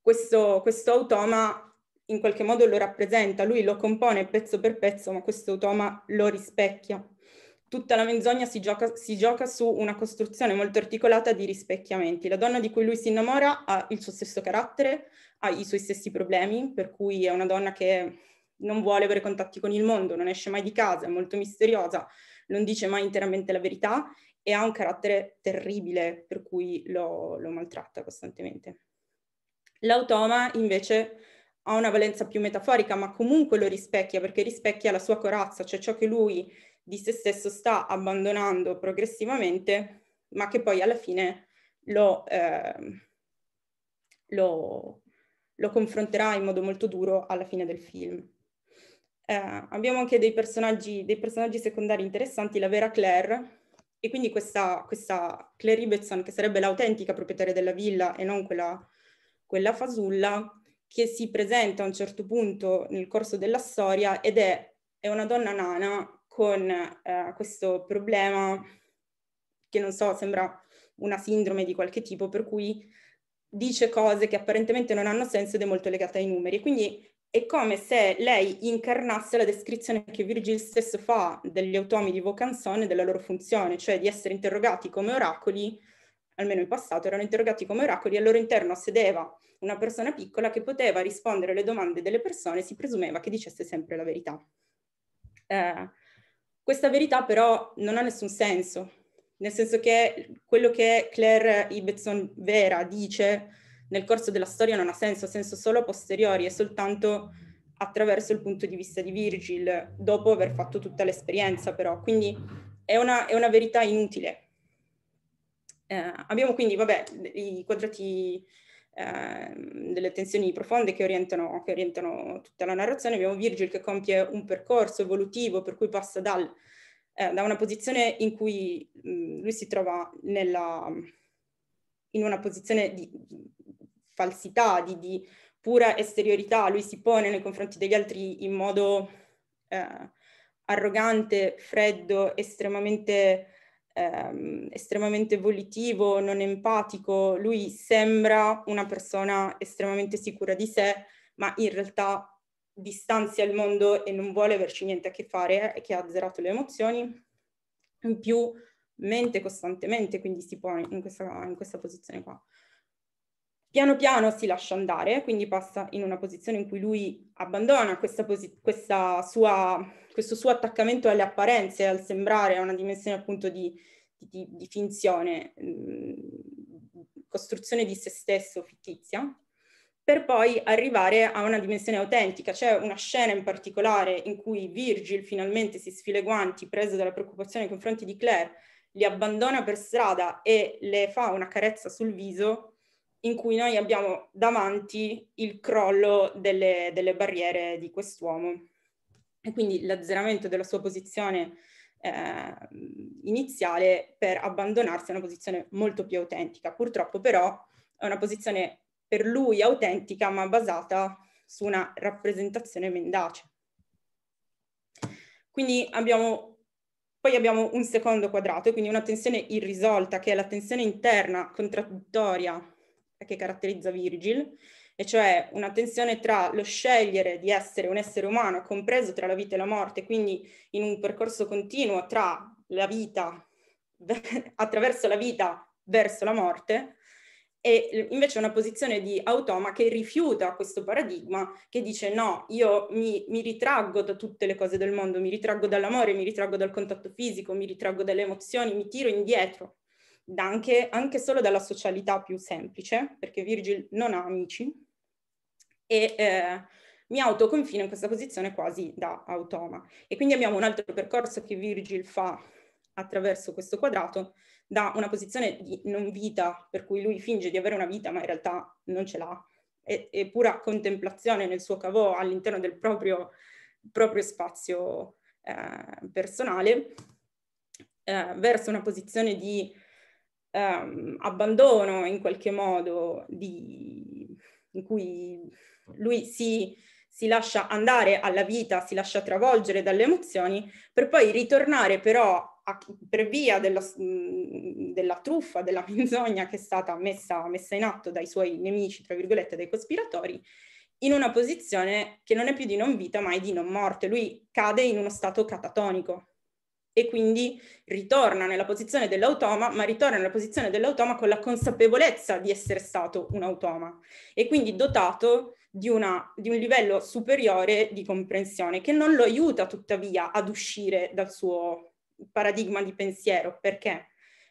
questo, questo automa in qualche modo lo rappresenta, lui lo compone pezzo per pezzo ma questo automa lo rispecchia. Tutta la menzogna si gioca, si gioca, su una costruzione molto articolata di rispecchiamenti. La donna di cui lui si innamora ha il suo stesso carattere, ha i suoi stessi problemi, per cui è una donna che non vuole avere contatti con il mondo, non esce mai di casa, è molto misteriosa, non dice mai interamente la verità e ha un carattere terribile, per cui lo, lo maltratta costantemente. L'automa invece ha una valenza più metaforica, ma comunque lo rispecchia, perché rispecchia la sua corazza, cioè ciò che lui di se stesso sta abbandonando progressivamente, ma che poi alla fine lo, eh, lo, lo confronterà in modo molto duro alla fine del film. Eh, abbiamo anche dei personaggi, dei personaggi, secondari interessanti, la vera Claire, e quindi questa, questa Claire Ibbetson, che sarebbe l'autentica proprietaria della villa e non quella, quella fasulla, che si presenta a un certo punto nel corso della storia ed è, è una donna nana con eh, questo problema che non so, sembra una sindrome di qualche tipo, per cui dice cose che apparentemente non hanno senso ed è molto legata ai numeri. Quindi è come se lei incarnasse la descrizione che Virgil stesso fa degli automi di Vocanzone e della loro funzione, cioè di essere interrogati come oracoli, almeno in passato erano interrogati come oracoli, al loro interno sedeva una persona piccola che poteva rispondere alle domande delle persone, e si presumeva che dicesse sempre la verità. Eh, questa verità però non ha nessun senso, nel senso che quello che Claire Ibbetson Vera dice nel corso della storia non ha senso, ha senso solo a posteriori e soltanto attraverso il punto di vista di Virgil, dopo aver fatto tutta l'esperienza però. Quindi è una, è una verità inutile. Eh, abbiamo quindi, vabbè, i quadrati Ehm, delle tensioni profonde che orientano, che orientano, tutta la narrazione, abbiamo Virgil che compie un percorso evolutivo per cui passa dal, eh, da una posizione in cui mh, lui si trova nella, in una posizione di falsità, di, di, pura esteriorità, lui si pone nei confronti degli altri in modo eh, arrogante, freddo, estremamente ehm, estremamente volitivo, non empatico, lui sembra una persona estremamente sicura di sé, ma in realtà distanzia il mondo e non vuole averci niente a che fare, eh, e che ha azzerato le emozioni, in più mente costantemente, quindi si pone in questa, in questa posizione qua. Piano piano si lascia andare, quindi passa in una posizione in cui lui abbandona questa, posi- questa sua questo suo attaccamento alle apparenze, al sembrare, a una dimensione appunto di, di, di finzione, mm, costruzione di se stesso fittizia, per poi arrivare a una dimensione autentica. C'è una scena in particolare in cui Virgil finalmente si sfila i guanti, preso dalla preoccupazione nei confronti di Claire, li abbandona per strada e le fa una carezza sul viso, in cui noi abbiamo davanti il crollo delle, delle barriere di quest'uomo e quindi l'azzeramento della sua posizione eh, iniziale per abbandonarsi a una posizione molto più autentica. Purtroppo però è una posizione per lui autentica ma basata su una rappresentazione mendace. Quindi abbiamo, poi abbiamo un secondo quadrato, quindi una tensione irrisolta che è la tensione interna contraddittoria che caratterizza Virgil e cioè una tensione tra lo scegliere di essere un essere umano compreso tra la vita e la morte, quindi in un percorso continuo tra la vita, attraverso la vita verso la morte, e invece una posizione di automa che rifiuta questo paradigma, che dice no, io mi, mi, ritraggo da tutte le cose del mondo, mi ritraggo dall'amore, mi ritraggo dal contatto fisico, mi ritraggo dalle emozioni, mi tiro indietro, anche, anche solo dalla socialità più semplice, perché Virgil non ha amici, e eh, mi autoconfino in questa posizione quasi da automa. E quindi abbiamo un altro percorso che Virgil fa attraverso questo quadrato da una posizione di non vita, per cui lui finge di avere una vita ma in realtà non ce l'ha, e, e pura contemplazione nel suo cavò all'interno del proprio, proprio spazio eh, personale, eh, verso una posizione di ehm, abbandono in qualche modo, di, in cui lui si, si lascia andare alla vita, si lascia travolgere dalle emozioni, per poi ritornare però a, per via della, mm, della, truffa, della *laughs* menzogna che è stata messa, messa, in atto dai suoi nemici, tra virgolette, dai cospiratori, in una posizione che non è più di non vita, ma è di non morte. Lui cade in uno stato catatonico e quindi ritorna nella posizione dell'automa, ma ritorna nella posizione dell'automa con la consapevolezza di essere stato un automa e quindi dotato di, una, di un livello superiore di comprensione che non lo aiuta tuttavia ad uscire dal suo paradigma di pensiero. Perché?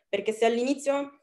Perché se all'inizio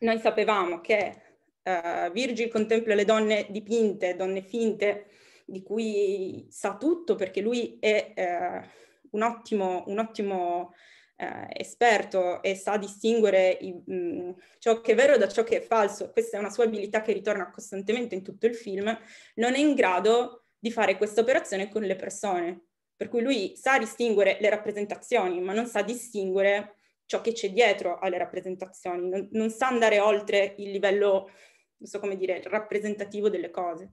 noi sapevamo che uh, Virgil contempla le donne dipinte, donne finte, di cui sa tutto perché lui è... Uh, un ottimo, un ottimo eh, esperto e sa distinguere i, mh, mm, ciò che è vero da ciò che è falso, questa è una sua abilità che ritorna costantemente in tutto il film, non è in grado di fare questa operazione con le persone. Per cui lui sa distinguere le rappresentazioni, ma non sa distinguere ciò che c'è dietro alle rappresentazioni, non, non sa andare oltre il livello, non so come dire, rappresentativo delle cose.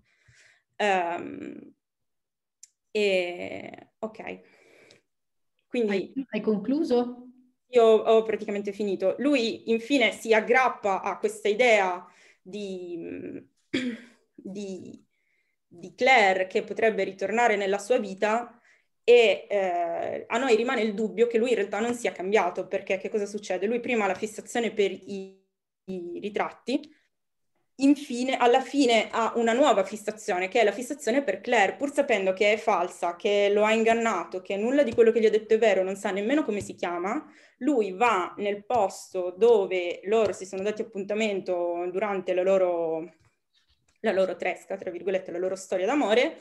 Um, e ok. Quindi, hai, hai concluso? Io ho praticamente finito. Lui infine si aggrappa a questa idea di, mm, di, di Claire che potrebbe ritornare nella sua vita e eh, a noi rimane il dubbio che lui in realtà non sia cambiato perché che cosa succede? Lui prima ha la fissazione per i, i ritratti, infine, alla fine ha una nuova fissazione, che è la fissazione per Claire, pur sapendo che è falsa, che lo ha ingannato, che nulla di quello che gli ha detto è vero, non sa nemmeno come si chiama, lui va nel posto dove loro si sono dati appuntamento durante la loro, la loro tresca, tra virgolette, la loro storia d'amore,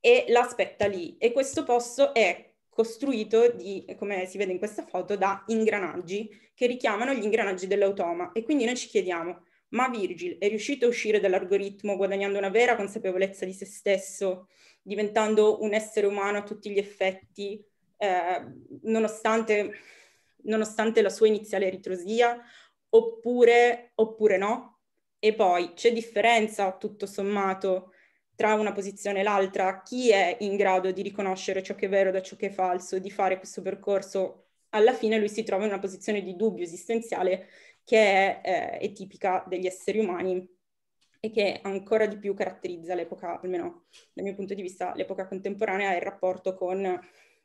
e l'aspetta lì. E questo posto è costruito di, come si vede in questa foto, da ingranaggi che richiamano gli ingranaggi dell'automa. E quindi noi ci chiediamo, ma Virgil è riuscito a uscire dall'algoritmo guadagnando una vera consapevolezza di se stesso, diventando un essere umano a tutti gli effetti, eh, nonostante, nonostante, la sua iniziale ritrosia, oppure, oppure no? E poi c'è differenza, tutto sommato, tra una posizione e l'altra? Chi è in grado di riconoscere ciò che è vero da ciò che è falso, di fare questo percorso alla fine lui si trova in una posizione di dubbio esistenziale che è, eh, è tipica degli esseri umani e che ancora di più caratterizza l'epoca, almeno dal mio punto di vista, l'epoca contemporanea e il rapporto con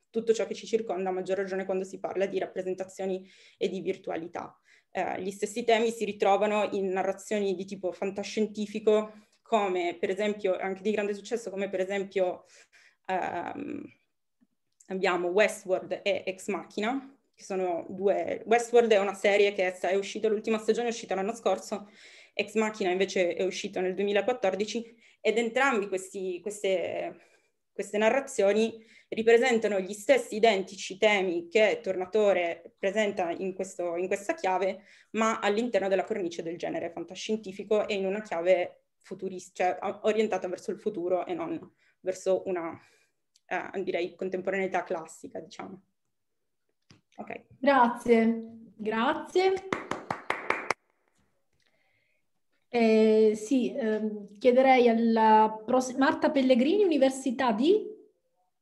tutto ciò che ci circonda, a maggior ragione quando si parla di rappresentazioni e di virtualità. Eh, gli stessi temi si ritrovano in narrazioni di tipo fantascientifico, come per esempio, anche di grande successo, come per esempio ehm, abbiamo Westworld e Ex Machina, che sono due. Westworld è una serie che è uscita, l'ultima stagione è uscita l'anno scorso, Ex Machina invece è uscita nel 2014, ed entrambi questi, queste, queste narrazioni ripresentano gli stessi identici temi che Tornatore presenta in, questo, in questa chiave, ma all'interno della cornice del genere fantascientifico e in una chiave futurista, cioè orientata verso il futuro e non verso una, eh, direi, contemporaneità classica, diciamo. Ok. Grazie, grazie. Eh, sì, eh, chiederei alla prossima Marta Pellegrini, Università di?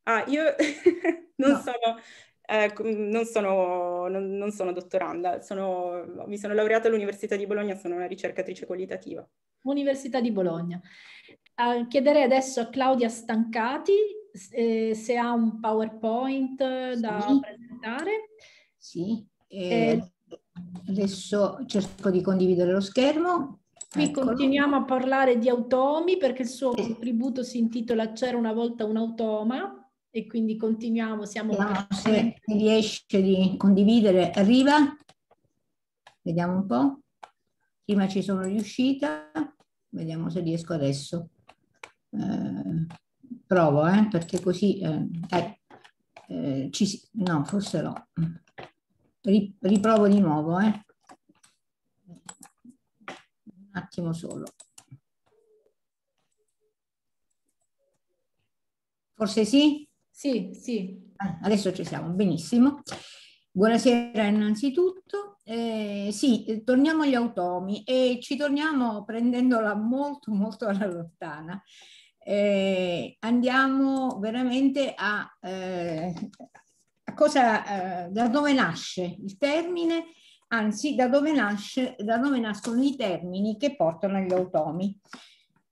Ah, io *laughs* non, no. sono, eh, non, sono, non, non sono, dottoranda, sono, mi sono laureata all'Università di Bologna, sono una ricercatrice qualitativa. Università di Bologna. Eh, chiederei adesso a Claudia Stancati eh, se ha un PowerPoint sì. da presentare. Sì, eh, eh, adesso cerco di condividere lo schermo. Qui Eccolo. continuiamo a parlare di automi perché il suo contributo si intitola C'era una volta un automa e quindi continuiamo, siamo... No, se riesce di condividere, arriva. Vediamo un po'. Prima ci sono riuscita, vediamo se riesco adesso. Eh, provo, eh, perché così, eh, eh, ci, no, forse no, riprovo di nuovo, eh. un attimo solo. Forse sì? Sì, sì. Eh, adesso ci siamo, benissimo. Buonasera innanzitutto. Eh, sì, torniamo agli automi e ci torniamo prendendola molto molto alla lontana eh, andiamo veramente a, eh, a cosa, eh, da dove nasce il termine, anzi da dove, nasce, da dove nascono i termini che portano agli automi.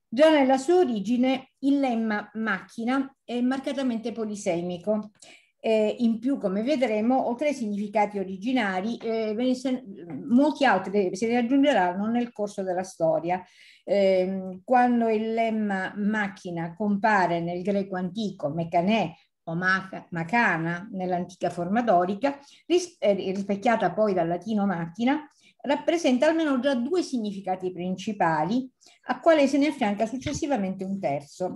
Già nella sua origine il lemma macchina è marcatamente polisemico eh, in più, come vedremo, oltre ai significati originari, eh, se, molti altri se ne aggiungeranno nel corso della storia. Eh, quando il lemma macchina compare nel greco antico, mecanè o macana nell'antica forma dorica, ris, eh, rispecchiata poi dal latino macchina, rappresenta almeno già due significati principali, a quale se ne affianca successivamente un terzo.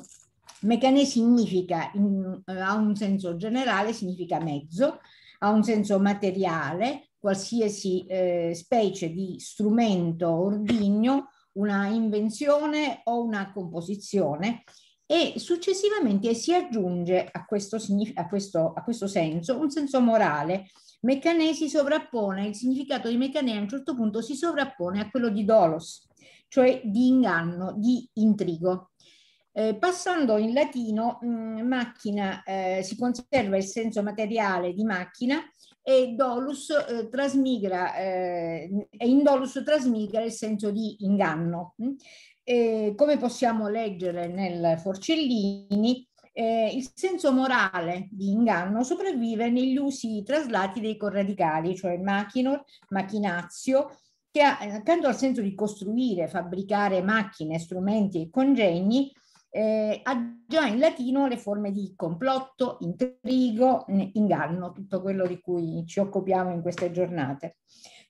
Meccanè significa, in, eh, ha un senso generale, significa mezzo, ha un senso materiale, qualsiasi eh, specie di strumento, ordigno, una invenzione o una composizione e successivamente si aggiunge a questo, a questo, a questo senso un senso morale. Meccanè si sovrappone, il significato di meccanè a un certo punto si sovrappone a quello di dolos, cioè di inganno, di intrigo. Eh, passando in latino, mh, mm, macchina eh, si conserva il senso materiale di macchina e dolus eh, trasmigra, eh, e in dolus trasmigra il senso di inganno. Mm? come possiamo leggere nel Forcellini, eh, il senso morale di inganno sopravvive negli usi traslati dei corradicali, cioè machinor, macchinazio, che accanto al senso di costruire, fabbricare macchine, strumenti e congegni, eh, ha già in latino le forme di complotto, intrigo, inganno, tutto quello di cui ci occupiamo in queste giornate.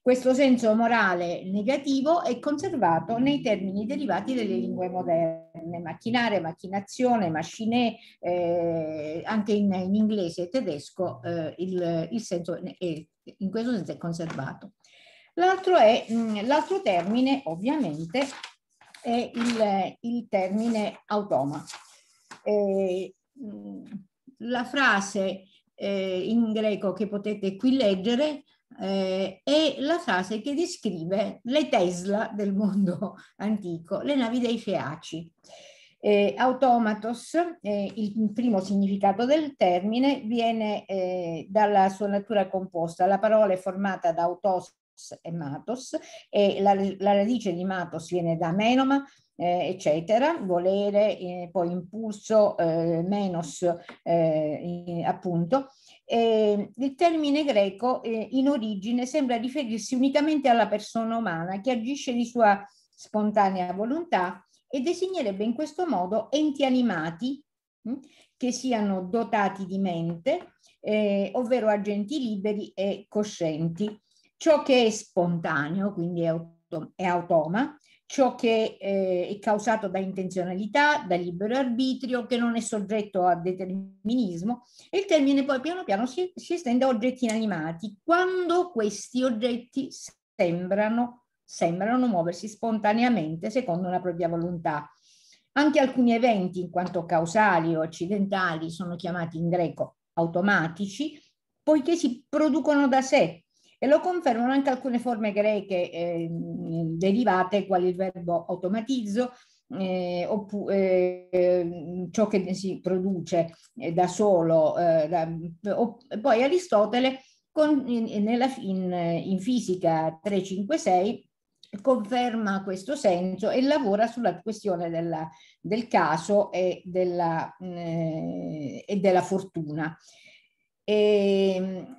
Questo senso morale negativo è conservato nei termini derivati delle lingue moderne, macchinare, macchinazione, machinè, eh, anche in, in, inglese e tedesco eh, il, il senso è, in questo senso è conservato. l'altro mm, termine ovviamente è il, il termine automa. Eh, la frase eh, in greco che potete qui leggere eh, è la frase che descrive le Tesla del mondo *laughs* antico, le navi dei feaci. Eh, automatos, eh, il primo significato del termine, viene eh, dalla sua natura composta. La parola è formata da autos e matos e la, la radice di matos viene da menoma eh, eccetera, volere, eh, poi impulso, eh, menos, eh, appunto. Eh, il termine greco eh, in origine sembra riferirsi unicamente alla persona umana che agisce di sua spontanea volontà e designerebbe in questo modo enti animati mh, hm, che siano dotati di mente, eh, ovvero agenti liberi e coscienti. Ciò che è spontaneo, quindi è, autom- è automa, ciò che eh, è causato da intenzionalità, da libero arbitrio, che non è soggetto a determinismo e il termine poi piano piano si, si estende a oggetti inanimati quando questi oggetti sembrano, sembrano muoversi spontaneamente secondo una propria volontà. Anche alcuni eventi, in quanto causali o accidentali, sono chiamati in greco automatici, poiché si producono da sé, e lo confermano anche alcune forme greche eh, derivate, quali il verbo automatizzo, eh, oppure eh, ciò che si produce eh, da solo. Eh, da, o, poi Aristotele con, in, nella, in, in fisica 356 conferma questo senso e lavora sulla questione della, del caso e della, eh, e della fortuna. E, ehm,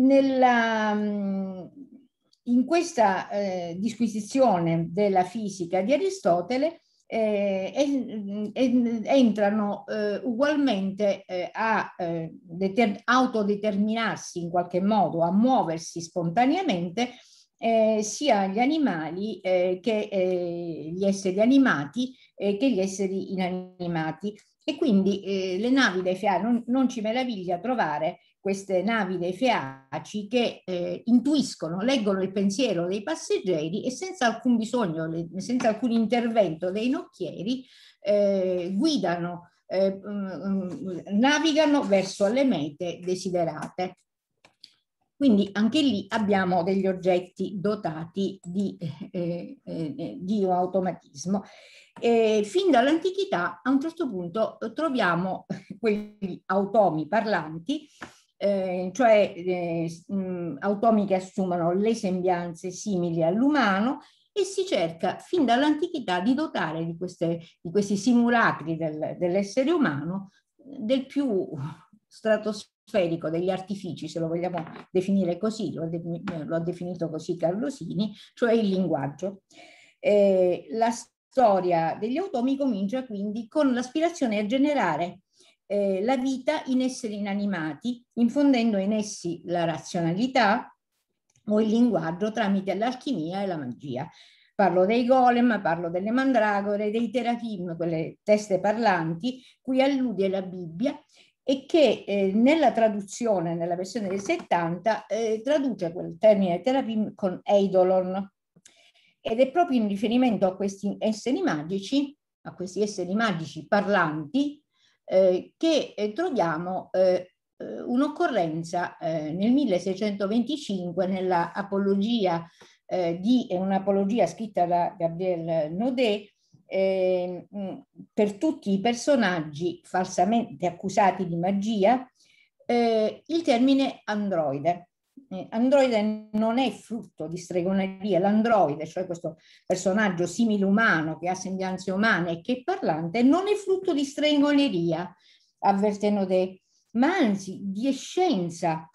nella, mm, in questa eh, disquisizione della fisica di Aristotele eh, en, mm, entrano eh, ugualmente eh, a eh, autodeterminarsi in qualche modo, a muoversi spontaneamente eh, sia gli animali che gli esseri animati che gli esseri inanimati. E quindi le navi dei fiari non, non ci meraviglia trovare queste navi dei feaci che eh, intuiscono, leggono il pensiero dei passeggeri e senza alcun bisogno, senza alcun intervento dei nocchieri, eh, guidano, eh, mm, navigano verso le mete desiderate. Quindi anche lì abbiamo degli oggetti dotati di, eh, eh, eh di un automatismo. E fin dall'antichità a un certo punto troviamo *laughs* quegli automi parlanti eh, cioè eh, mm, automi che assumono le sembianze simili all'umano e si cerca fin dall'antichità di dotare di, queste, di questi simulacri del, dell'essere umano del più stratosferico degli artifici, se lo vogliamo definire così, lo, de, lo ha definito così Carlosini, cioè il linguaggio. Eh, la storia degli automi comincia quindi con l'aspirazione a generare eh, la vita in esseri inanimati, infondendo in essi la razionalità o il linguaggio tramite l'alchimia e la magia. Parlo dei golem, parlo delle mandragore, dei terafim, quelle teste parlanti, cui allude la Bibbia e che eh, nella traduzione, nella versione del 70, eh, traduce quel termine terapim con eidolon. Ed è proprio in riferimento a questi esseri magici, a questi esseri magici parlanti, eh, che eh, troviamo eh, eh, un'occorrenza eh, nel 1625 nella apologia eh, di, un'apologia scritta da Gabriel Naudet, eh, per tutti i personaggi falsamente accusati di magia, eh, il termine androide. Eh, androide non è frutto di stregoneria, l'androide, cioè questo personaggio simile umano che ha sembianze umane e che è parlante, non è frutto di stregoneria, avverteno De, ma anzi di scienza,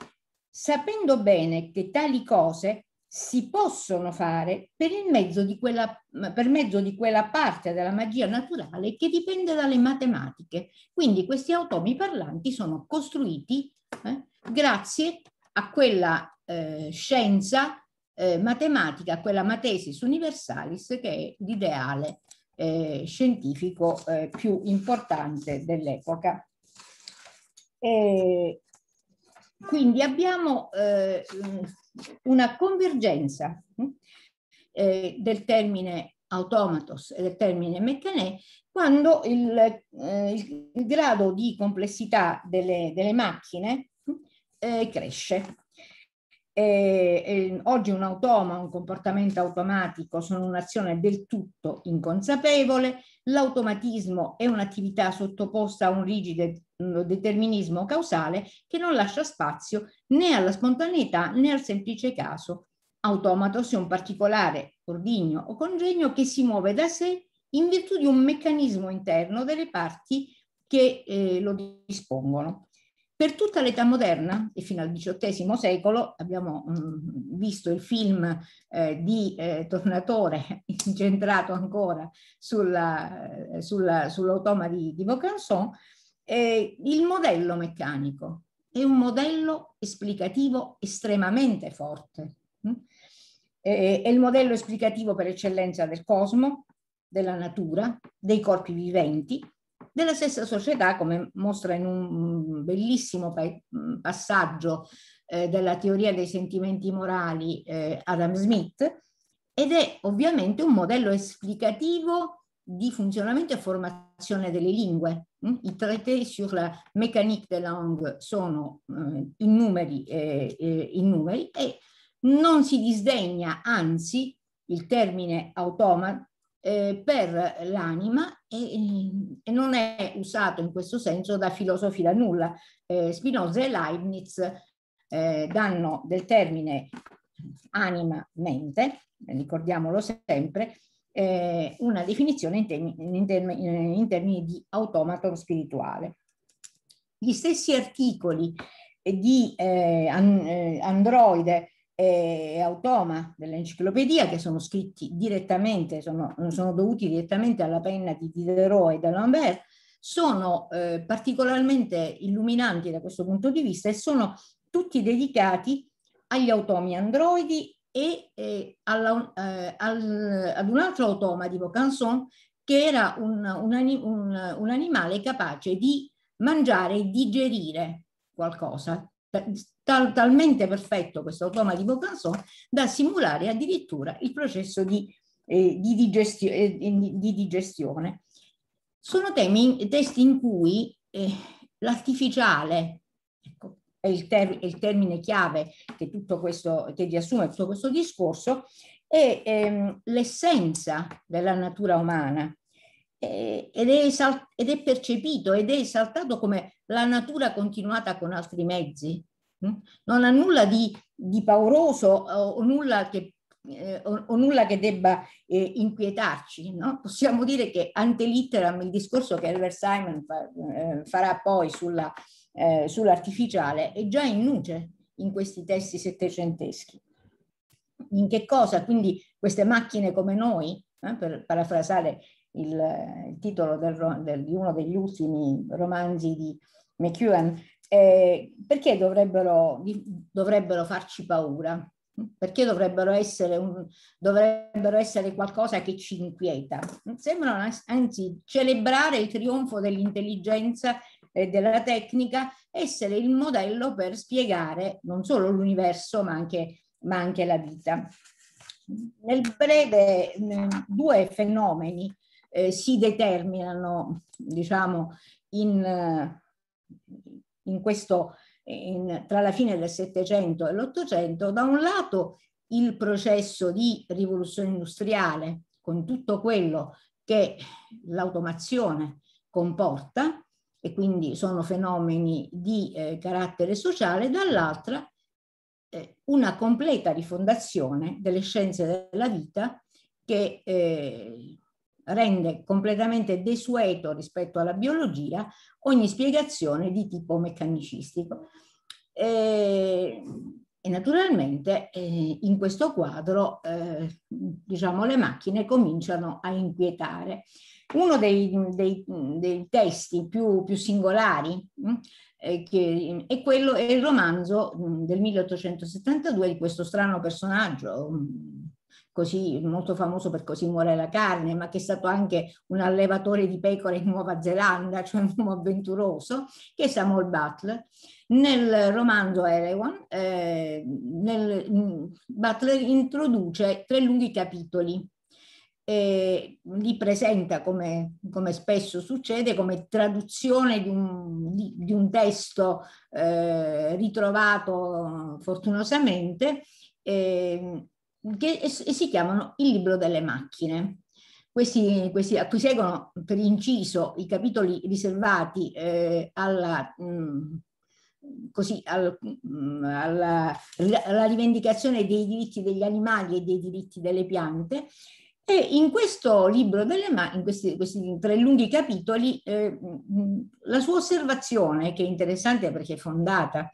sapendo bene che tali cose si possono fare per mezzo, quella, per, mezzo di quella parte della magia naturale che dipende dalle matematiche. Quindi questi automi parlanti sono costruiti eh, grazie a quella eh, scienza eh, matematica, a quella matesis universalis che è l'ideale eh, scientifico eh, più importante dell'epoca. quindi abbiamo eh, una convergenza hm, eh, del termine automatos e del termine meccanè quando il, il grado di complessità delle, delle macchine eh, cresce. E, e oggi un automa, un comportamento automatico sono un'azione del tutto inconsapevole, l'automatismo è un'attività sottoposta a un rigido mm, determinismo causale che non lascia spazio né alla spontaneità né al semplice caso. Automato sia un particolare ordigno o congegno che si muove da sé in virtù di un meccanismo interno delle parti che eh, lo dispongono. Per tutta l'età moderna e fino al XVIII secolo abbiamo mh, mm, visto il film eh, di eh, Tornatore *laughs* incentrato ancora sulla, eh, sulla, sull'automa di, di Vaucanson, eh, il modello meccanico è un modello esplicativo estremamente forte. Mm? Eh, eh, è il modello esplicativo per eccellenza del cosmo, della natura, dei corpi viventi della stessa società, come mostra in un bellissimo mm, passaggio eh, della teoria dei sentimenti morali eh, Adam Smith, ed è ovviamente un modello esplicativo di funzionamento e formazione delle lingue. Hm? I traité sur la mécanique des langue sono eh, in, numeri, eh, eh in numeri e non si disdegna, anzi, il termine automa eh, per l'anima e, e, non è usato in questo senso da filosofi da nulla. Eh, Spinoza e Leibniz eh, danno del termine anima-mente, ricordiamolo sempre, eh, una definizione in, term in, term eh, in termini di automaton spirituale. Gli stessi articoli di eh, an, eh, Android e automa dell'enciclopedia che sono scritti direttamente, sono, sono dovuti direttamente alla penna di Diderot e d'Alembert, sono eh, particolarmente illuminanti da questo punto di vista e sono tutti dedicati agli automi androidi e, e alla, eh, al, ad un altro automa di Vaucanson che era un, un, un, un animale capace di mangiare e digerire qualcosa, tal, talmente perfetto questo automa di Bocanson da simulare addirittura il processo di, eh, di, digestio, eh, di digestione. Sono temi, testi in cui eh, l'artificiale, ecco, è il, è il, termine chiave che, tutto questo, che riassume tutto questo discorso, è ehm, l'essenza della natura umana, eh, ed è, esalt- ed è percepito ed è esaltato come la natura continuata con altri mezzi. Hm? Non ha nulla di, di pauroso o, o, nulla che, eh, o, o, nulla che, debba eh, inquietarci. No? Possiamo dire che ante litteram il discorso che Albert Simon fa, eh, farà poi sulla, eh, sull'artificiale è già in luce in questi testi settecenteschi. In che cosa quindi queste macchine come noi, eh, per parafrasare il, il titolo del, del, di uno degli ultimi romanzi di McEwan, eh, perché dovrebbero, dovrebbero farci paura? perché dovrebbero essere, un, dovrebbero essere, qualcosa che ci inquieta. Sembrano anzi celebrare il trionfo dell'intelligenza e della tecnica, essere il modello per spiegare non solo l'universo ma anche, ma anche la vita. Nel breve, due fenomeni eh, si determinano, diciamo, in, eh, in questo, in, tra la fine del Settecento e l'Ottocento, da un lato il processo di rivoluzione industriale, con tutto quello che l'automazione comporta, e quindi sono fenomeni di eh, carattere sociale, dall'altra eh, una completa rifondazione delle scienze della vita che eh, rende completamente desueto rispetto alla biologia ogni spiegazione di tipo meccanicistico. E, eh, e naturalmente eh, in questo quadro eh, diciamo, le macchine cominciano a inquietare. Uno dei, dei, dei testi più, più singolari mm, eh, che, è, quello, è il romanzo mh, mm, del 1872 di questo strano personaggio, mh, mm, così, molto famoso per Così muore la carne, ma che è stato anche un allevatore di pecore in Nuova Zelanda, cioè un uomo avventuroso, che è Samuel Butler. Nel romanzo Erewan, eh, mm, Butler introduce tre lunghi capitoli E li presenta come, come, spesso succede come traduzione di un, di, di un testo eh, ritrovato fortunosamente eh, che si chiamano Il libro delle macchine. Questi, questi, a cui seguono per inciso i capitoli riservati eh, alla, mh, mm, così, al, mh, mm, alla, alla, rivendicazione dei diritti degli animali e dei diritti delle piante. E in questo libro delle ma- in questi, questi, tre lunghi capitoli, eh, mm, la sua osservazione, che è interessante perché è fondata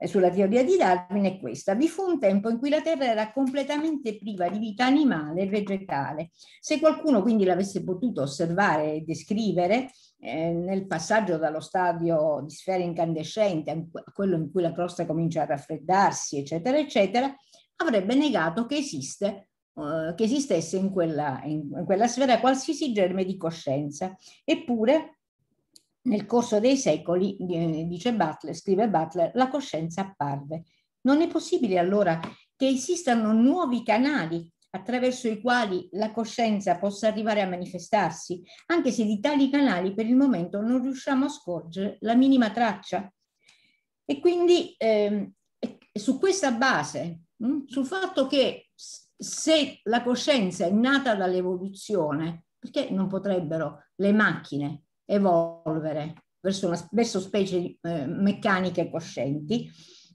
eh, sulla teoria di Darwin è questa. Vi fu un tempo in cui la Terra era completamente priva di vita animale e vegetale. Se qualcuno quindi l'avesse potuto osservare e descrivere eh, nel passaggio dallo stadio di sfera incandescente a quello in cui la crosta comincia a raffreddarsi, eccetera, eccetera, avrebbe negato che, esiste, eh, che esistesse in quella, in quella sfera qualsiasi germe di coscienza. Eppure nel corso dei secoli, eh, dice Butler, scrive Butler, la coscienza apparve. Non è possibile allora che esistano nuovi canali attraverso i quali la coscienza possa arrivare a manifestarsi, anche se di tali canali per il momento non riusciamo a scorgere la minima traccia. E quindi eh, su questa base, mh, hm, sul fatto che se la coscienza è nata dall'evoluzione, perché non potrebbero le macchine evolvere verso, una, verso specie eh, meccaniche coscienti.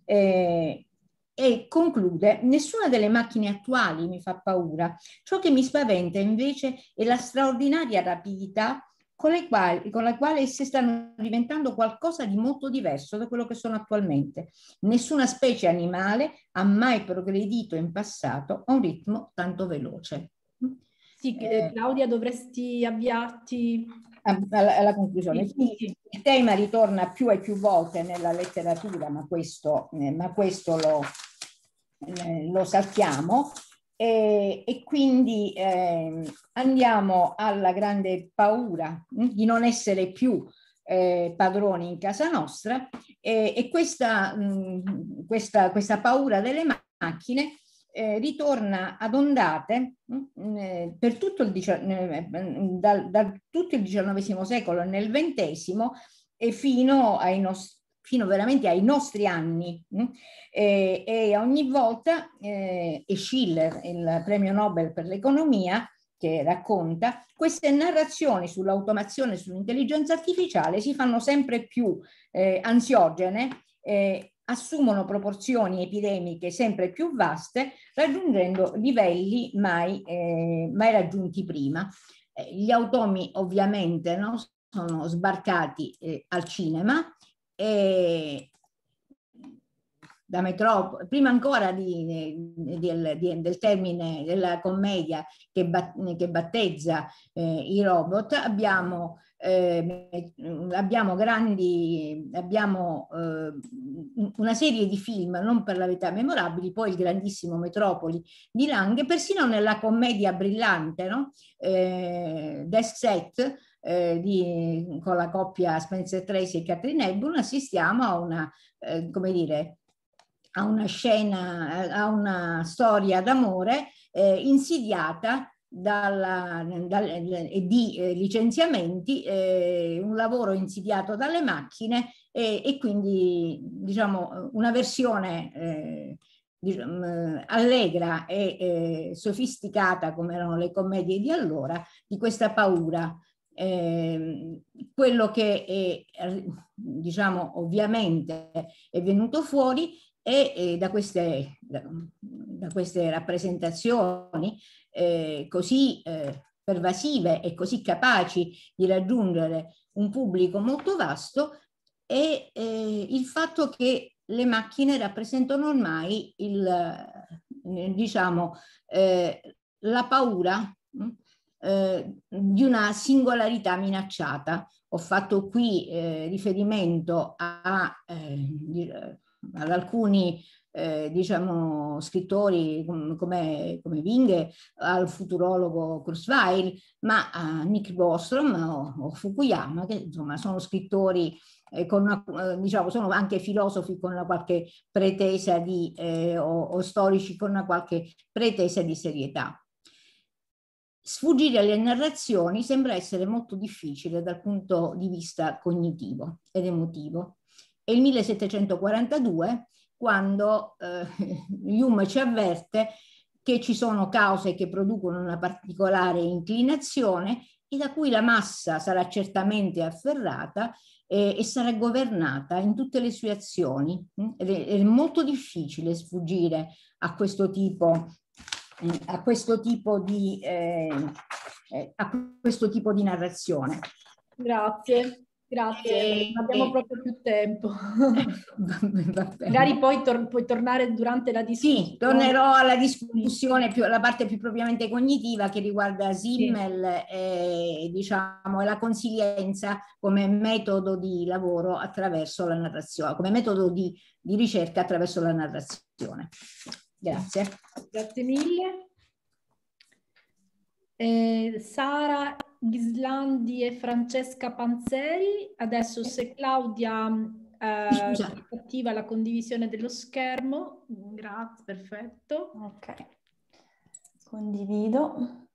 Eh, e conclude, nessuna delle macchine attuali mi fa paura, ciò che mi spaventa invece è la straordinaria rapidità con, le quali, con la quale esse stanno diventando qualcosa di molto diverso da quello che sono attualmente. Nessuna specie animale ha mai progredito in passato a un ritmo tanto veloce. Sì, eh. Claudia, dovresti avviarti alla, alla conclusione. Quindi il tema ritorna più e più volte nella letteratura, ma questo, eh, ma questo lo, eh, lo sappiamo. E, e, quindi eh, andiamo alla grande paura hm, di non essere più eh, padroni in casa nostra e, e questa, mh, hm, questa, questa, paura delle macchine eh, ritorna ad ondate mh, mm, mm, eh, per tutto il, mh, eh, dal, tutto il XIX secolo, nel XX e fino ai nostri fino veramente ai nostri anni mm, e, eh, e ogni volta eh, e Schiller, il premio Nobel per l'economia, che racconta, queste narrazioni sull'automazione e sull'intelligenza artificiale si fanno sempre più eh, ansiogene eh, assumono proporzioni epidemiche sempre più vaste, raggiungendo livelli mai, eh, mai raggiunti prima. Eh, gli automi ovviamente no, sono sbarcati eh, al cinema e da prima ancora di, eh, di, di, del termine della commedia che, bat- che battezza eh, i robot, abbiamo eh, abbiamo grandi, abbiamo eh, una serie di film non per la verità memorabili, poi il grandissimo Metropoli di Lang, persino nella commedia brillante, no? eh, Death Set, eh, di, con la coppia Spencer Tracy e Catherine Hepburn, assistiamo a una, eh, come dire, a una scena, a una storia d'amore eh, insidiata dalla, dal, e di eh, licenziamenti, eh, un lavoro insidiato dalle macchine e, e quindi diciamo una versione eh, diciamo, eh, allegra e eh, sofisticata come erano le commedie di allora di questa paura. Ehm, quello che è, diciamo ovviamente è venuto fuori e, e da, queste, da, da queste rappresentazioni eh, così eh, pervasive e così capaci di raggiungere un pubblico molto vasto è eh, il fatto che le macchine rappresentano ormai il, eh, diciamo, eh, la paura mm, eh, di una singolarità minacciata. Ho fatto qui riferimento a, ad alcuni eh, diciamo, scrittori come, come Winghe, al futurologo Kurzweil, ma a eh, Nick Bostrom o, o Fukuyama, che insomma sono scrittori eh, con una, eh, diciamo, sono anche filosofi con una qualche pretesa di, eh, o, o storici con una qualche pretesa di serietà. Sfuggire alle narrazioni sembra essere molto difficile dal punto di vista cognitivo ed emotivo. E il 1742 quando eh, *laughs* Hume ci avverte che ci sono cause che producono una particolare inclinazione e da cui la massa sarà certamente afferrata eh, e sarà governata in tutte le sue azioni. Mm? Ed è, è molto difficile sfuggire a questo tipo, a questo tipo, di, eh, eh a questo tipo di narrazione. Grazie. Grazie, non abbiamo proprio più tempo. *laughs* Magari poi tor- puoi tornare durante la discussione. Sì, tornerò alla discussione, più, alla parte più propriamente cognitiva che riguarda Simmel sì. e diciamo, la consiglienza come metodo di lavoro attraverso la narrazione, come metodo di, di ricerca attraverso la narrazione. Grazie. Grazie mille. Eh, Sara Ghislandi e Francesca Panzeri. Adesso se Claudia eh, attiva la condivisione dello schermo, grazie, perfetto. Ok, condivido.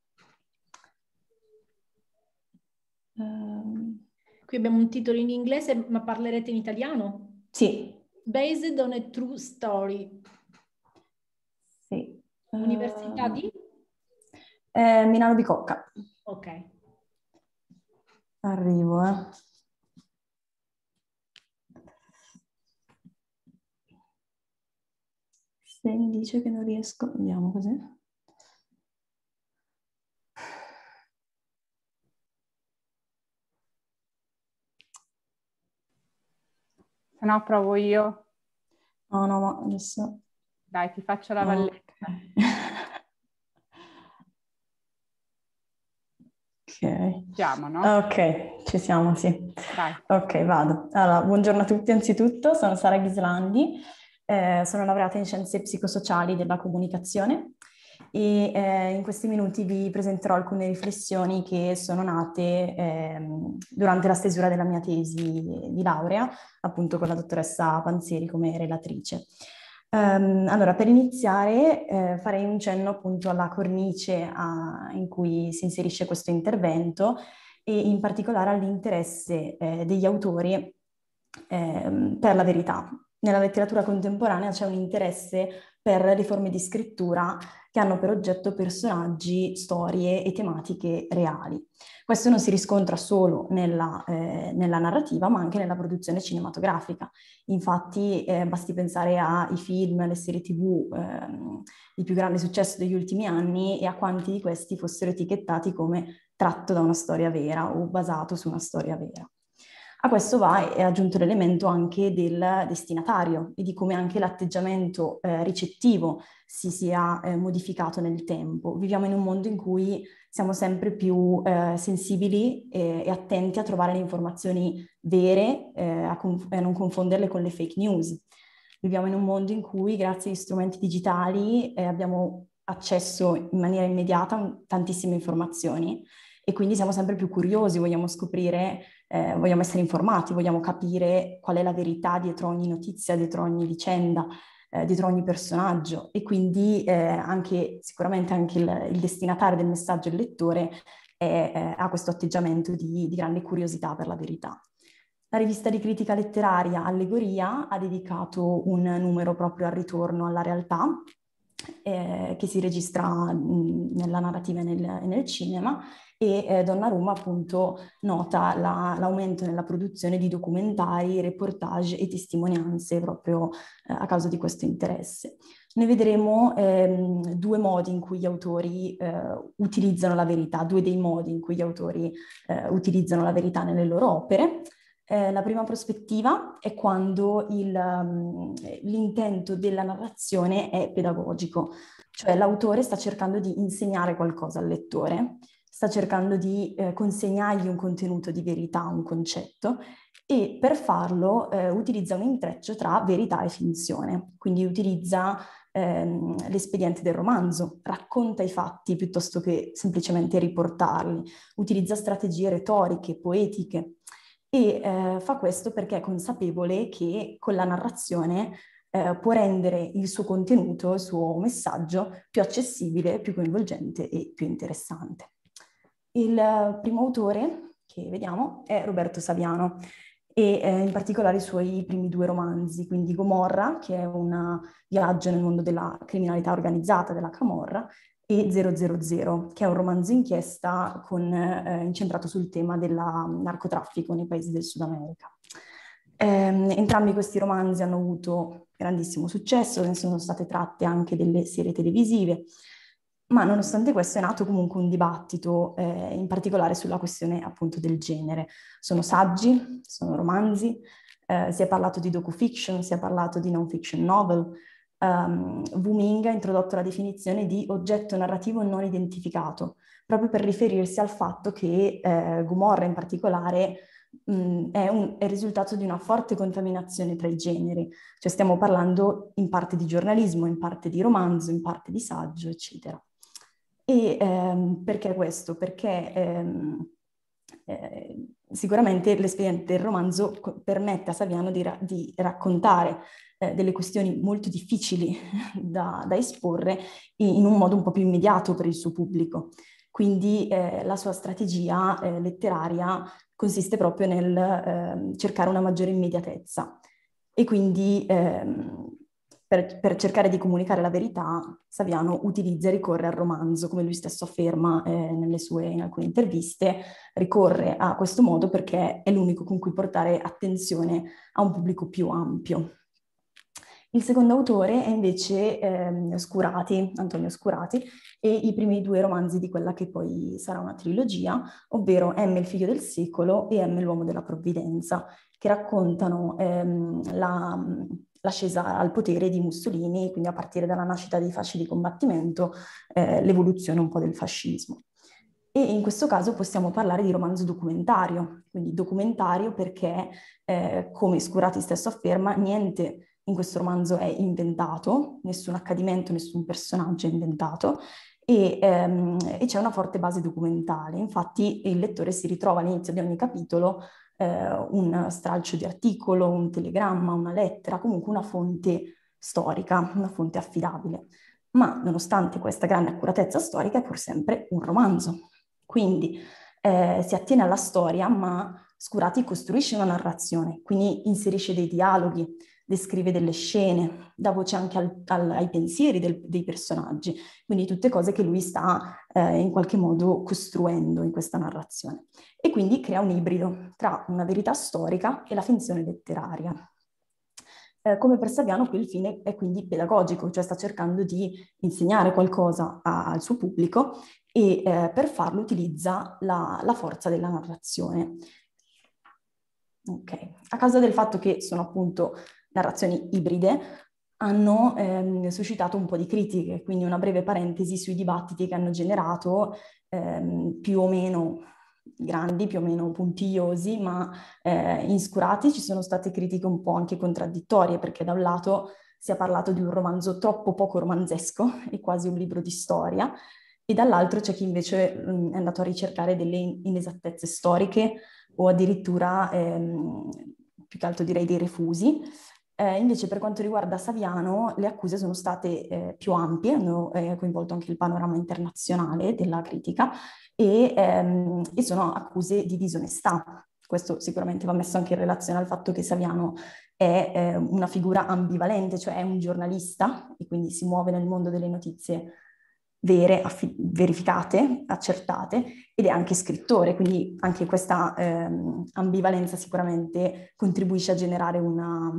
Ehm. Qui abbiamo un titolo in inglese, ma parlerete in italiano? Sì. Based on a true story. Sì. Università di? Eh, Milano di Cocca. Ok. Arrivo, eh. Se mi dice che non riesco, andiamo così. Se no provo io. No, no, ma adesso... Dai, ti faccio la no. valletta. *laughs* Siamo, no? Ah, ok, ci siamo, sì. Dai. Ok, vado. Allora, buongiorno a tutti anzitutto, sono Sara Ghislandi, eh, sono laureata in scienze psicosociali della comunicazione e eh, in questi minuti vi presenterò alcune riflessioni che sono nate eh, durante la stesura della mia tesi di laurea, appunto con la dottoressa Panzeri come relatrice. Um, allora, per iniziare eh, farei un cenno appunto alla cornice a, in cui si inserisce questo intervento e in particolare all'interesse eh, degli autori eh, per la verità. Nella letteratura contemporanea c'è un interesse per le forme di scrittura che hanno per oggetto personaggi, storie e tematiche reali. Questo non si riscontra solo nella, eh, nella narrativa, ma anche nella produzione cinematografica. Infatti, eh, basti pensare ai film, alle serie tv ehm, di più grande successo degli ultimi anni e a quanti di questi fossero etichettati come tratto da una storia vera o basato su una storia vera. A questo va eh, è aggiunto l'elemento anche del destinatario e di come anche l'atteggiamento eh, ricettivo si sia eh, modificato nel tempo. Viviamo in un mondo in cui siamo sempre più eh, sensibili e, eh, e, attenti a trovare le informazioni vere eh, a, conf- a non confonderle con le fake news. Viviamo in un mondo in cui grazie agli strumenti digitali abbiamo accesso in maniera immediata a tantissime informazioni e quindi siamo sempre più curiosi, vogliamo scoprire eh, vogliamo essere informati, vogliamo capire qual è la verità dietro ogni notizia, dietro ogni vicenda, eh, dietro ogni personaggio e quindi eh, anche, sicuramente anche il, il, destinatario del messaggio, il lettore, è, eh, ha questo atteggiamento di, di grande curiosità per la verità. La rivista di critica letteraria Allegoria ha dedicato un numero proprio al ritorno alla realtà eh, che si registra mh, nella narrativa e nel, nel cinema e eh, Donnarumma appunto nota la, l'aumento nella produzione di documentari, reportage e testimonianze proprio eh, a causa di questo interesse. Ne vedremo ehm, due modi in cui gli autori eh, utilizzano la verità, due dei modi in cui gli autori eh, utilizzano la verità nelle loro opere. Eh, la prima prospettiva è quando il, um, l'intento della narrazione è pedagogico, cioè l'autore sta cercando di insegnare qualcosa al lettore, sta cercando di eh, consegnargli un contenuto di verità, un concetto e per farlo eh, utilizza un intreccio tra verità e finzione, quindi utilizza ehm, l'espediente del romanzo, racconta i fatti piuttosto che semplicemente riportarli, utilizza strategie retoriche, poetiche, e eh, fa questo perché è consapevole che con la narrazione eh, può rendere il suo contenuto, il suo messaggio più accessibile, più coinvolgente e più interessante. Il eh, primo autore che vediamo è Roberto Saviano e eh, in particolare i suoi primi due romanzi, quindi Gomorra, che è un viaggio nel mondo della criminalità organizzata, della camorra, e 000, che è un romanzo inchiesta con, eh, incentrato sul tema del mm, narcotraffico nei paesi del Sud America. Eh, entrambi questi romanzi hanno avuto grandissimo successo, ne sono state tratte anche delle serie televisive, ma nonostante questo è nato comunque un dibattito, eh, in particolare sulla questione appunto del genere. Sono saggi, sono romanzi, eh, si è parlato di docufiction, si è parlato di non fiction novel, um, ehm, Wuming ha introdotto la definizione di oggetto narrativo non identificato, proprio per riferirsi al fatto che eh, Gomorra in particolare mh, è, un, è, il risultato di una forte contaminazione tra i generi, cioè stiamo parlando in parte di giornalismo, in parte di romanzo, in parte di saggio, eccetera. E ehm, perché questo? Perché ehm, eh, sicuramente l'espediente del romanzo permette a Saviano di, ra- di raccontare eh, delle questioni molto difficili *laughs* da, da, esporre in un modo un po' più immediato per il suo pubblico. Quindi eh, la sua strategia eh, letteraria consiste proprio nel ehm, cercare una maggiore immediatezza e quindi ehm, per, per, cercare di comunicare la verità Saviano utilizza e ricorre al romanzo, come lui stesso afferma eh, sue, in alcune interviste, ricorre a questo modo perché è l'unico con cui portare attenzione a un pubblico più ampio. Il secondo autore è invece ehm, Scurati, Antonio Scurati, e i primi due romanzi di quella che poi sarà una trilogia, ovvero M il figlio del secolo e M l'uomo della provvidenza, che raccontano ehm, la, l'ascesa al potere di Mussolini, quindi a partire dalla nascita dei fasci di combattimento, eh, l'evoluzione un po' del fascismo. E in questo caso possiamo parlare di romanzo documentario, quindi documentario perché, eh, come Scurati stesso afferma, niente in questo romanzo è inventato, nessun accadimento, nessun personaggio è inventato, e, ehm, e, c'è una forte base documentale. Infatti il lettore si ritrova all'inizio di ogni capitolo eh, un stralcio di articolo, un telegramma, una lettera, comunque una fonte storica, una fonte affidabile. Ma nonostante questa grande accuratezza storica è pur sempre un romanzo. Quindi eh, si attiene alla storia, ma Scurati costruisce una narrazione, quindi inserisce dei dialoghi, descrive delle scene, dà voce anche al, al, ai pensieri del, dei personaggi, quindi tutte cose che lui sta eh, in qualche modo costruendo in questa narrazione. E quindi crea un ibrido tra una verità storica e la finzione letteraria. Eh, come per Saviano qui il fine è quindi pedagogico, cioè sta cercando di insegnare qualcosa a, al suo pubblico e eh, per farlo utilizza la, la forza della narrazione. Okay. A causa del fatto che sono appunto narrazioni ibride, hanno ehm, suscitato un po' di critiche, quindi una breve parentesi sui dibattiti che hanno generato ehm, più o meno grandi, più o meno puntigliosi, ma eh, inscurati. Ci sono state critiche un po' anche contraddittorie, perché da un lato si è parlato di un romanzo troppo poco romanzesco *laughs* e quasi un libro di storia, e dall'altro c'è chi invece mh, mm, è andato a ricercare delle inesattezze storiche o addirittura ehm, più che altro direi dei refusi. Eh, invece per quanto riguarda Saviano le accuse sono state eh, più ampie, hanno eh, coinvolto anche il panorama internazionale della critica e, ehm, e, sono accuse di disonestà. Questo sicuramente va messo anche in relazione al fatto che Saviano è eh, una figura ambivalente, cioè è un giornalista e quindi si muove nel mondo delle notizie vere, affi- verificate, accertate, ed è anche scrittore, quindi anche questa ehm, ambivalenza sicuramente contribuisce a generare una,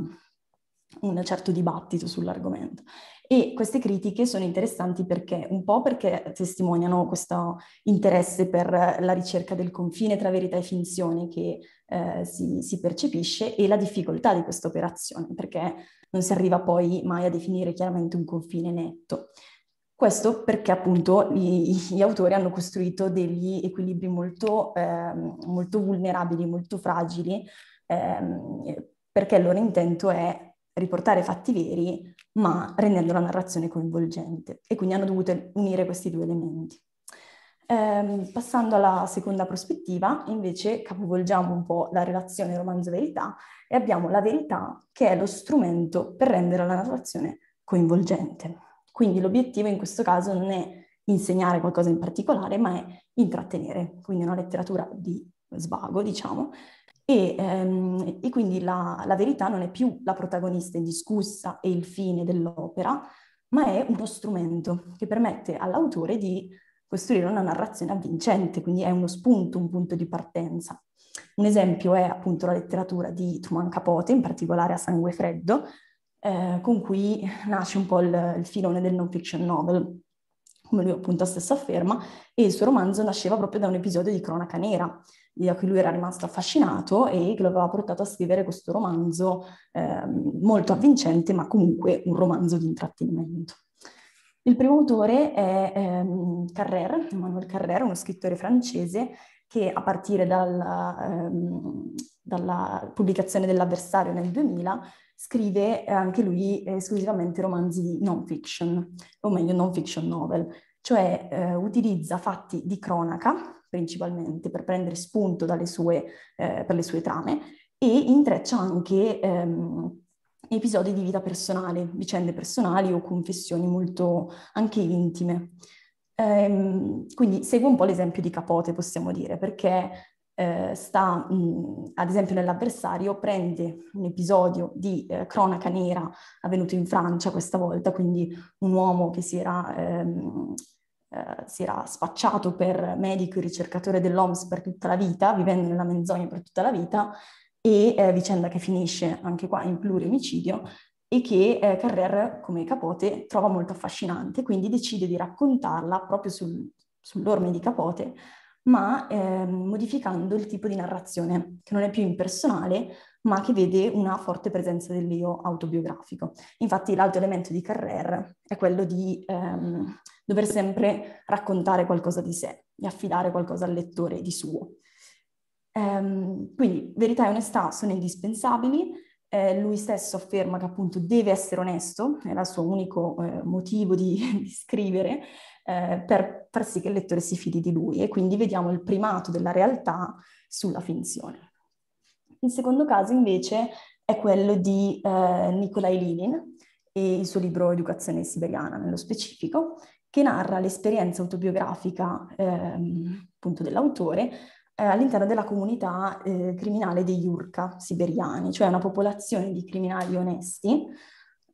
un certo dibattito sull'argomento. E queste critiche sono interessanti perché, un po' perché testimoniano questo interesse per la ricerca del confine tra verità e finzione che eh, si, si, percepisce e la difficoltà di questa operazione, perché non si arriva poi mai a definire chiaramente un confine netto. Questo perché appunto gli, gli autori hanno costruito degli equilibri molto, eh, molto vulnerabili, molto fragili, eh, perché il loro intento è riportare fatti veri, ma rendendo la narrazione coinvolgente. E quindi hanno dovuto unire questi due elementi. Ehm, passando alla seconda prospettiva, invece capovolgiamo un po' la relazione romanzo-verità e abbiamo la verità che è lo strumento per rendere la narrazione coinvolgente. Quindi l'obiettivo in questo caso non è insegnare qualcosa in particolare, ma è intrattenere, quindi una letteratura di svago, diciamo, e, ehm, e quindi la, la verità non è più la protagonista indiscussa e il fine dell'opera, ma è uno strumento che permette all'autore di costruire una narrazione avvincente, quindi è uno spunto, un punto di partenza. Un esempio è appunto la letteratura di Truman Capote, in particolare a Sangue Freddo, eh, con cui nasce un po' il, il filone del non fiction novel, come lui appunto stesso afferma, e il suo romanzo nasceva proprio da un episodio di cronaca nera, da cui lui era rimasto affascinato e che lo aveva portato a scrivere questo romanzo eh, molto avvincente, ma comunque un romanzo di intrattenimento. Il primo autore è ehm, Carrère, Emmanuel Carrère, uno scrittore francese che a partire dalla, ehm, dalla pubblicazione dell'avversario nel 2000 scrive eh, anche lui esclusivamente romanzi di non fiction, o meglio non fiction novel, cioè eh, utilizza fatti di cronaca principalmente per prendere spunto sue, eh, per le sue trame e intreccia anche ehm, episodi di vita personale, vicende personali o confessioni molto anche intime. Ehm, quindi segue un po' l'esempio di Capote, possiamo dire, perché eh, sta, mh, mm, ad esempio, nell'avversario, prende un episodio di eh, cronaca nera avvenuto in Francia questa volta, quindi un uomo che si era ehm, eh, si era spacciato per medico e ricercatore dell'OMS per tutta la vita, vivendo nella menzogna per tutta la vita, e eh, vicenda che finisce anche qua in pluriomicidio e che eh, Carrer, come Capote, trova molto affascinante, quindi decide di raccontarla proprio sul, sull'orme di Capote, ma eh, modificando il tipo di narrazione, che non è più impersonale, ma che vede una forte presenza dell'io autobiografico. Infatti l'altro elemento di Carrer è quello di ehm, dover sempre raccontare qualcosa di sé e affidare qualcosa al lettore di suo. Ehm, quindi verità e onestà sono indispensabili, eh, lui stesso afferma che appunto deve essere onesto, è il suo unico eh, motivo di, *laughs* di scrivere, eh, per far sì che il lettore si fidi di lui e quindi vediamo il primato della realtà sulla finzione. Il secondo caso invece è quello di eh, Nikolai Lenin e il suo libro Educazione siberiana nello specifico, che narra l'esperienza autobiografica ehm, appunto dell'autore eh, all'interno della comunità eh, criminale degli Urca siberiani, cioè una popolazione di criminali onesti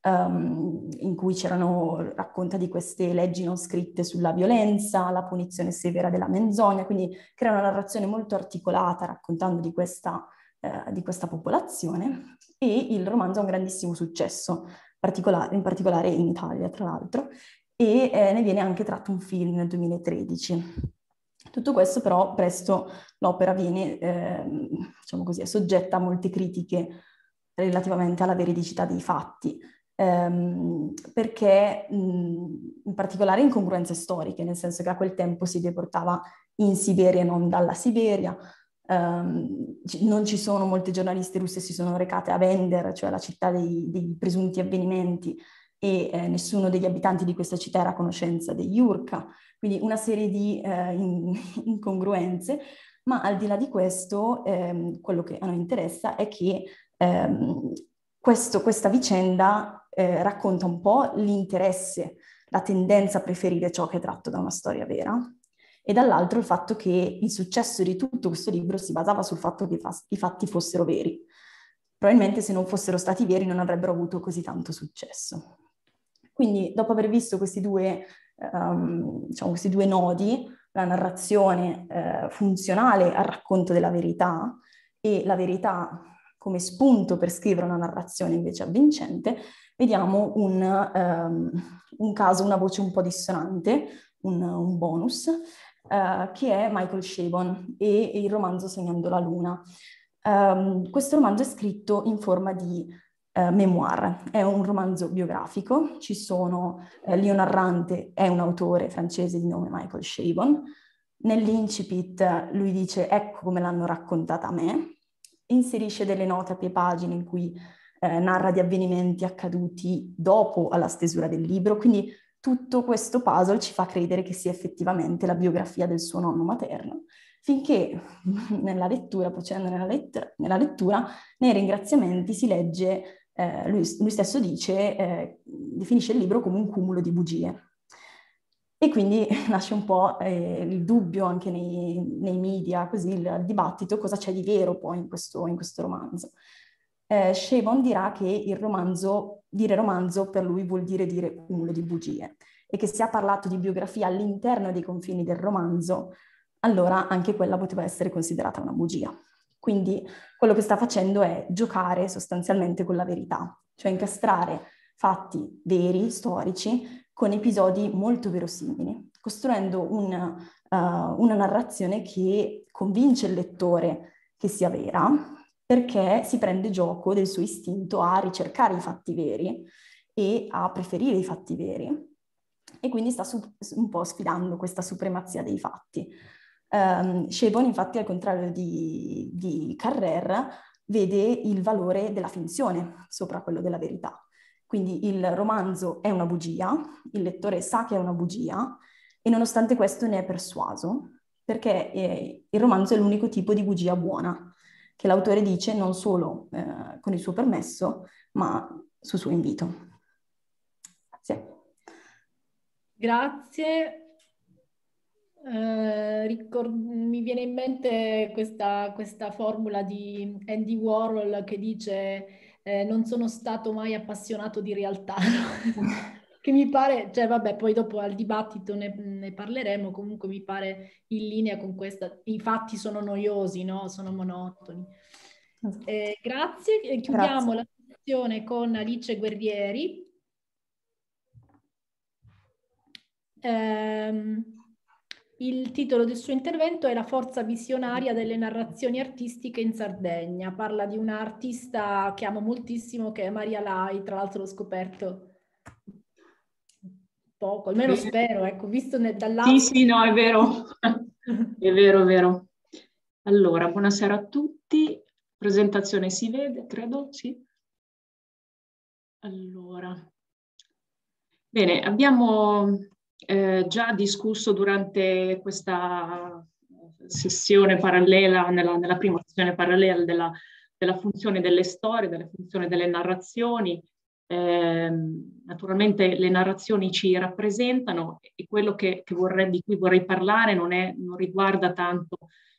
um, in cui c'erano, racconta di queste leggi non scritte sulla violenza, la punizione severa della menzogna, quindi crea una narrazione molto articolata raccontando di questa, eh, di questa popolazione e il romanzo ha un grandissimo successo, in particolare in Italia tra l'altro, e eh, ne viene anche tratto un film nel 2013. Tutto questo però presto l'opera viene, eh, diciamo così, è soggetta a molte critiche relativamente alla veridicità dei fatti, ehm, perché mh, in particolare incongruenze storiche, nel senso che a quel tempo si deportava in Siberia e non dalla Siberia, Um, non ci sono molte giornaliste russe si sono recate a Vender, cioè la città dei, dei presunti avvenimenti, e eh, nessuno degli abitanti di questa città era a conoscenza degli Urca, quindi una serie di eh, in, *laughs* incongruenze, ma al di là di questo ehm, quello che a noi interessa è che ehm, questo, questa vicenda eh, racconta un po' l'interesse, la tendenza a preferire ciò che è tratto da una storia vera e dall'altro il fatto che il successo di tutto questo libro si basava sul fatto che i fatti fossero veri. Probabilmente se non fossero stati veri non avrebbero avuto così tanto successo. Quindi dopo aver visto questi due, um, diciamo, questi due nodi, la narrazione eh, funzionale al racconto della verità e la verità come spunto per scrivere una narrazione invece avvincente, vediamo un, um, un caso, una voce un po' dissonante, un, un bonus, uh, che è Michael Shabon e, e il romanzo Sognando la Luna. Um, questo romanzo è scritto in forma di eh, memoir, è un romanzo biografico, ci sono, eh, Leo Narrante è un autore francese di nome Michael Shavon, nell'incipit lui dice ecco come l'hanno raccontata a me, inserisce delle note a pie pagine in cui eh, narra di avvenimenti accaduti dopo alla stesura del libro, quindi tutto questo puzzle ci fa credere che sia effettivamente la biografia del suo nonno materno, finché *laughs* nella lettura, procedendo nella, let- nella lettura, nei ringraziamenti si legge eh, lui, lui, stesso dice, eh, definisce il libro come un cumulo di bugie. E quindi *laughs* nasce un po' eh, il dubbio anche nei, nei, media, così il dibattito, cosa c'è di vero poi in questo, in questo romanzo. Eh, Shevon dirà che il romanzo, dire romanzo per lui vuol dire dire cumulo di bugie e che se ha parlato di biografia all'interno dei confini del romanzo, allora anche quella poteva essere considerata una bugia. Quindi quello che sta facendo è giocare sostanzialmente con la verità, cioè incastrare fatti veri, storici, con episodi molto verosimili, costruendo un, uh, una narrazione che convince il lettore che sia vera, perché si prende gioco del suo istinto a ricercare i fatti veri e a preferire i fatti veri. E quindi sta su- un po' sfidando questa supremazia dei fatti. Um, ehm, Shebon, infatti, al contrario di, di Carrer, vede il valore della finzione sopra quello della verità. Quindi il romanzo è una bugia, il lettore sa che è una bugia e nonostante questo ne è persuaso, perché eh, il romanzo è l'unico tipo di bugia buona, che l'autore dice non solo eh, con il suo permesso, ma su suo invito. Grazie. Grazie. Eh, ricord- mi viene in mente questa, questa, formula di Andy Warhol che dice eh, non sono stato mai appassionato di realtà, *laughs* che mi pare, cioè vabbè, poi dopo al dibattito ne, ne, parleremo, comunque mi pare in linea con questa, i fatti sono noiosi, no? sono monotoni. Esatto. Eh, grazie, chiudiamo grazie. la sessione con Alice Guerrieri. Um, il titolo del suo intervento è La forza visionaria delle narrazioni artistiche in Sardegna. Parla di un'artista che amo moltissimo, che è Maria Lai, tra l'altro l'ho scoperto poco, almeno spero, ecco, visto dall'altro. Sì, sì, no, è vero, *laughs* è vero, è vero. Allora, buonasera a tutti. Presentazione si vede, credo, sì. Allora. Bene, abbiamo eh, già discusso durante questa sessione parallela, nella, nella prima sessione parallela della, della, funzione delle storie, della funzione delle narrazioni. Eh, naturalmente le narrazioni ci rappresentano e quello che, che vorrei, di cui vorrei parlare non, è, non riguarda tanto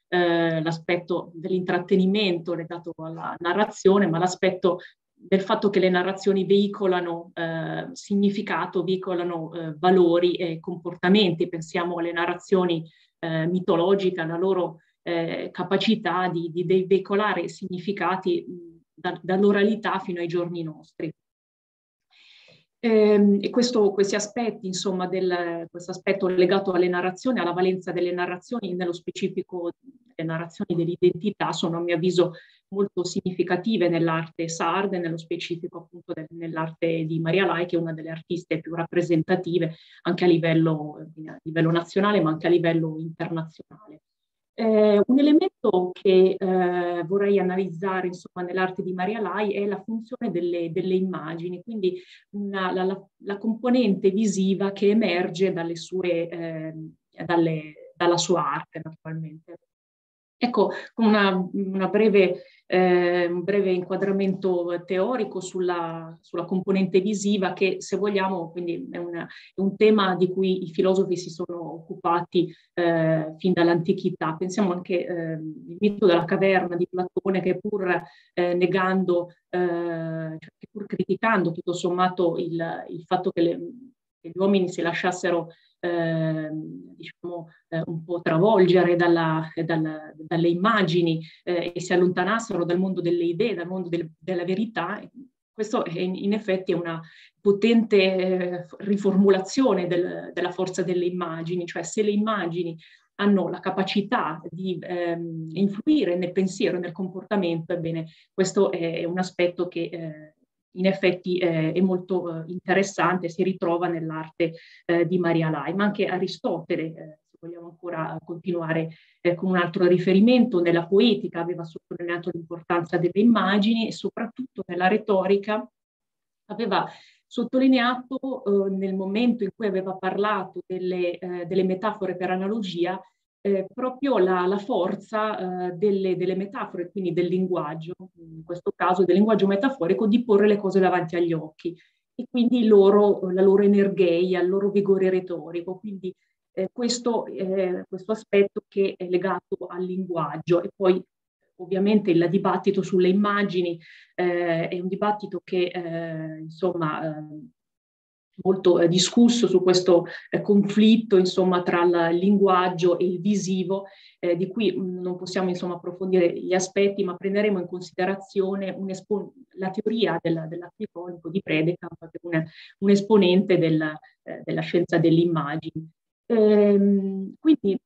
eh, l'aspetto dell'intrattenimento legato alla narrazione, ma l'aspetto del fatto che le narrazioni veicolano eh, significato, veicolano eh, valori e comportamenti. Pensiamo alle narrazioni eh, mitologiche, alla loro eh, capacità di, di, veicolare significati da, dall'oralità fino ai giorni nostri. Ehm, e questo, questi aspetti, insomma, del, questo aspetto legato alle narrazioni, alla valenza delle narrazioni, nello specifico le narrazioni dell'identità, sono a mio avviso molto significative nell'arte sarda e nello specifico appunto del, nell'arte di Maria Lai, che è una delle artiste più rappresentative anche a livello, eh, a livello nazionale ma anche a livello internazionale. Eh, un elemento che eh, vorrei analizzare insomma, nell'arte di Maria Lai è la funzione delle, delle immagini, quindi una, la, la, la, componente visiva che emerge dalle sue, eh, dalle, dalla sua arte naturalmente. Ecco, una, una breve, eh, un breve inquadramento teorico sulla, sulla, componente visiva che, se vogliamo, quindi è, una, è, un tema di cui i filosofi si sono occupati eh, fin dall'antichità. Pensiamo anche al eh, mito della caverna di Platone che pur eh, negando, eh, cioè, pur criticando tutto sommato il, il fatto che, le, che gli uomini si lasciassero eh, diciamo, eh, un po' travolgere dalla, dalla, dalle immagini eh, e si allontanassero dal mondo delle idee, dal mondo del, della verità, questo è, in effetti è una potente eh, riformulazione del, della forza delle immagini, cioè se le immagini hanno la capacità di ehm, influire nel pensiero, nel comportamento, ebbene questo è un aspetto che eh, in effetti eh, è molto eh, interessante, si ritrova nell'arte eh, di Maria Lai, ma anche Aristotele, eh, se vogliamo ancora eh, continuare eh, con un altro riferimento, nella poetica aveva sottolineato l'importanza delle immagini e soprattutto nella retorica aveva sottolineato nel momento in cui aveva parlato delle, delle metafore per analogia eh, proprio la, la forza eh, delle, delle, metafore, quindi del linguaggio, in questo caso del linguaggio metaforico, di porre le cose davanti agli occhi e quindi loro, la loro energia, il loro vigore retorico. Quindi eh, questo, eh, questo, aspetto che è legato al linguaggio e poi ovviamente il dibattito sulle immagini eh, è un dibattito che eh, insomma molto eh, discusso su questo eh, conflitto insomma, tra il linguaggio e il visivo, eh, di cui mh, mm, non possiamo insomma, approfondire gli aspetti, ma prenderemo in considerazione la teoria della, dell'articolico di Predekamp, che è una, un esponente della, eh, della scienza dell'immagine. Ehm, quindi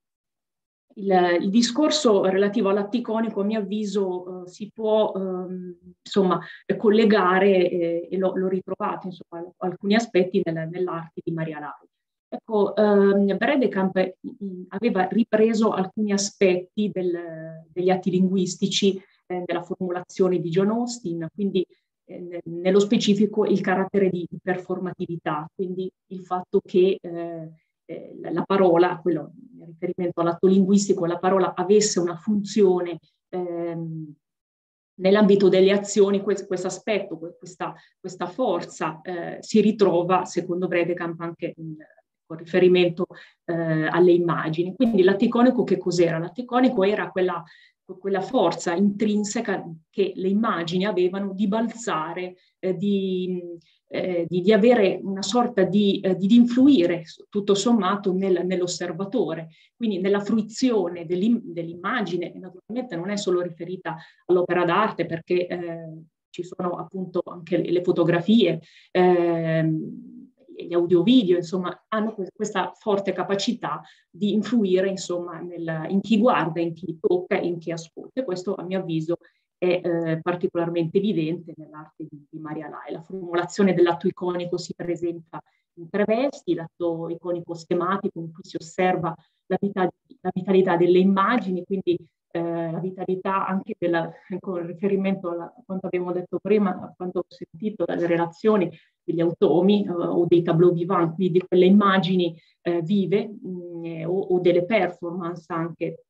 il, il discorso relativo all'atticonico, a mio avviso, eh, si può ehm, insomma, collegare eh, e l'ho, lo ritrovate insomma, alcuni aspetti nel, nell'arte di Maria Lari. Ecco, ehm, Bredekamp aveva ripreso alcuni aspetti del, degli atti linguistici eh, della formulazione di John Austin, quindi eh, nello specifico il carattere di, performatività, quindi il fatto che eh, eh, la parola, quello in riferimento all'atto linguistico, la parola avesse una funzione ehm, nell'ambito delle azioni, questo aspetto, questa, questa forza eh, si ritrova, secondo Bredekamp, anche in, con riferimento eh, alle immagini. Quindi l'atticonico che cos'era? L'atticonico era quella quella forza intrinseca che le immagini avevano di balzare, eh, di, eh, di, di, avere una sorta di, eh, di influire tutto sommato nel, nell'osservatore, quindi nella fruizione dell'im, dell'immagine, naturalmente non è solo riferita all'opera d'arte perché eh, ci sono appunto anche le, le fotografie. Ehm, e gli audio-video, insomma, hanno questa forte capacità di influire, insomma, nel, in chi guarda, in chi tocca, in chi ascolta. E questo, a mio avviso, è eh, particolarmente evidente nell'arte di, di Maria Lai. La formulazione dell'atto iconico si presenta in tre vesti, l'atto iconico schematico in cui si osserva la, vita, la vitalità delle immagini, quindi eh, la vitalità anche della, con ecco, riferimento a quanto abbiamo detto prima, a quanto ho sentito dalle relazioni degli automi eh, o dei tableau vivant, quindi di quelle immagini eh, vive mh, mm, eh, o, o delle performance anche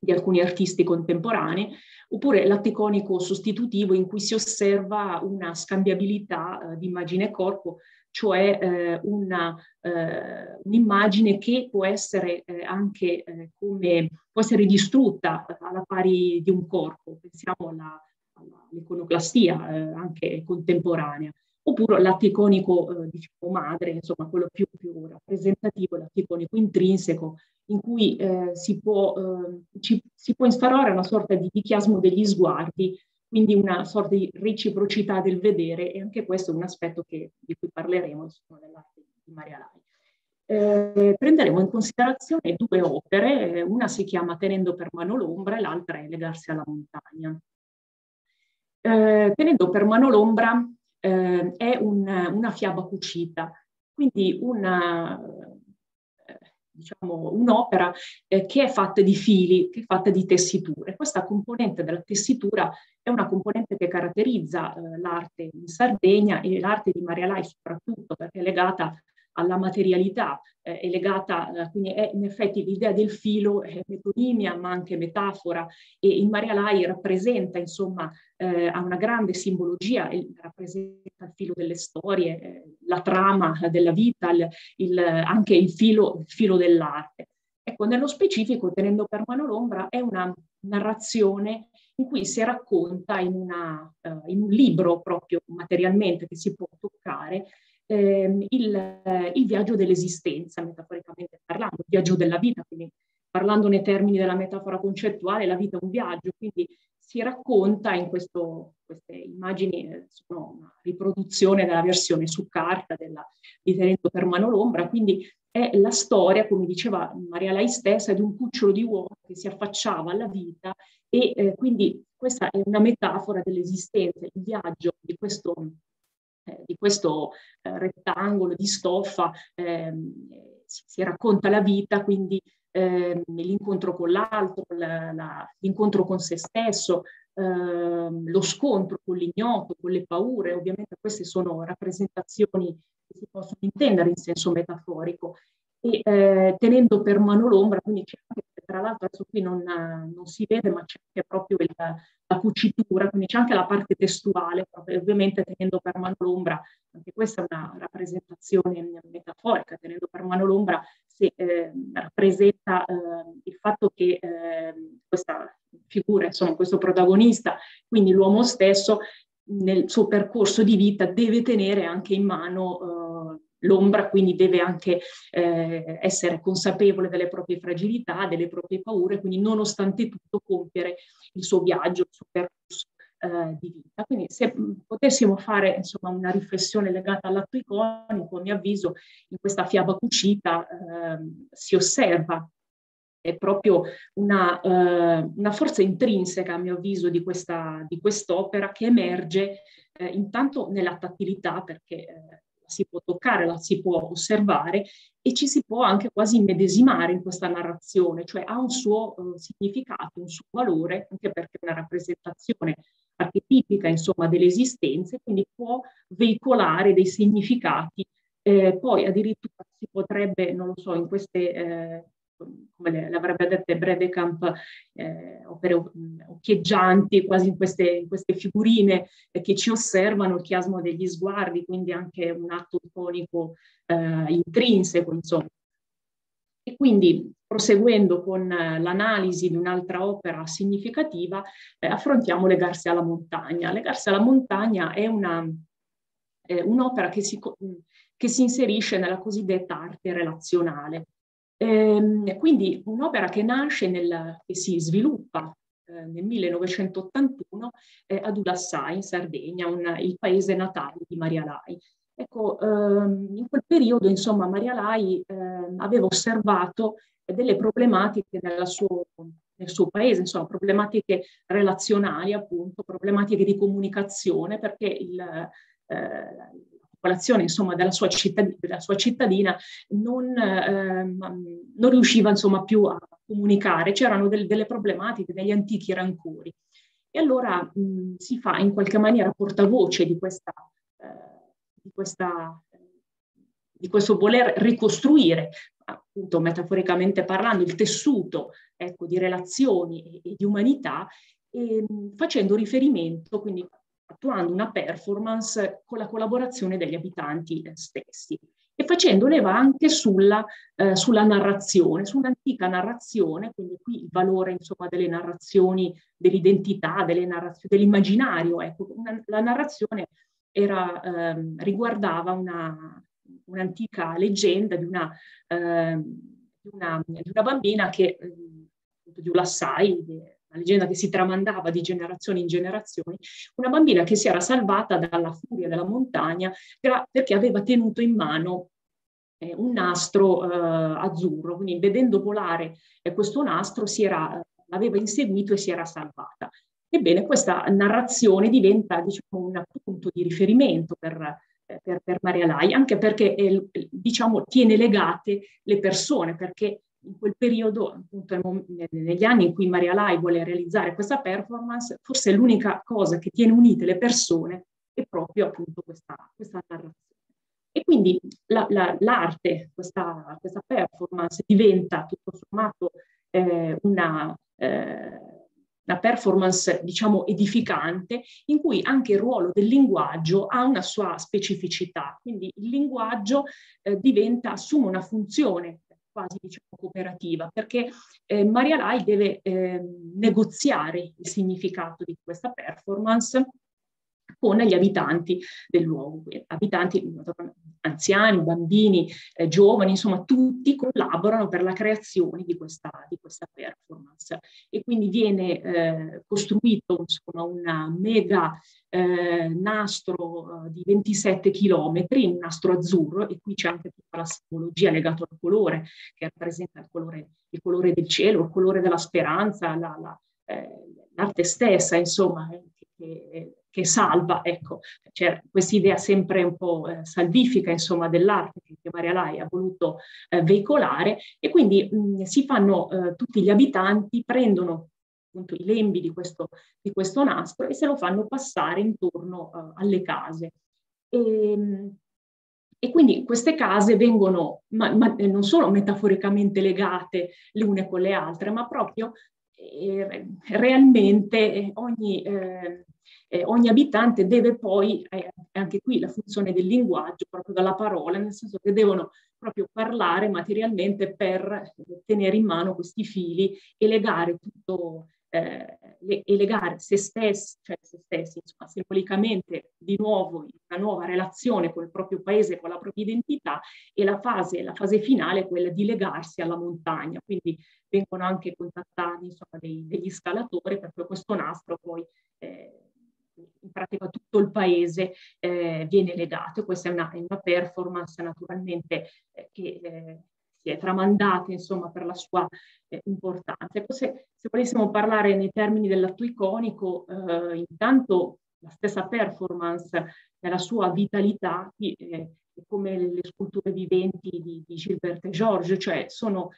di alcuni artisti contemporanei, oppure l'atto sostitutivo in cui si osserva una scambiabilità eh, di immagine e corpo cioè eh, una, eh, un'immagine che può essere eh, anche eh, come può essere distrutta alla pari di un corpo, pensiamo alla, all'iconoclastia eh, anche contemporanea, oppure l'atto iconico eh, diciamo madre, insomma quello più, più rappresentativo, l'atto iconico intrinseco, in cui si può, ehm, ci, si può instaurare una sorta di dichiasmo degli sguardi quindi una sorta di reciprocità del vedere e anche questo è un aspetto che, di cui parleremo insomma, nell'arte di Maria Lai. Eh, prenderemo in considerazione due opere, eh, una si chiama Tenendo per mano l'ombra e l'altra è Legarsi alla montagna. Eh, Tenendo per mano l'ombra eh, è un, una fiaba cucita, quindi una, diciamo, un'opera eh, che è fatta di fili, che è fatta di tessiture. Questa componente della tessitura è una componente che caratterizza eh, l'arte in Sardegna e l'arte di Maria Lai soprattutto perché è legata alla materialità, eh, è legata, eh, quindi è in effetti l'idea del filo è eh, metonimia ma anche metafora e in Maria Lai rappresenta insomma, eh, ha una grande simbologia, rappresenta il filo delle storie, eh, la trama della vita, il, il, anche il filo, filo dell'arte. Ecco, nello specifico, tenendo per mano l'ombra, è una narrazione in cui si racconta in, una, uh, in, un libro proprio materialmente che si può toccare ehm, il, eh, il, viaggio dell'esistenza, metaforicamente parlando, il viaggio della vita, quindi parlando nei termini della metafora concettuale, la vita è un viaggio, quindi si racconta in questo, queste immagini, eh, sono una riproduzione della versione su carta della, di Terento Mano Lombra, quindi è la storia, come diceva Maria Lai stessa, di un cucciolo di uomo che si affacciava alla vita e eh, quindi questa è una metafora dell'esistenza, il viaggio di questo eh, di questo eh, rettangolo di stoffa ehm, si, si, racconta la vita, quindi ehm, l'incontro con l'altro, la, la, l'incontro con se stesso, ehm, lo scontro con l'ignoto, con le paure, ovviamente queste sono rappresentazioni che si possono intendere in senso metaforico e eh, tenendo per mano l'ombra, quindi c'è anche, tra l'altro adesso qui non, non si vede, ma c'è anche proprio il, la cucitura, quindi c'è anche la parte testuale, proprio, ovviamente tenendo per mano l'ombra, anche questa è una rappresentazione metaforica, tenendo per mano l'ombra si eh, rappresenta eh, il fatto che ehm, questa figura, insomma questo protagonista, quindi l'uomo stesso, nel suo percorso di vita deve tenere anche in mano eh, l'ombra quindi deve anche eh, essere consapevole delle proprie fragilità, delle proprie paure, quindi nonostante tutto compiere il suo viaggio, il suo percorso eh, di vita. Quindi se mm, potessimo fare insomma, una riflessione legata all'atto iconico, a mio avviso, in questa fiaba cucita eh, si osserva è proprio una, eh, una, forza intrinseca, a mio avviso, di, questa, di quest'opera che emerge eh, intanto nella tattilità, perché eh, si può toccare, la si può osservare e ci si può anche quasi medesimare in questa narrazione, cioè ha un suo eh, significato, un suo valore, anche perché è una rappresentazione archetipica, insomma, delle esistenze, quindi può veicolare dei significati. Eh, poi addirittura si potrebbe, non lo so, in queste eh, come le avrebbe dette Bredekamp, eh, opere mm, occhieggianti, quasi in queste, in queste figurine eh, che ci osservano il chiasmo degli sguardi, quindi anche un atto iconico eh, intrinseco, insomma. E quindi, proseguendo con eh, l'analisi di un'altra opera significativa, eh, affrontiamo Legarsi alla montagna. Legarsi alla montagna è una, un'opera che si, che si inserisce nella cosiddetta arte relazionale Ehm, quindi un'opera che nasce, nel, che si sviluppa eh, nel 1981 eh, ad Ulassai, in Sardegna, un, il paese natale di Maria Lai. Ecco, ehm, in quel periodo, insomma, Maria Lai eh, aveva osservato delle problematiche suo, nel suo paese, insomma, problematiche relazionali, appunto, problematiche di comunicazione, perché il, eh, popolazione insomma, della, sua cittadina, della sua cittadina non, ehm, non, riusciva insomma, più a comunicare, c'erano del, delle problematiche, degli antichi rancori. E allora mh, si fa in qualche maniera portavoce di, questa, eh, di, questa, di questo voler ricostruire appunto metaforicamente parlando, il tessuto ecco, di relazioni e, e di umanità, e, ehm, facendo riferimento quindi attuando una performance con la collaborazione degli abitanti eh, stessi e facendo leva anche sulla, eh, sulla narrazione, su un'antica narrazione, quindi qui il valore insomma, delle narrazioni, dell'identità, dell'immaginario. ecco, una, la narrazione era, eh, riguardava un'antica leggenda di una, eh, di, una, di una, bambina che, eh, di Ulassai, una leggenda che si tramandava di generazione in generazione, una bambina che si era salvata dalla furia della montagna perché aveva tenuto in mano eh, un nastro eh, azzurro, quindi vedendo volare eh, questo nastro era, l'aveva inseguito e si era salvata. Ebbene, questa narrazione diventa diciamo, un punto di riferimento per, eh, per, per Maria Lai, anche perché diciamo, tiene legate le persone, perché in quel periodo, appunto negli anni in cui Maria Lai vuole realizzare questa performance, forse l'unica cosa che tiene unite le persone è proprio appunto questa, questa narrazione. E quindi la, la, l'arte, questa, questa, performance diventa tutto sommato eh, una, eh, una performance diciamo edificante in cui anche il ruolo del linguaggio ha una sua specificità, quindi il linguaggio eh, diventa, assume una funzione quasi diciamo, cooperativa, perché eh, Maria Lai deve eh, negoziare il significato di questa performance con gli abitanti del luogo, abitanti anziani, bambini, eh, giovani, insomma tutti collaborano per la creazione di questa, di questa performance e quindi viene eh, costruito insomma una mega eh, nastro eh, di 27 chilometri, un nastro azzurro e qui c'è anche tutta la simbologia legata al colore che rappresenta il colore, il colore del cielo, il colore della speranza, la, la, eh, l'arte stessa insomma che che salva, ecco, c'è questa idea sempre un po' eh, salvifica, insomma, dell'arte che Maria Lai ha voluto eh, veicolare e quindi mh, si fanno eh, tutti gli abitanti, prendono appunto i lembi di questo, di questo nastro e se lo fanno passare intorno eh, alle case. E, ehm, e quindi queste case vengono ma, ma, eh, non solo metaforicamente legate le une con le altre, ma proprio eh, realmente eh, ogni, eh, eh, ogni abitante deve poi, eh, anche qui la funzione del linguaggio, proprio dalla parola, nel senso che devono proprio parlare materialmente per tenere in mano questi fili e legare tutto, eh, e legare se stessi, cioè se stessi, insomma, simbolicamente di nuovo in una nuova relazione col proprio paese, con la propria identità e la fase, la fase finale è quella di legarsi alla montagna, quindi vengono anche contattati insomma, dei, degli scalatori per questo nastro poi eh, in pratica tutto il paese eh, viene legato. Questa è una, una performance naturalmente eh, che eh, si è tramandata insomma, per la sua eh, importanza. Ecco, se, se, volessimo parlare nei termini dell'atto iconico, eh, intanto la stessa performance nella sua vitalità eh, come le sculture viventi di, di Gilbert e George, cioè sono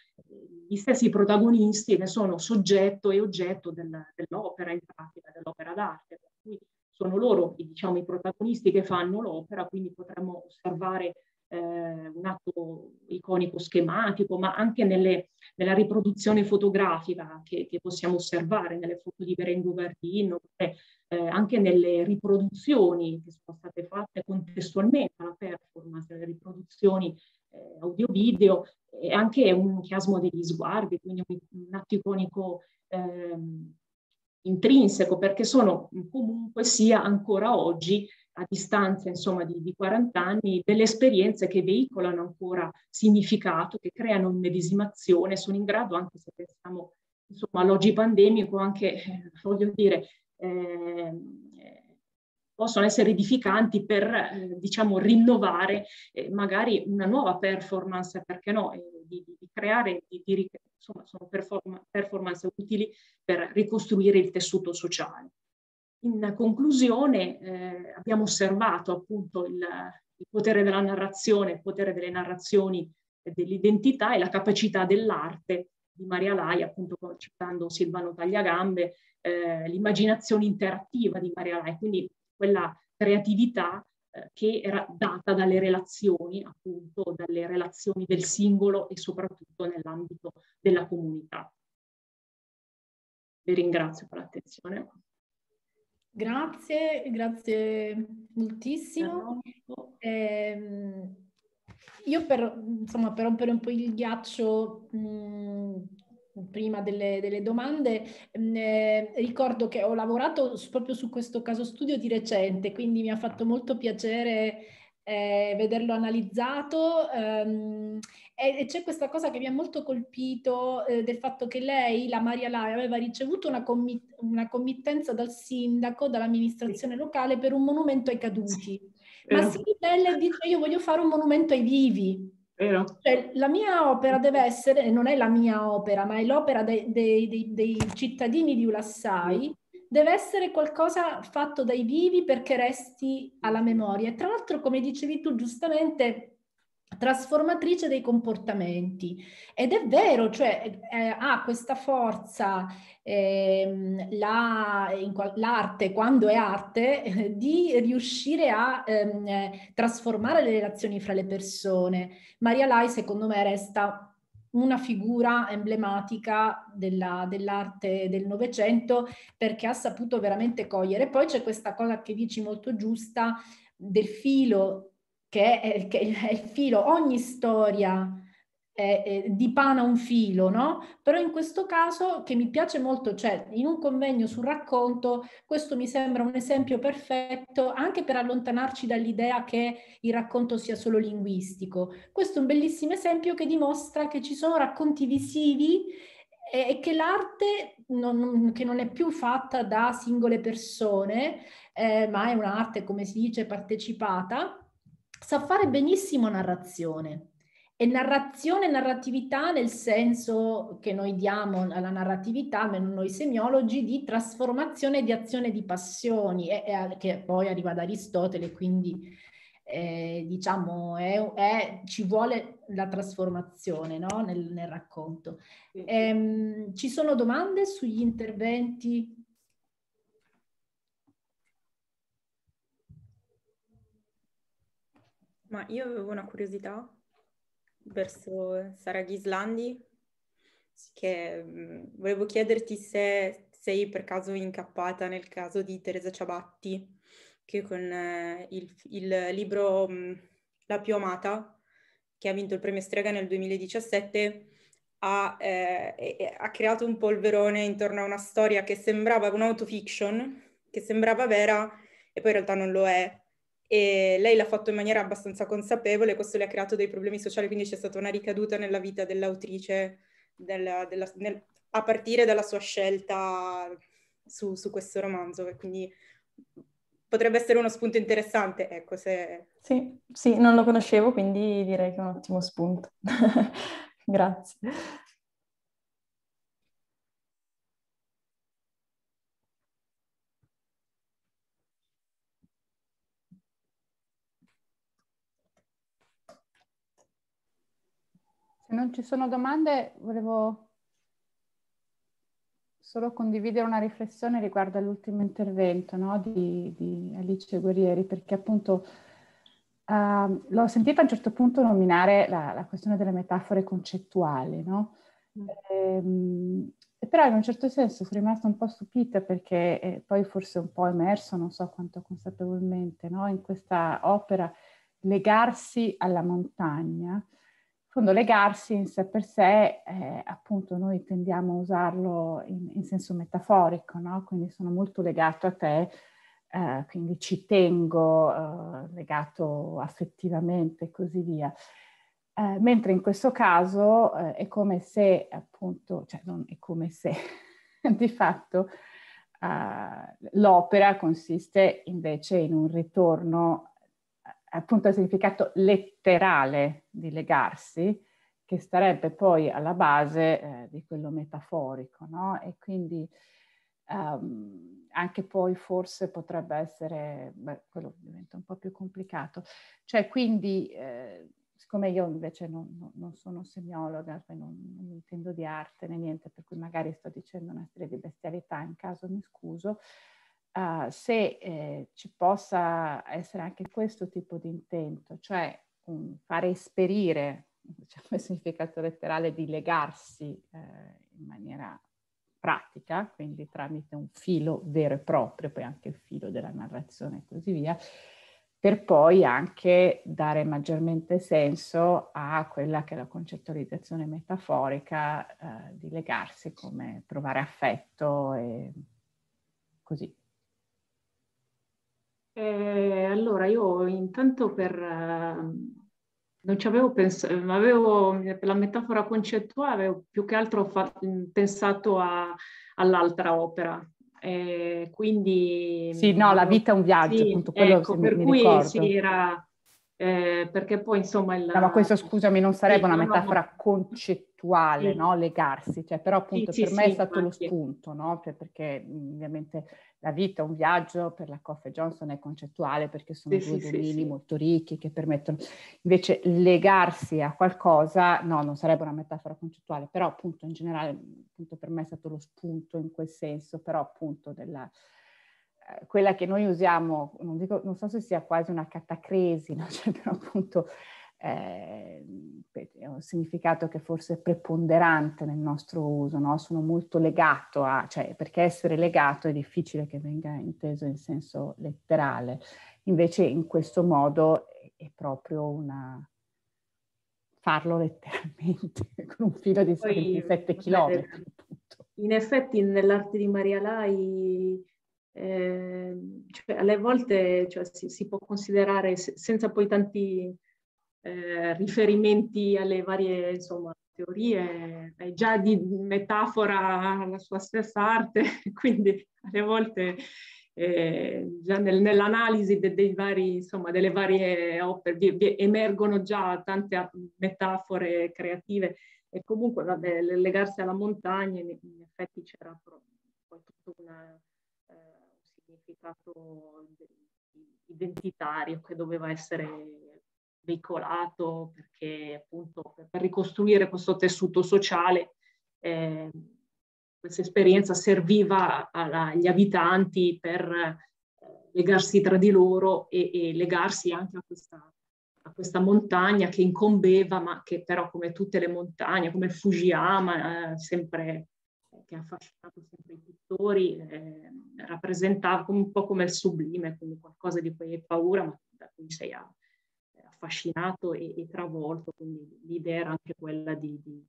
gli stessi protagonisti che sono soggetto e oggetto del, dell'opera in pratica, dell'opera d'arte cui sono loro diciamo, i protagonisti che fanno l'opera, quindi potremmo osservare eh, un atto iconico schematico, ma anche nelle, nella riproduzione fotografica che, che, possiamo osservare nelle foto di Berengo Gardino, eh, anche nelle riproduzioni che sono state fatte contestualmente alla performance, le riproduzioni eh, audio-video, e anche un chiasmo degli sguardi, quindi un, un atto iconico ehm, intrinseco perché sono comunque sia ancora oggi a distanza insomma di, di 40 anni delle esperienze che veicolano ancora significato, che creano medesimazione, sono in grado anche se pensiamo insomma all'oggi pandemico anche eh, voglio dire eh, possono essere edificanti per eh, diciamo rinnovare eh, magari una nuova performance perché no di, di, creare, di, di, insomma, sono perform- performance utili per ricostruire il tessuto sociale. In conclusione eh, abbiamo osservato appunto il, il, potere della narrazione, il potere delle narrazioni e dell'identità e la capacità dell'arte di Maria Lai, appunto citando Silvano Tagliagambe, eh, l'immaginazione interattiva di Maria Lai, quindi quella creatività eh, che era data dalle relazioni, appunto, dalle relazioni del singolo e soprattutto nell'ambito della comunità. Vi ringrazio per l'attenzione. Grazie, grazie moltissimo. Eh, io per, insomma, per rompere un po' il ghiaccio mh, mm, prima delle, delle domande, mm, eh, ricordo che ho lavorato proprio su questo caso studio di recente, quindi mi ha fatto molto piacere eh, vederlo analizzato ehm, e, e, c'è questa cosa che mi ha molto colpito eh, del fatto che lei, la Maria Lai, aveva ricevuto una, commit- una committenza dal sindaco, dall'amministrazione locale per un monumento ai caduti. Ma si ribella e dice io voglio fare un monumento ai vivi. Vero? Cioè, la mia opera deve essere, e non è la mia opera, ma è l'opera dei, dei, dei, dei cittadini di Ulassai, mm. deve essere qualcosa fatto dai vivi perché resti alla memoria. E tra l'altro, come dicevi tu giustamente, trasformatrice dei comportamenti. Ed è vero, cioè eh, eh ha questa forza eh, la, in, l'arte, quando è arte, eh, *laughs* di riuscire a ehm, eh, trasformare le relazioni fra le persone. Maria Lai, secondo me, resta una figura emblematica della, dell'arte del Novecento perché ha saputo veramente cogliere. Poi c'è questa cosa che dici molto giusta del filo che è, che è il filo, ogni storia eh, dipana un filo, no? Però in questo caso, che mi piace molto, cioè in un convegno sul racconto, questo mi sembra un esempio perfetto anche per allontanarci dall'idea che il racconto sia solo linguistico. Questo è un bellissimo esempio che dimostra che ci sono racconti visivi e che l'arte non, che non è più fatta da singole persone, eh, ma è un'arte, come si dice, partecipata, sa fare benissimo narrazione. E narrazione e narratività nel senso che noi diamo alla narratività, almeno noi semiologi, di trasformazione di azione di passioni, e, e, che poi arriva da Aristotele, quindi eh, diciamo è, è, ci vuole la trasformazione no? nel, nel, racconto. Ehm, ci sono domande sugli interventi Ma io avevo una curiosità verso Sara Ghislandi, che mm, volevo chiederti se sei per caso incappata nel caso di Teresa Ciabatti, che con eh, il, il libro mm, La più amata, che ha vinto il premio Strega nel 2017, ha, eh, ha, creato un polverone intorno a una storia che sembrava un'autofiction, che sembrava vera e poi in realtà non lo è, e lei l'ha fatto in maniera abbastanza consapevole, questo le ha creato dei problemi sociali, quindi c'è stata una ricaduta nella vita dell'autrice della, della, nel, a partire dalla sua scelta su, su questo romanzo, e quindi potrebbe essere uno spunto interessante, ecco, se... Sì, sì, non lo conoscevo, quindi direi che è un ottimo spunto. *laughs* Grazie. Se non ci sono domande, volevo solo condividere una riflessione riguardo all'ultimo intervento no, di, di, Alice Guerrieri, perché appunto uh, l'ho sentita a un certo punto nominare la, la questione delle metafore concettuali, no? Mm. Ehm, e però in un certo senso sono rimasta un po' stupita perché eh, poi forse un po' emerso, non so quanto consapevolmente, no? in questa opera legarsi alla montagna fondo legarsi in sé per sé, eh, appunto noi tendiamo a usarlo in, in senso metaforico, no? quindi sono molto legato a te, eh, quindi ci tengo, eh, legato affettivamente e così via. Eh, mentre in questo caso eh, è come se, appunto, cioè non è come se, *laughs* di fatto eh, l'opera consiste invece in un ritorno appunto il significato letterale di legarsi, che starebbe poi alla base eh, di quello metaforico, no? E quindi um, anche poi forse potrebbe essere, beh, quello diventa un po' più complicato. Cioè quindi, eh, siccome io invece non, non, non sono semiologa, cioè non, non, intendo di arte né niente, per cui magari sto dicendo una serie di bestialità, in caso mi scuso, uh, se eh, ci possa essere anche questo tipo di intento, cioè um, fare esperire, diciamo il significato letterale di legarsi eh, in maniera pratica, quindi tramite un filo vero e proprio, poi anche il filo della narrazione e così via, per poi anche dare maggiormente senso a quella che è la concettualizzazione metaforica eh, di legarsi come trovare affetto e così. Eh, allora, io intanto per... Eh, non ci avevo pensato, avevo, per la metafora concettuale avevo più che altro fa- pensato a, all'altra opera. Eh, quindi... Sì, no, la vita è un viaggio, sì, appunto, quello ecco, per mi, cui ricordo. si era... Eh, perché poi insomma... Il, no, ma questo scusami non sarebbe sì, una metafora no, concettuale, sì. no? Legarsi, cioè, però appunto sì, per me è stato lo spunto, no? Cioè, perché ovviamente la vita, un viaggio per la Coffee Johnson è concettuale perché sono sì, due sì, domini sì, molto ricchi che permettono. Invece legarsi a qualcosa, no, non sarebbe una metafora concettuale, però appunto in generale, appunto per me è stato lo spunto in quel senso, però appunto della, eh, quella che noi usiamo, non, dico, non so se sia quasi una catacresi, *laughs* no? cioè, però appunto eh, è un significato che forse è preponderante nel nostro uso, no? sono molto legato a, cioè perché essere legato è difficile che venga inteso in senso letterale, invece in questo modo è proprio una farlo letteralmente *laughs* con un filo di Poi, 77 km. In effetti nell'arte di Maria Lai eh, cioè, alle volte cioè, si, si, può considerare se, senza poi tanti eh, riferimenti alle varie insomma, teorie, è già di metafora alla sua stessa arte, *laughs* quindi alle volte eh, già nel, nell'analisi de, dei vari, insomma, delle varie opere vi, vi emergono già tante metafore creative e comunque vabbè, legarsi alla montagna in, in effetti c'era poi tutto una, eh, un significato identitario che doveva essere veicolato perché appunto per ricostruire questo tessuto sociale eh, questa esperienza serviva agli abitanti per eh, legarsi tra di loro e, e legarsi anche a questa, a questa, montagna che incombeva ma che però come tutte le montagne, come il Fujiyama, eh, sempre eh, che ha affascinato sempre i pittori, eh, rappresentava un po' come il sublime, quindi qualcosa di cui hai paura ma da cui sei a, affascinato e, e travolto, quindi l'idea era anche quella di, di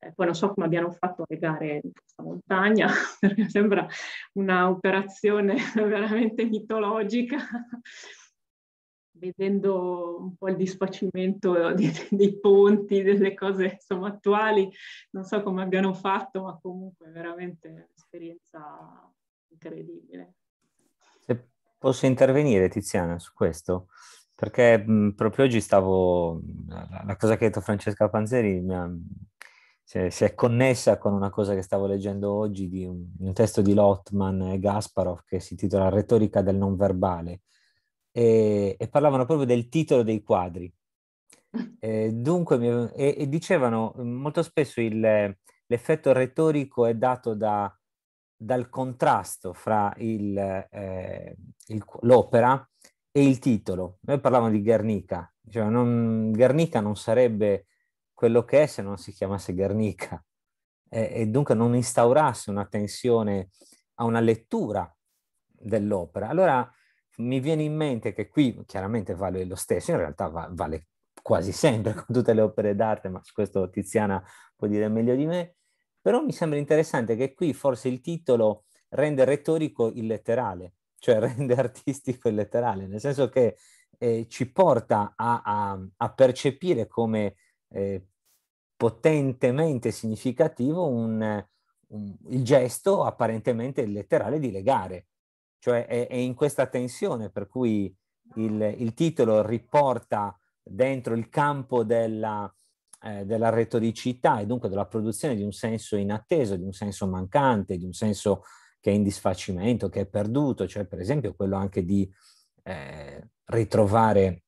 eh, poi non so come abbiano fatto a legare questa montagna, *laughs* perché sembra un'operazione *laughs* veramente mitologica, vedendo un po' il disfacimento dei, *laughs* dei ponti, delle cose insomma, attuali, non so come abbiano fatto, ma comunque è veramente un'esperienza incredibile. Se posso intervenire Tiziana su questo? Perché mh, proprio oggi stavo, la, la, cosa che ha detto Francesca Panzeri mi ha, si, è, si, è, connessa con una cosa che stavo leggendo oggi di un, un testo di Lotman e Gasparov che si intitola Retorica del non verbale e, e parlavano proprio del titolo dei quadri. E, dunque, e, e dicevano molto spesso il, l'effetto retorico è dato da, dal contrasto fra il, eh, il, l'opera e il titolo. Noi parlavamo di Guernica, cioè non, Guernica non sarebbe quello che è se non si chiamasse Guernica e, e dunque non instaurasse una tensione a una lettura dell'opera. Allora mi viene in mente che qui chiaramente vale lo stesso, in realtà va, vale quasi sempre con tutte le opere d'arte, ma su questo Tiziana può dire meglio di me, però mi sembra interessante che qui forse il titolo rende retorico il letterale, cioè *laughs* rende artistico e letterale, nel senso che eh, ci porta a, a, a percepire come eh, potentemente significativo un, un, il gesto apparentemente letterale di legare, cioè è, è in questa tensione per cui il, il, titolo riporta dentro il campo della, eh, della retoricità e dunque della produzione di un senso inatteso, di un senso mancante, di un senso che è in disfacimento, che è perduto, cioè per esempio quello anche di eh, ritrovare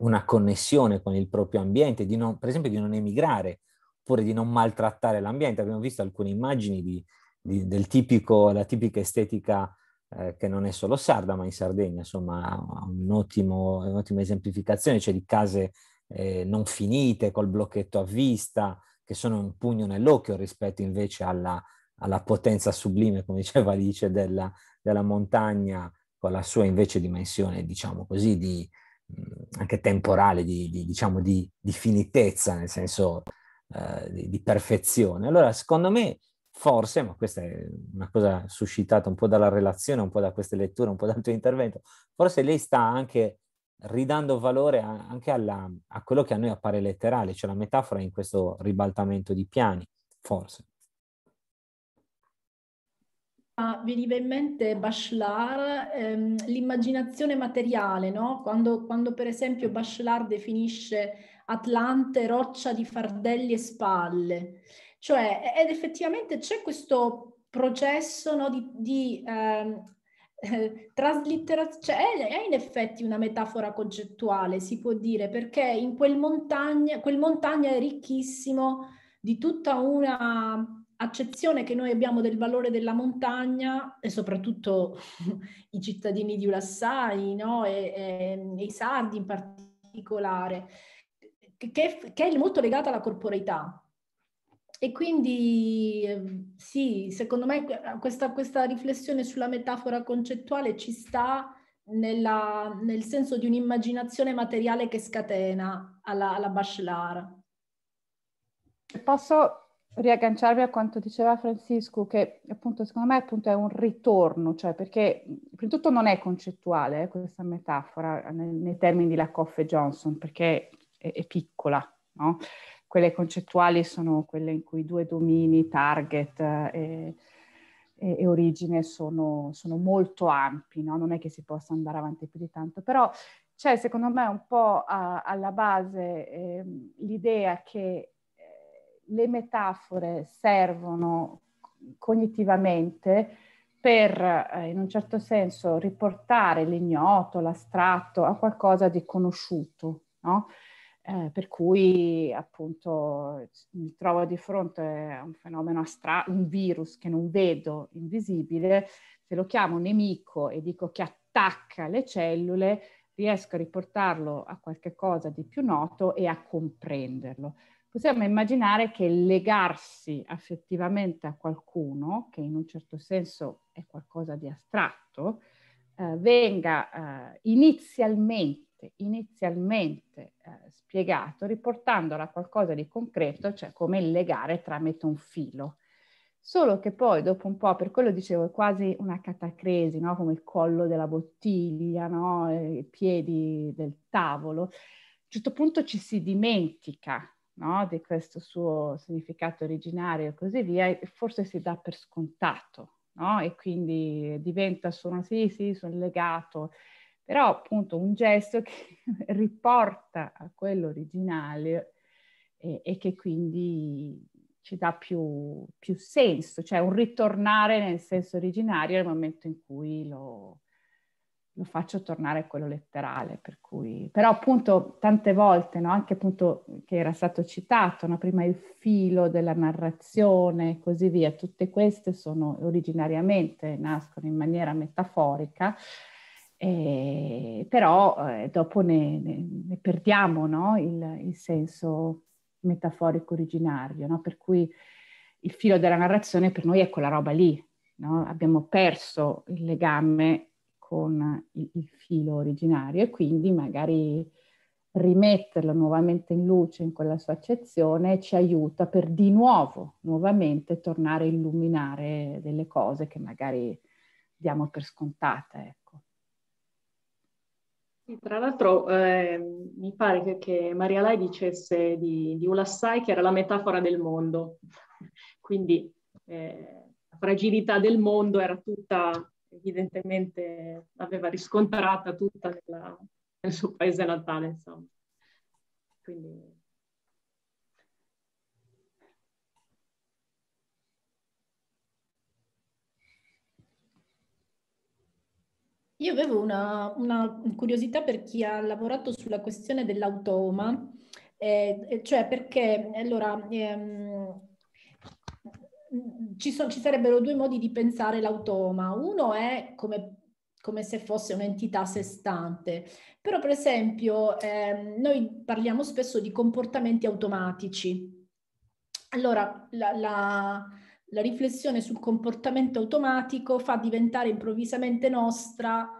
una connessione con il proprio ambiente, non, per esempio di non emigrare, oppure di non maltrattare l'ambiente. Abbiamo visto alcune immagini di, di, del tipico, la tipica estetica eh, che non è solo sarda, ma in Sardegna, insomma, un ottimo, un'ottima esemplificazione, cioè di case eh, non finite, col blocchetto a vista, che sono un pugno nell'occhio rispetto invece alla alla potenza sublime, come diceva Alice, della, della montagna con la sua invece dimensione, diciamo così, di, anche temporale, di, di, diciamo di, di, finitezza, nel senso eh, di, perfezione. Allora, secondo me, forse, ma questa è una cosa suscitata un po' dalla relazione, un po' da queste letture, un po' dal tuo intervento, forse lei sta anche ridando valore a, anche alla, a quello che a noi appare letterale, cioè la metafora in questo ribaltamento di piani, forse veniva in mente Bachelard, ehm, l'immaginazione materiale, no? quando, quando, per esempio Bachelard definisce Atlante roccia di fardelli e spalle. Cioè, ed effettivamente c'è questo processo no, di, di ehm, *laughs* traslitterazione, cioè è, è, in effetti una metafora concettuale, si può dire, perché in quel montagna, quel montagna è ricchissimo di tutta una accezione che noi abbiamo del valore della montagna e soprattutto *laughs* i cittadini di Ulassai no? e, e, e, i sardi in particolare, che, che è molto legata alla corporeità. E quindi ehm, sì, secondo me questa, questa riflessione sulla metafora concettuale ci sta nella, nel senso di un'immaginazione materiale che scatena alla, alla Bachelard. Posso riagganciarmi a quanto diceva Francisco, che appunto secondo me appunto, è un ritorno, cioè perché prima di tutto non è concettuale eh, questa metafora nel, nei termini di Lacoff e Johnson, perché è, è piccola, no? Quelle concettuali sono quelle in cui i due domini, target eh, e, e, e origine sono, sono, molto ampi, no? non è che si possa andare avanti più di tanto, però c'è secondo me un po' a, alla base eh, l'idea che le metafore servono cognitivamente per, eh, in un certo senso, riportare l'ignoto, l'astratto a qualcosa di conosciuto, no? Eh, per cui appunto mi trovo di fronte a un fenomeno astratto, un virus che non vedo, invisibile, se lo chiamo nemico e dico che attacca le cellule, riesco a riportarlo a qualche cosa di più noto e a comprenderlo possiamo immaginare che legarsi affettivamente a qualcuno, che in un certo senso è qualcosa di astratto, eh, venga eh, inizialmente, inizialmente eh, spiegato riportandolo a qualcosa di concreto, cioè come il legare tramite un filo. Solo che poi dopo un po', per quello dicevo, è quasi una catacresi, no? come il collo della bottiglia, no? Eh, i piedi del tavolo, a un certo punto ci si dimentica no? di questo suo significato originario e così via, forse si dà per scontato, no? E quindi diventa solo sì, sì, sono legato, però appunto un gesto che *laughs* riporta a quello originale e, e che quindi ci dà più, più, senso, cioè un ritornare nel senso originario nel momento in cui lo, lo faccio tornare a quello letterale, per cui... però appunto tante volte, no? anche appunto che era stato citato, no? prima il filo della narrazione e così via, tutte queste sono originariamente, nascono in maniera metaforica, eh, però eh, dopo ne, ne, ne perdiamo no? il, il, senso metaforico originario, per cui il filo della narrazione per noi è quella roba lì, abbiamo perso il legame con il, il filo originario e quindi magari rimetterlo nuovamente in luce in quella sua accezione ci aiuta per di nuovo, nuovamente, tornare a illuminare delle cose che magari diamo per scontate. Ecco. Sì, tra l'altro eh, mi pare che, che, Maria Lai dicesse di, di Ulassai che era la metafora del mondo, *laughs* quindi eh, la fragilità del mondo era tutta evidentemente l'aveva riscontrata tutta nella, nel suo paese natale, insomma. Quindi... Io avevo una, una, curiosità per chi ha lavorato sulla questione dell'automa, eh, cioè perché allora ehm, ci, so, ci, sarebbero due modi di pensare l'automa. Uno è come, come se fosse un'entità a sé stante, però per esempio eh, noi parliamo spesso di comportamenti automatici. Allora, la, la, la riflessione sul comportamento automatico fa diventare improvvisamente nostra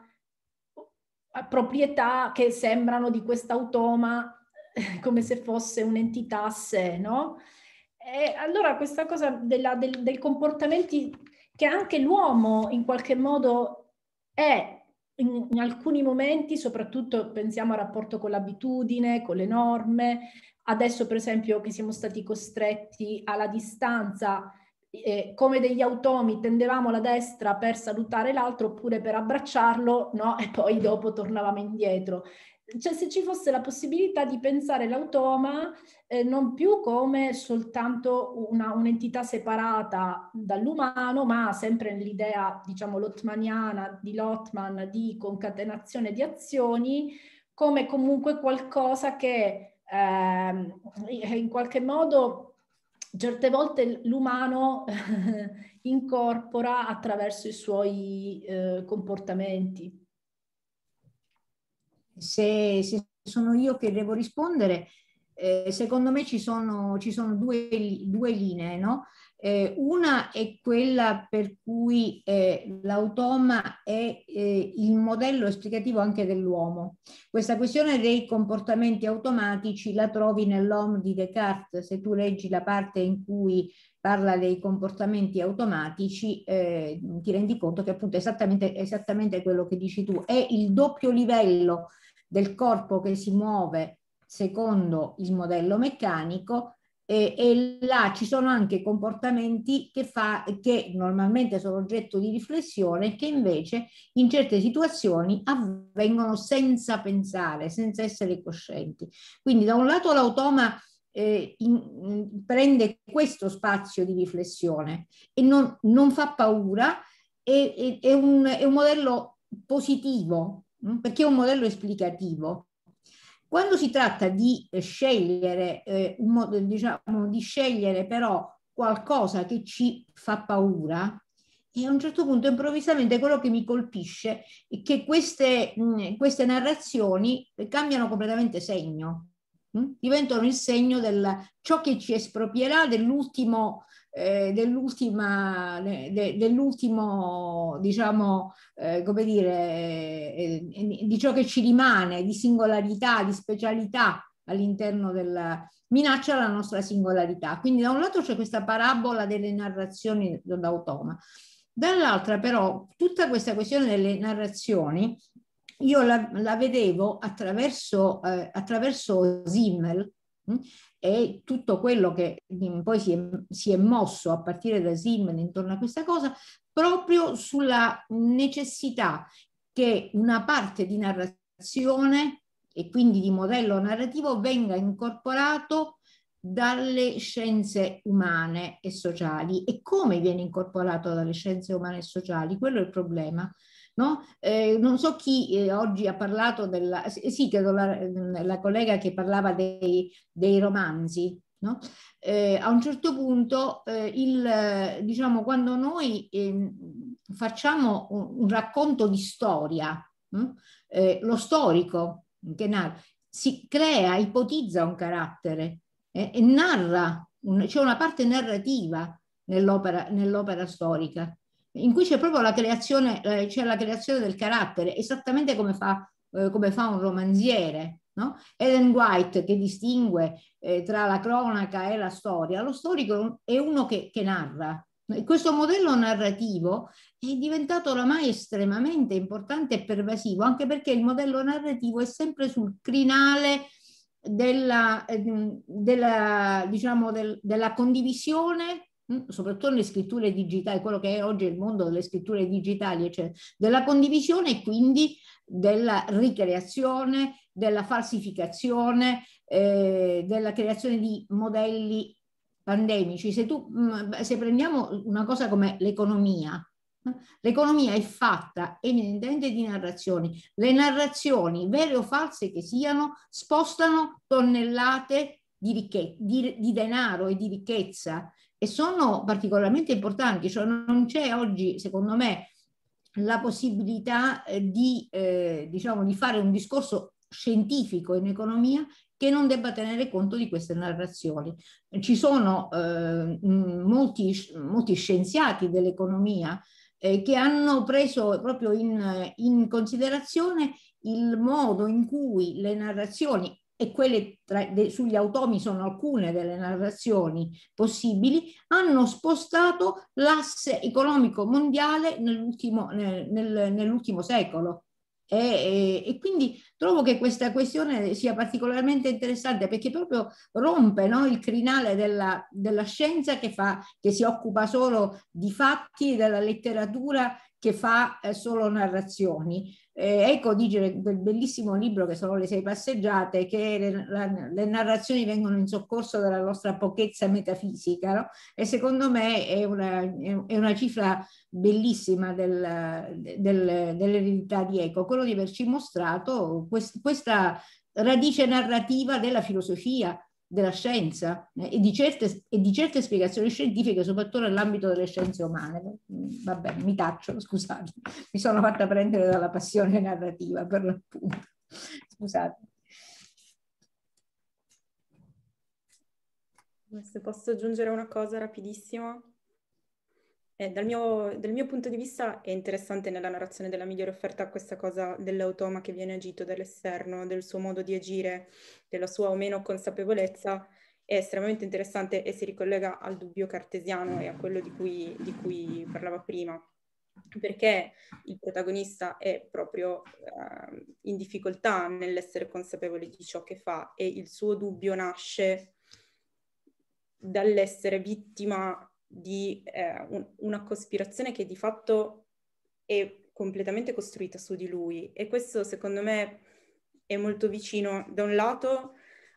eh, proprietà che sembrano di quest'automa *laughs* come se fosse un'entità a sé, no? E allora questa cosa della, del, del comportamenti che anche l'uomo in qualche modo è in, in, alcuni momenti, soprattutto pensiamo al rapporto con l'abitudine, con le norme, adesso per esempio che siamo stati costretti alla distanza, eh, come degli automi tendevamo la destra per salutare l'altro oppure per abbracciarlo, no? E poi dopo tornavamo indietro cioè se ci fosse la possibilità di pensare l'automa eh, non più come soltanto una, un'entità separata dall'umano, ma sempre nell'idea, diciamo, lotmaniana di Lotman di concatenazione di azioni, come comunque qualcosa che eh, in qualche modo certe volte l'umano *laughs* incorpora attraverso i suoi eh, comportamenti se, se sono io che devo rispondere, eh, secondo me ci sono, ci sono due, due, linee, no? Eh, una è quella per cui eh, l'automa è eh, il modello esplicativo anche dell'uomo. Questa questione dei comportamenti automatici la trovi nell'Homme di Descartes, se tu leggi la parte in cui parla dei comportamenti automatici, eh, ti rendi conto che appunto è esattamente, esattamente quello che dici tu, è il doppio livello del corpo che si muove secondo il modello meccanico eh, e là ci sono anche comportamenti che, fa, che normalmente sono oggetto di riflessione che invece in certe situazioni avvengono senza pensare, senza essere coscienti. Quindi da un lato l'automa eh, in, prende questo spazio di riflessione e non, non fa paura, è, è, è, un, è un modello positivo mm, perché è un modello esplicativo quando si tratta di eh, scegliere, eh, un modo, diciamo, di scegliere però qualcosa che ci fa paura, e a un certo punto improvvisamente quello che mi colpisce è che queste, mh, mm, queste narrazioni cambiano completamente segno, mh? Mm? diventano il segno del ciò che ci esproprierà dell'ultimo eh, dell'ultima, de, dell'ultimo, diciamo, eh, come dire, eh, eh, di ciò che ci rimane, di singolarità, di specialità all'interno della minaccia alla nostra singolarità. Quindi da un lato c'è questa parabola delle narrazioni d'automa, dall'altra però tutta questa questione delle narrazioni io la, la vedevo attraverso, eh, attraverso Simmel, hm, e tutto quello che poi si è, si è mosso a partire da Simon intorno a questa cosa, proprio sulla necessità che una parte di narrazione e quindi di modello narrativo venga incorporato dalle scienze umane e sociali. E come viene incorporato dalle scienze umane e sociali? Quello è il problema. No? Eh, non so chi eh, oggi ha parlato della, eh, sì, credo la, mm, la collega che parlava dei, dei romanzi, No? Eh, a un certo punto, eh, il, diciamo, quando noi eh, facciamo un, un, racconto di storia, mm? eh, lo storico che narra, si crea, ipotizza un carattere eh, e narra, un, c'è una parte narrativa nell'opera, nell'opera storica in cui c'è proprio la creazione, eh, c'è la creazione del carattere, esattamente come fa, eh, come fa un romanziere. No? Ellen White che distingue eh, tra la cronaca e la storia, lo storico è uno che, che narra. Questo modello narrativo è diventato oramai estremamente importante e pervasivo, anche perché il modello narrativo è sempre sul crinale della, eh, della, diciamo, del, della condivisione Mm, soprattutto nelle scritture digitali, quello che è oggi il mondo delle scritture digitali, eccetera, cioè della condivisione e quindi della ricreazione, della falsificazione, eh, della creazione di modelli pandemici. Se, tu, mm, se prendiamo una cosa come l'economia, mm, l'economia è fatta evidentemente di narrazioni. Le narrazioni, vere o false che siano, spostano tonnellate di, ricche, di, di denaro e di ricchezza e sono particolarmente importanti, cioè non c'è oggi, secondo me, la possibilità eh, di, eh, diciamo, di fare un discorso scientifico in economia che non debba tenere conto di queste narrazioni. Ci sono eh, molti, molti, scienziati dell'economia eh, che hanno preso proprio in, in, considerazione il modo in cui le narrazioni e quelle tra, de, sugli automi sono alcune delle narrazioni possibili, hanno spostato l'asse economico mondiale nell'ultimo, nel, nel, nell'ultimo secolo. E, e, e, quindi trovo che questa questione sia particolarmente interessante perché proprio rompe no, il crinale della, della scienza che, fa, che si occupa solo di fatti, della letteratura che fa eh, solo narrazioni. Eh, ecco, dice quel bellissimo libro che sono le sei passeggiate, che le, la, le narrazioni vengono in soccorso dalla nostra pochezza metafisica, no? e secondo me è una, è una cifra bellissima del, del, dell'eredità di Eco, quello di averci mostrato quest, questa radice narrativa della filosofia della scienza eh, e, di certe, e, di certe, spiegazioni scientifiche, soprattutto nell'ambito delle scienze umane. Mm, Va bene, mi taccio, *laughs* scusate, mi sono fatta prendere dalla passione narrativa per l'appunto. Scusate. Se posso aggiungere una cosa rapidissima? Eh, dal, mio, dal, mio, punto di vista è interessante nella narrazione della migliore offerta questa cosa dell'automa che viene agito dall'esterno, del suo modo di agire, della sua o meno consapevolezza, è estremamente interessante e si ricollega al dubbio cartesiano e a quello di cui, di cui parlava prima, perché il protagonista è proprio eh, in difficoltà nell'essere consapevole di ciò che fa e il suo dubbio nasce dall'essere vittima di eh, un, una cospirazione che di fatto è completamente costruita su di lui e questo secondo me è molto vicino da un lato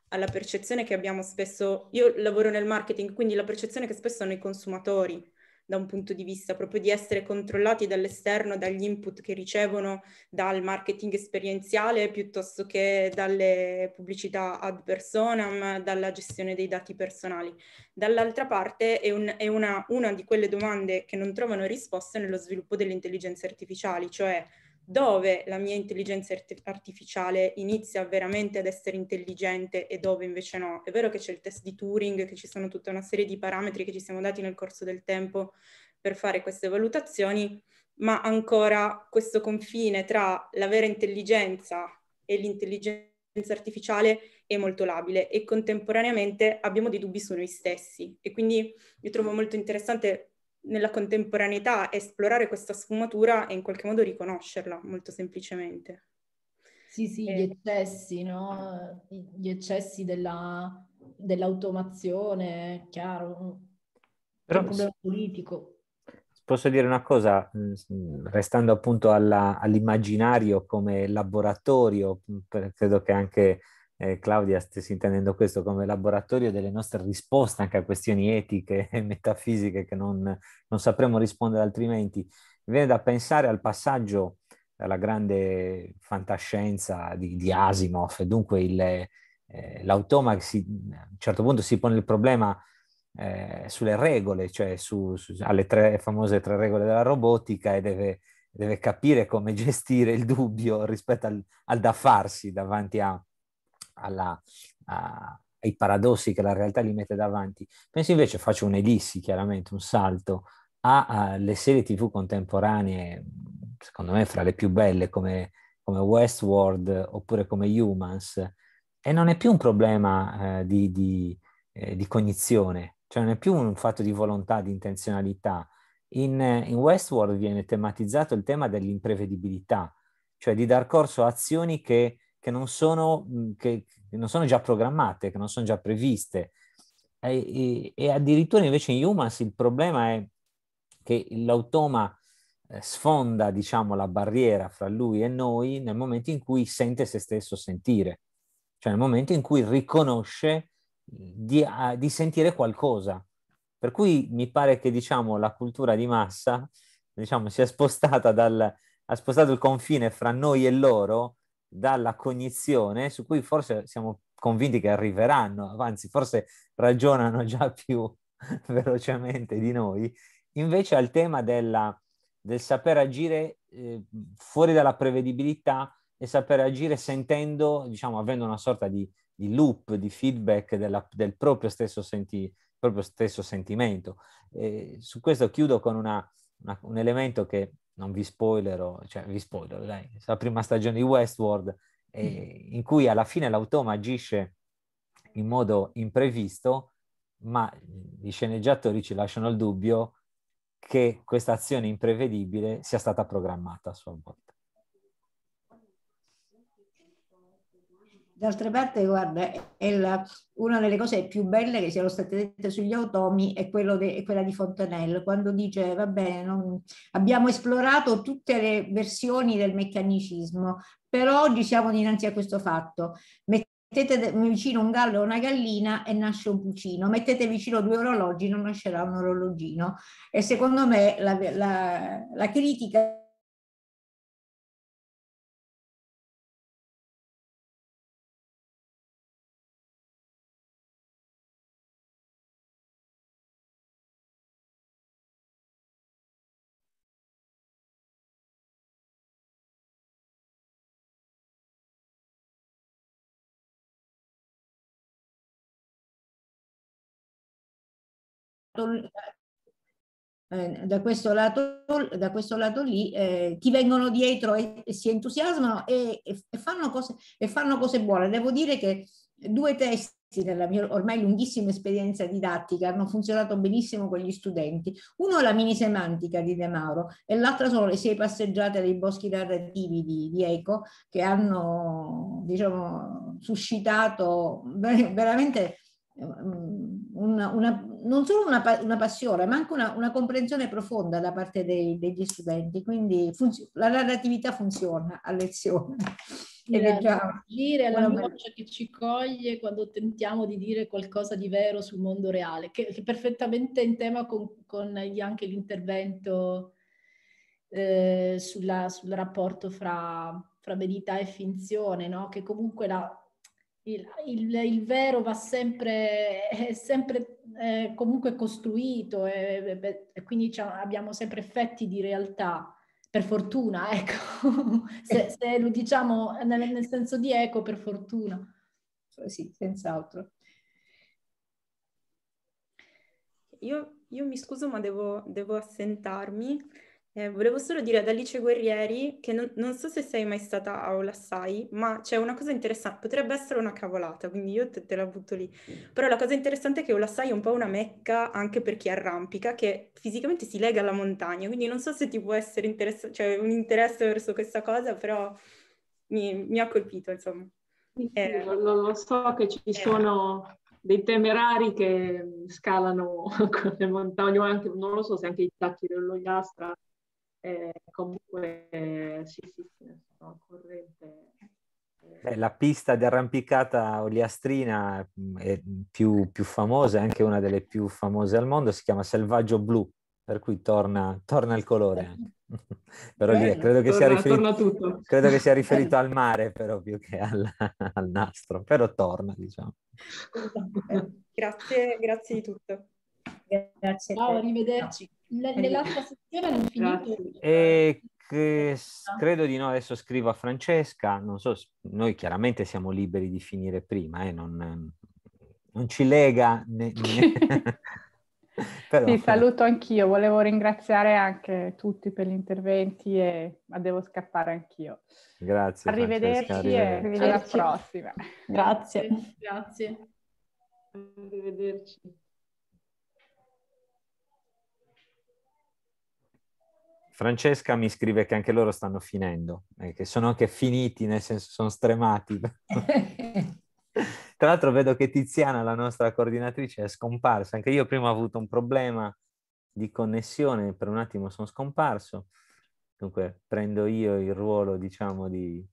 alla percezione che abbiamo spesso, io lavoro nel marketing, quindi la percezione che spesso hanno i consumatori da un punto di vista proprio di essere controllati dall'esterno, dagli input che ricevono dal marketing esperienziale piuttosto che dalle pubblicità ad personam, dalla gestione dei dati personali. Dall'altra parte è, un, è una, una di quelle domande che non trovano risposta nello sviluppo delle intelligenze artificiali, cioè dove la mia intelligenza artificiale inizia veramente ad essere intelligente e dove invece no. È vero che c'è il test di Turing, che ci sono tutta una serie di parametri che ci siamo dati nel corso del tempo per fare queste valutazioni, ma ancora questo confine tra la vera intelligenza e l'intelligenza artificiale è molto labile e contemporaneamente abbiamo dei dubbi su noi stessi e quindi io trovo molto interessante nella contemporaneità esplorare questa sfumatura e in qualche modo riconoscerla molto semplicemente. Sì, sì, e... gli eh. eccessi, no? Gli eccessi della, dell'automazione, chiaro, Però, un problema politico. Posso dire una cosa, mm, mm, restando appunto alla, all'immaginario come laboratorio, mm, credo che anche eh, Claudia stessi intendendo questo come laboratorio delle nostre risposte anche a questioni etiche *laughs* e metafisiche che non, non sapremo rispondere altrimenti. Mi viene da pensare al passaggio dalla grande fantascienza di, di Asimov, dunque il, eh, l'automa si, a un certo punto si pone il problema eh, sulle regole, cioè su, su, alle tre famose tre regole della robotica e deve, deve capire come *laughs* gestire il dubbio rispetto al, al da farsi davanti a, alla, a, ai paradossi che la realtà gli mette davanti. Penso invece, faccio un'elissi chiaramente, un salto, alle serie tv contemporanee, secondo me fra le più belle come, come Westworld oppure come Humans, e non è più un problema eh, di, di, eh, di, cognizione, cioè non è più un fatto di volontà, di intenzionalità. In, in Westworld viene tematizzato il tema dell'imprevedibilità, cioè di dar corso a azioni che che non sono, che, che non sono già programmate, che non sono già previste. E, e, e addirittura invece in Humans il problema è che l'automa eh, sfonda, diciamo, la barriera fra lui e noi nel momento in cui sente se stesso sentire, cioè nel momento in cui riconosce di, uh, di sentire qualcosa. Per cui mi pare che, diciamo, la cultura di massa, diciamo, si è spostata dal, ha spostato il confine fra noi e loro dalla cognizione su cui forse siamo convinti che arriveranno, anzi forse ragionano già *laughs* più velocemente di noi, invece al tema della, del saper agire eh, fuori dalla prevedibilità e saper agire sentendo, diciamo, avendo una sorta di, di loop, di feedback della, del proprio stesso, senti, proprio stesso sentimento. E su questo chiudo con una, una, un elemento che non vi spoilerò, cioè vi spoilerò, dai, la prima stagione di Westworld, eh, in cui alla fine l'automa agisce in modo imprevisto, ma gli sceneggiatori ci lasciano il dubbio che questa azione imprevedibile sia stata programmata a sua volta. D'altra parte, guarda, la, una delle cose più belle che siano state dette sugli automi è, de, è quella di Fontenelle, quando dice, va bene, non, abbiamo esplorato tutte le versioni del meccanicismo, però oggi siamo dinanzi a questo fatto. Mettete vicino un gallo e una gallina e nasce un pulcino, mettete vicino due orologi non nascerà un orologino. E secondo me la, la, la critica eh, da, questo lato, da questo lato lì eh, ti vengono dietro e, e si entusiasmano e, e, fanno cose, e fanno cose buone. Devo dire che due testi nella mia ormai lunghissima esperienza didattica hanno funzionato benissimo con gli studenti. Uno è la mini semantica di De Mauro e l'altra sono le sei passeggiate nei boschi narrativi di, di Eco che hanno diciamo, suscitato veramente eh, una, una non solo una, una, passione, ma anche una, una, comprensione profonda da parte dei, degli studenti. Quindi la narratività funziona a lezione. è leggiamo. Dire alla voce che ci coglie quando tentiamo di dire qualcosa di vero sul mondo reale, che, che perfettamente in tema con, con anche l'intervento eh, sulla, sul rapporto fra, fra verità e finzione, no? che comunque la, il, il, il, vero va sempre, è sempre eh, comunque costruito e, e, e quindi abbiamo sempre effetti di realtà, per fortuna, ecco, *laughs* se, se, lo diciamo nel, nel senso di eco, per fortuna. Cioè, sì, senz'altro. Io, io mi scuso ma devo, devo assentarmi eh, volevo solo dire ad Alice Guerrieri che non, non, so se sei mai stata a Sai, ma c'è una cosa interessante, potrebbe essere una cavolata, quindi io te, te la butto lì. Però la cosa interessante è che Sai è un po' una mecca anche per chi arrampica, che fisicamente si lega alla montagna, quindi non so se ti può essere interessa- cioè, un interesse verso questa cosa, però mi, mi ha colpito, insomma. Eh, lo, lo, so che ci eh. sono dei temerari che scalano *laughs* le montagne, anche, non lo so se anche i tacchi dello Iastra eh, comunque sì, sì, sì, sono corrente. Eh. Beh, la pista di arrampicata oliastrina mm, più, più, famosa, è anche una delle più famose al mondo, si chiama Selvaggio Blu, per cui torna, torna il colore. *laughs* però Bello, lì credo, torna, che sia riferito, credo che sia riferito al mare, però più che al, *laughs* al nastro, però torna, diciamo. Grazie, grazie di tutto. Grazie. Ciao, arrivederci. No. Nell'altra sessione non finito. E che credo di no, adesso scrivo a Francesca, non so, noi chiaramente siamo liberi di finire prima, eh, non, non ci lega. Né, né. *laughs* *laughs* Però, sì, saluto anch'io, volevo ringraziare anche tutti per gli interventi, e... ma devo scappare anch'io. Grazie. Arrivederci, arrivederci. e alla prossima. Grazie. Grazie. Arrivederci. Francesca mi scrive che anche loro stanno finendo, eh, che sono anche finiti, nel senso sono stremati. *laughs* Tra l'altro vedo che Tiziana, la nostra coordinatrice, è scomparsa. Anche io prima ho avuto un problema di connessione, per un attimo sono scomparso. Dunque prendo io il ruolo, diciamo, di,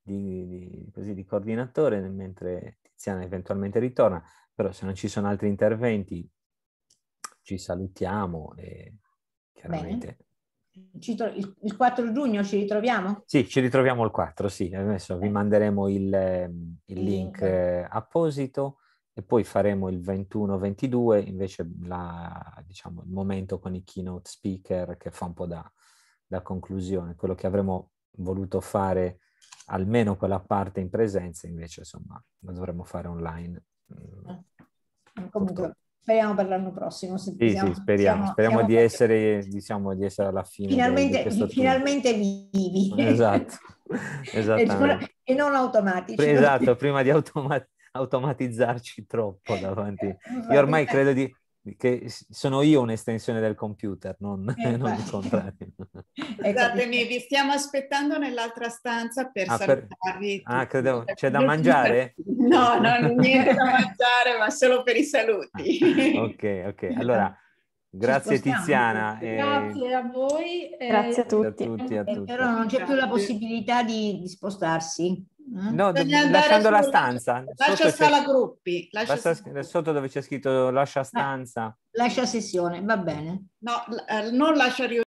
di, di, così, di coordinatore, mentre Tiziana eventualmente ritorna. Però se non ci sono altri interventi, ci salutiamo e chiaramente... Bene il 4 giugno ci ritroviamo? Sì, ci ritroviamo il 4, sì. Adesso vi eh. manderemo ehm, il, il link eh, apposito e poi faremo il 21-22 invece la, diciamo, il momento con i keynote speaker che fa un po' da, da conclusione, quello che avremmo voluto fare almeno quella parte in presenza, invece insomma lo dovremmo fare online. Eh. Comunque, Speriamo per l'anno prossimo. Se sì, possiamo, sì, speriamo, siamo, speriamo di, essere, diciamo, di, essere, alla fine. Finalmente, finalmente vivi. Esatto, *laughs* e, non automatici. Esatto, prima di automat- automatizzarci troppo davanti. *laughs* Io ormai credo di, che sono io un'estensione del computer, non, eh, *laughs* non il contrario. *laughs* Eh, Scusatemi, vi stiamo aspettando nell'altra stanza per ah, salutarvi. Ah, per... Ah, credevo, c'è da mangiare? No, no, niente da mangiare, ma solo per i saluti. Ah, ok, ok, allora... Grazie Tiziana. E... Grazie a voi. Grazie a eh, tutti. A tutti, a eh, tutti. Però non c'è più la possibilità di, di spostarsi. Mm? No, do- lasciando la stanza. Lascia sala gruppi. Lascia lascia, sotto dove c'è scritto lascia eh, stanza. Lascia sessione, va bene. No, l- eh, non lascia riunione.